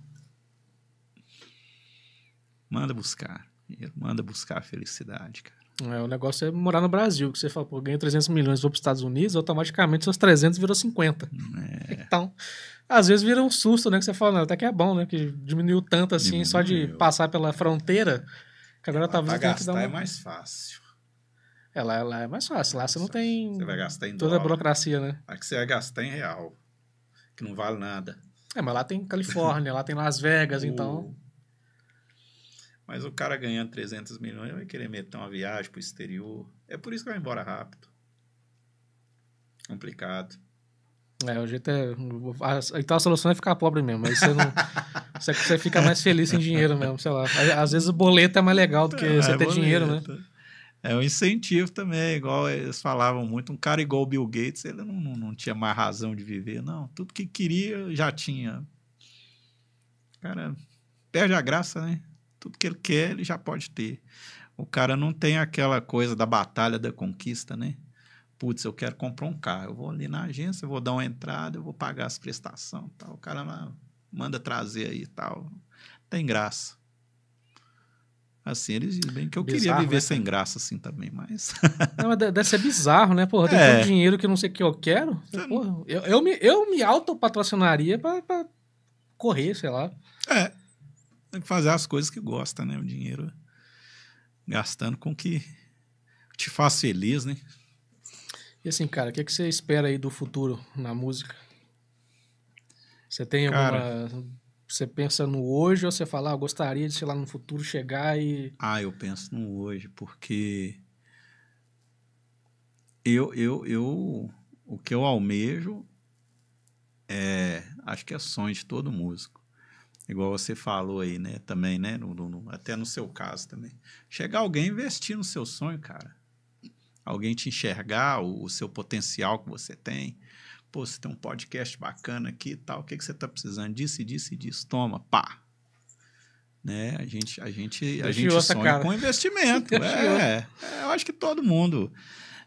Manda buscar manda buscar a felicidade, cara. É, o negócio é morar no Brasil, que você fala, pô, ganho 300 milhões, vou para os Estados Unidos, automaticamente seus 300 virou 50. É. [laughs] Então, às vezes vira um susto, né? Que você fala, não, até que é bom, né? Que diminuiu tanto assim, diminuiu. só de passar pela fronteira, que agora talvez tenha que dar é uma... é mais fácil. É, lá, lá é mais fácil. Lá você não tem você vai gastar em toda dólar. a burocracia, né? Aqui você vai gastar em real, que não vale nada. É, mas lá tem Califórnia, lá tem Las Vegas, então... Mas o cara ganhando 300 milhões vai querer meter uma viagem para o exterior. É por isso que vai embora rápido. Complicado. É, o jeito é. então a solução é ficar pobre mesmo. Aí você não. [laughs] você, você fica mais feliz sem dinheiro mesmo, sei lá. Às vezes o boleto é mais legal do que é, você é ter boleto. dinheiro, né? É um incentivo também, igual eles falavam muito. Um cara igual o Bill Gates, ele não, não, não tinha mais razão de viver, não. Tudo que queria já tinha. Cara, perde a graça, né? Tudo que ele quer, ele já pode ter. O cara não tem aquela coisa da batalha da conquista, né? Putz, eu quero comprar um carro. Eu vou ali na agência, eu vou dar uma entrada, eu vou pagar as prestações. Tal. O cara manda trazer aí tal. Tem graça. Assim, eles dizem bem que eu bizarro, queria viver né? sem graça assim também, mas. [laughs] não, mas deve ser é bizarro, né? Porra, tem é. tanto dinheiro que não sei o que eu quero. Porra, eu, eu me, eu me autopatrocinaria pra, pra correr, sei lá. É tem que fazer as coisas que gosta, né? O dinheiro gastando com que te faz feliz, né? E assim, cara, o que, é que você espera aí do futuro na música? Você tem alguma. Cara, você pensa no hoje ou você fala, ah, gostaria de, sei lá, no futuro chegar e. Ah, eu penso no hoje, porque. Eu, eu, eu. O que eu almejo é. Acho que é sonho de todo músico Igual você falou aí, né? Também, né? No, no, até no seu caso também. Chegar alguém investir no seu sonho, cara. Alguém te enxergar o, o seu potencial que você tem. Pô, você tem um podcast bacana aqui e tal. O que, que você tá precisando disso e disso e disso? Toma, pá. Né? A gente, a gente, a gente sonha cara. com investimento. [laughs] é, é, eu acho que todo mundo.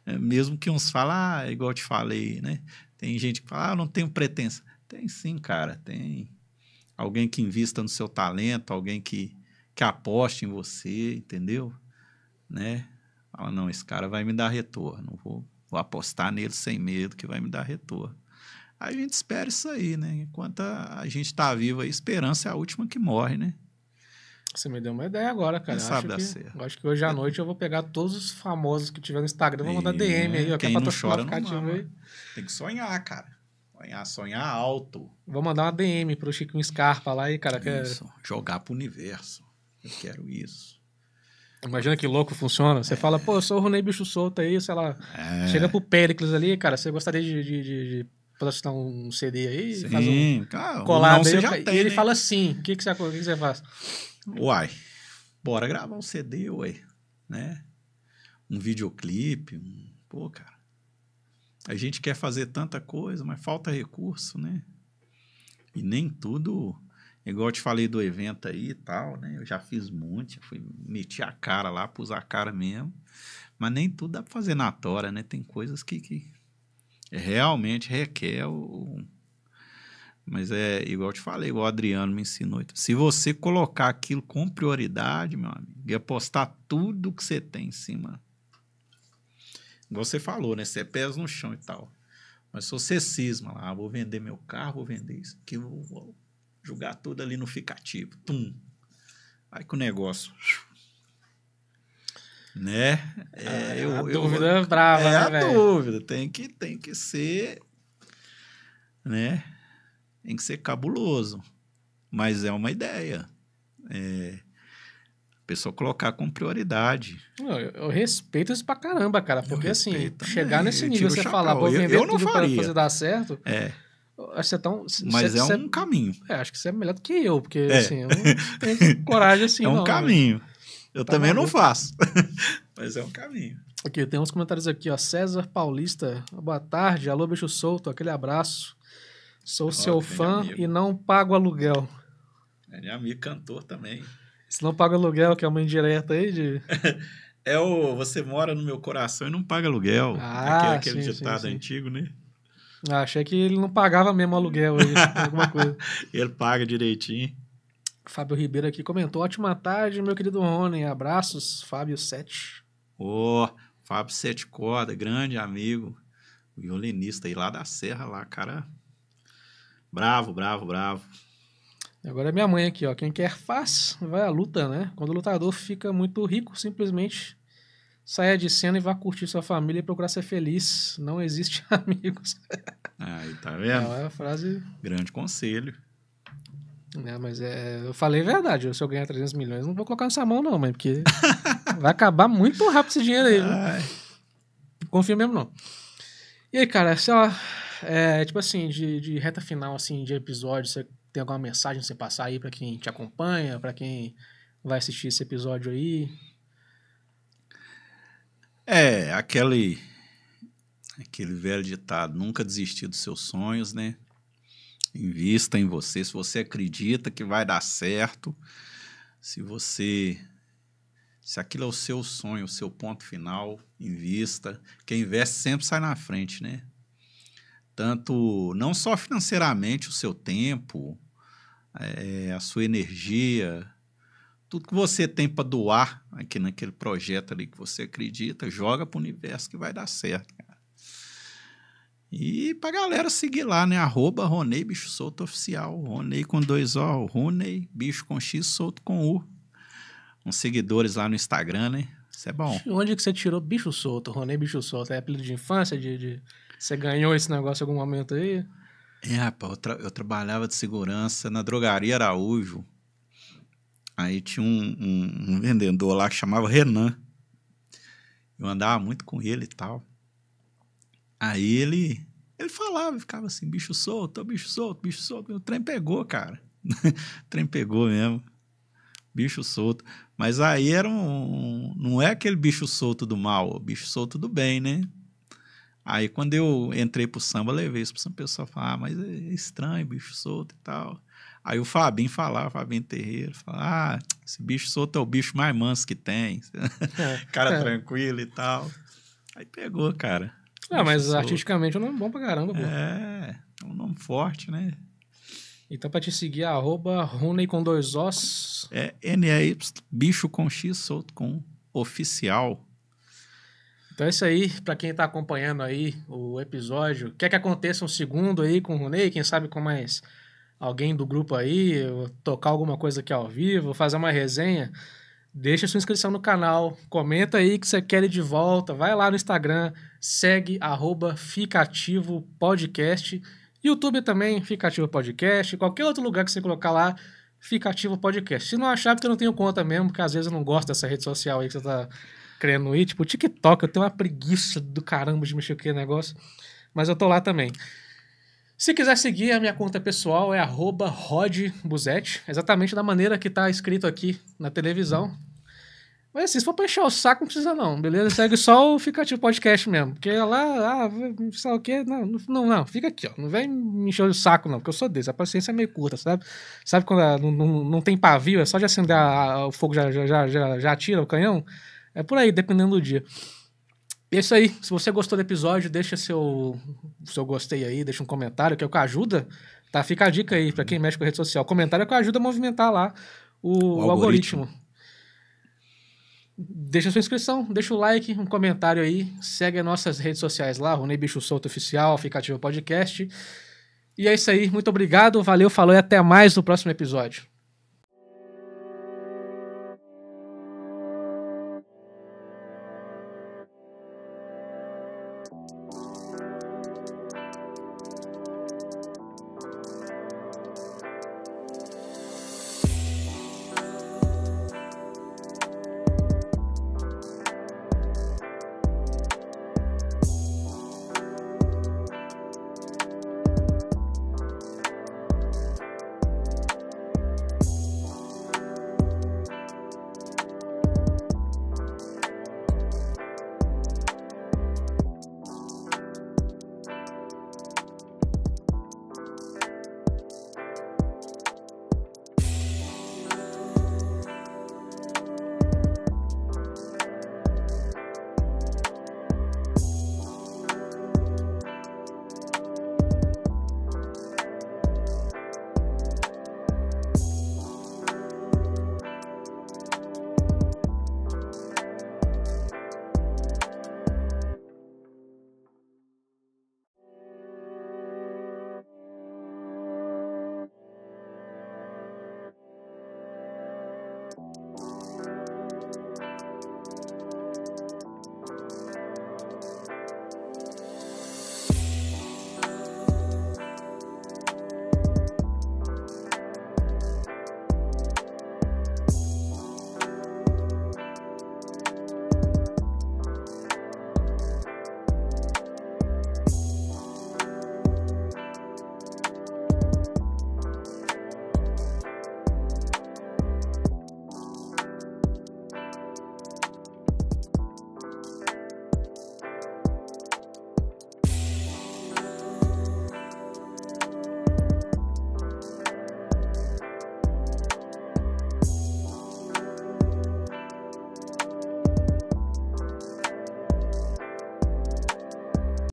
É, mesmo que uns falem, ah, igual eu te falei, né? Tem gente que fala, ah, não tenho pretensão. Tem sim, cara, tem alguém que invista no seu talento, alguém que, que aposte em você, entendeu? Né? Fala, não, esse cara vai me dar retorno, vou, vou apostar nele sem medo que vai me dar retorno. A gente espera isso aí, né? Enquanto a, a gente está vivo aí, esperança é a última que morre, né? Você me deu uma ideia agora, cara. Eu sabe acho, que, certo. acho que hoje à noite eu vou pegar todos os famosos que tiver no Instagram, vou mandar DM aí, ó, quem que é não chora, não mama. Aí. Tem que sonhar, cara. Sonhar, sonhar alto. Vou mandar uma DM pro Chico Scarpa lá e, cara, quer... É isso, jogar pro universo. Eu quero isso. Imagina que louco funciona. Você é. fala, pô, eu sou o Runei Bicho Solto aí, sei lá. É. Chega pro Pericles ali, cara, você gostaria de, de, de, de postar um CD aí? Sim, faz um cara, colado aí, já tem, ele né? fala assim, o que, que, você, que, que você faz? Uai, bora gravar um CD, uai. né? Um videoclipe, um... pô, cara a gente quer fazer tanta coisa, mas falta recurso, né? E nem tudo. Igual eu te falei do evento aí e tal, né? Eu já fiz muito, monte, fui meti a cara lá, pus a cara mesmo. Mas nem tudo dá pra fazer na tora, né? Tem coisas que, que realmente requer o. Mas é igual eu te falei, igual o Adriano me ensinou. Se você colocar aquilo com prioridade, meu amigo, e apostar tudo que você tem em cima Igual você falou, né? Você é pés no chão e tal. Mas se você cisma lá, ah, vou vender meu carro, vou vender isso aqui, vou, vou jogar tudo ali no ficativo. Tum. Aí que o negócio. Né? É, ah, é eu, a eu, dúvida eu, é brava, é né, a dúvida. Tem que, tem que ser. Né? Tem que ser cabuloso. Mas é uma ideia. É, pessoa colocar com prioridade. Não, eu, eu, respeito isso pra caramba, cara, porque assim, chegar nesse nível, você falar, vou vender eu, eu não faria. pra fazer dar certo. É. Acho que é tão, Mas é um caminho. É, acho que você é melhor do que eu, porque é. assim, eu não tenho [laughs] coragem assim. É um não, né? caminho. Né? Eu tá também maluco. não faço. [laughs] Mas é um caminho. Aqui, tem uns comentários aqui, ó. César Paulista, boa tarde. Alô, bicho solto, aquele abraço. Sou seu fã e não pago aluguel. É meu amigo cantor também. Se não paga aluguel, que é uma indireta aí de. É o você mora no meu coração e não paga aluguel. Ah, aquele, aquele sim, ditado sim, sim. antigo, né? Ah, achei que ele não pagava mesmo aluguel aí, [laughs] alguma coisa. Ele paga direitinho. Fábio Ribeiro aqui comentou: ótima tarde, meu querido Rony. Abraços, Fábio Sete. Ô, oh, Fábio Sete Corda, grande amigo, violinista aí lá da Serra, lá, cara. Bravo, bravo, bravo. Agora é minha mãe aqui, ó. Quem quer faz, vai à luta, né? Quando o lutador fica muito rico, simplesmente saia de cena e vá curtir sua família e procurar ser feliz. Não existe [laughs] amigos. Aí, tá vendo? é uma frase. Grande conselho. É, mas é, eu falei a verdade. Se eu ganhar 300 milhões, não vou colocar nessa mão, não, mãe, porque [laughs] vai acabar muito rápido esse dinheiro aí. Ai. Confia mesmo, não. E aí, cara, sei lá, é, tipo assim, de, de reta final, assim, de episódio, você tem alguma mensagem você passar aí para quem te acompanha, para quem vai assistir esse episódio aí? É, aquele aquele velho ditado, nunca desistir dos seus sonhos, né? Invista em você, se você acredita que vai dar certo, se você se aquilo é o seu sonho, o seu ponto final, invista. Quem investe sempre sai na frente, né? tanto não só financeiramente o seu tempo, é, a sua energia, tudo que você tem para doar aqui naquele projeto ali que você acredita, joga para o universo que vai dar certo. Cara. E para galera seguir lá, né? Arroba Ronei Bicho Solto Oficial. Ronei com dois O, Ronei Bicho com X Solto com U. Uns seguidores lá no Instagram, né? Isso é bom. Onde que você tirou Bicho Solto? Ronei Bicho Solto? É apelido de infância? de... de... Você ganhou esse negócio em algum momento aí? É, rapaz, eu, tra eu, trabalhava de segurança na drogaria Araújo. Aí tinha um, um, um vendedor lá que chamava Renan. Eu andava muito com ele e tal. Aí ele ele falava, ficava assim, bicho solto, bicho solto, bicho solto. O trem pegou, cara. [laughs] o trem pegou mesmo. Bicho solto. Mas aí era um. Não é aquele bicho solto do mal, bicho solto do bem, né? Aí quando eu entrei pro samba, levei isso pro samba, o pessoal falava, ah, mas é estranho, bicho solto e tal. Aí o Fabinho falava, Fabinho Terreiro, falava, ah, esse bicho solto é o bicho mais manso que tem. É, [laughs] cara é. tranquilo e tal. Aí pegou, cara. Ah, mas solto. artisticamente é um nome bom pra caramba, pô. É, é um nome forte, né? Então pra te seguir, arroba com dois Os. É, N-E-Y, bicho com X solto com oficial. Então é isso aí, para quem está acompanhando aí o episódio. Quer que aconteça um segundo aí com o Runei, quem sabe com mais alguém do grupo aí, tocar alguma coisa aqui ao vivo, fazer uma resenha, deixa sua inscrição no canal, comenta aí que você quer ir de volta, vai lá no Instagram, segue arroba Ficativo Podcast, YouTube também, Ficativo Podcast, qualquer outro lugar que você colocar lá, Ficativo Podcast. Se não achar, é porque eu não tenho conta mesmo, porque às vezes eu não gosto dessa rede social aí que você tá querendo ir. Tipo, TikTok, eu tenho uma preguiça do caramba de mexer com aquele negócio. Mas eu tô lá também. Se quiser seguir, a minha conta pessoal é rodbuzetti, exatamente da maneira que tá escrito aqui na televisão. Mas assim, se for pra encher o saco, não precisa não, beleza? Segue só o Fica Podcast mesmo. Porque lá, ah, sei o quê, não, não, não, fica aqui, ó. Não vem me encher o saco não, porque eu sou desse. A paciência é meio curta, sabe? Sabe quando ah, não, não, não tem pavio, é só de acender a, a, o fogo, já, já, já, já atira o canhão? É por aí, dependendo do dia. é isso aí. Se você gostou do episódio, deixa seu, seu gostei aí, deixa um comentário, que é o que ajuda. Tá? Fica a dica aí para quem mexe com a rede social. Comentário é o que ajuda a movimentar lá o, o algoritmo. algoritmo. Deixa sua inscrição, deixa o like, um comentário aí. Segue as nossas redes sociais lá, Runei Bicho Solto Oficial, Ficativo Podcast. E é isso aí. Muito obrigado, valeu, falou e até mais no próximo episódio.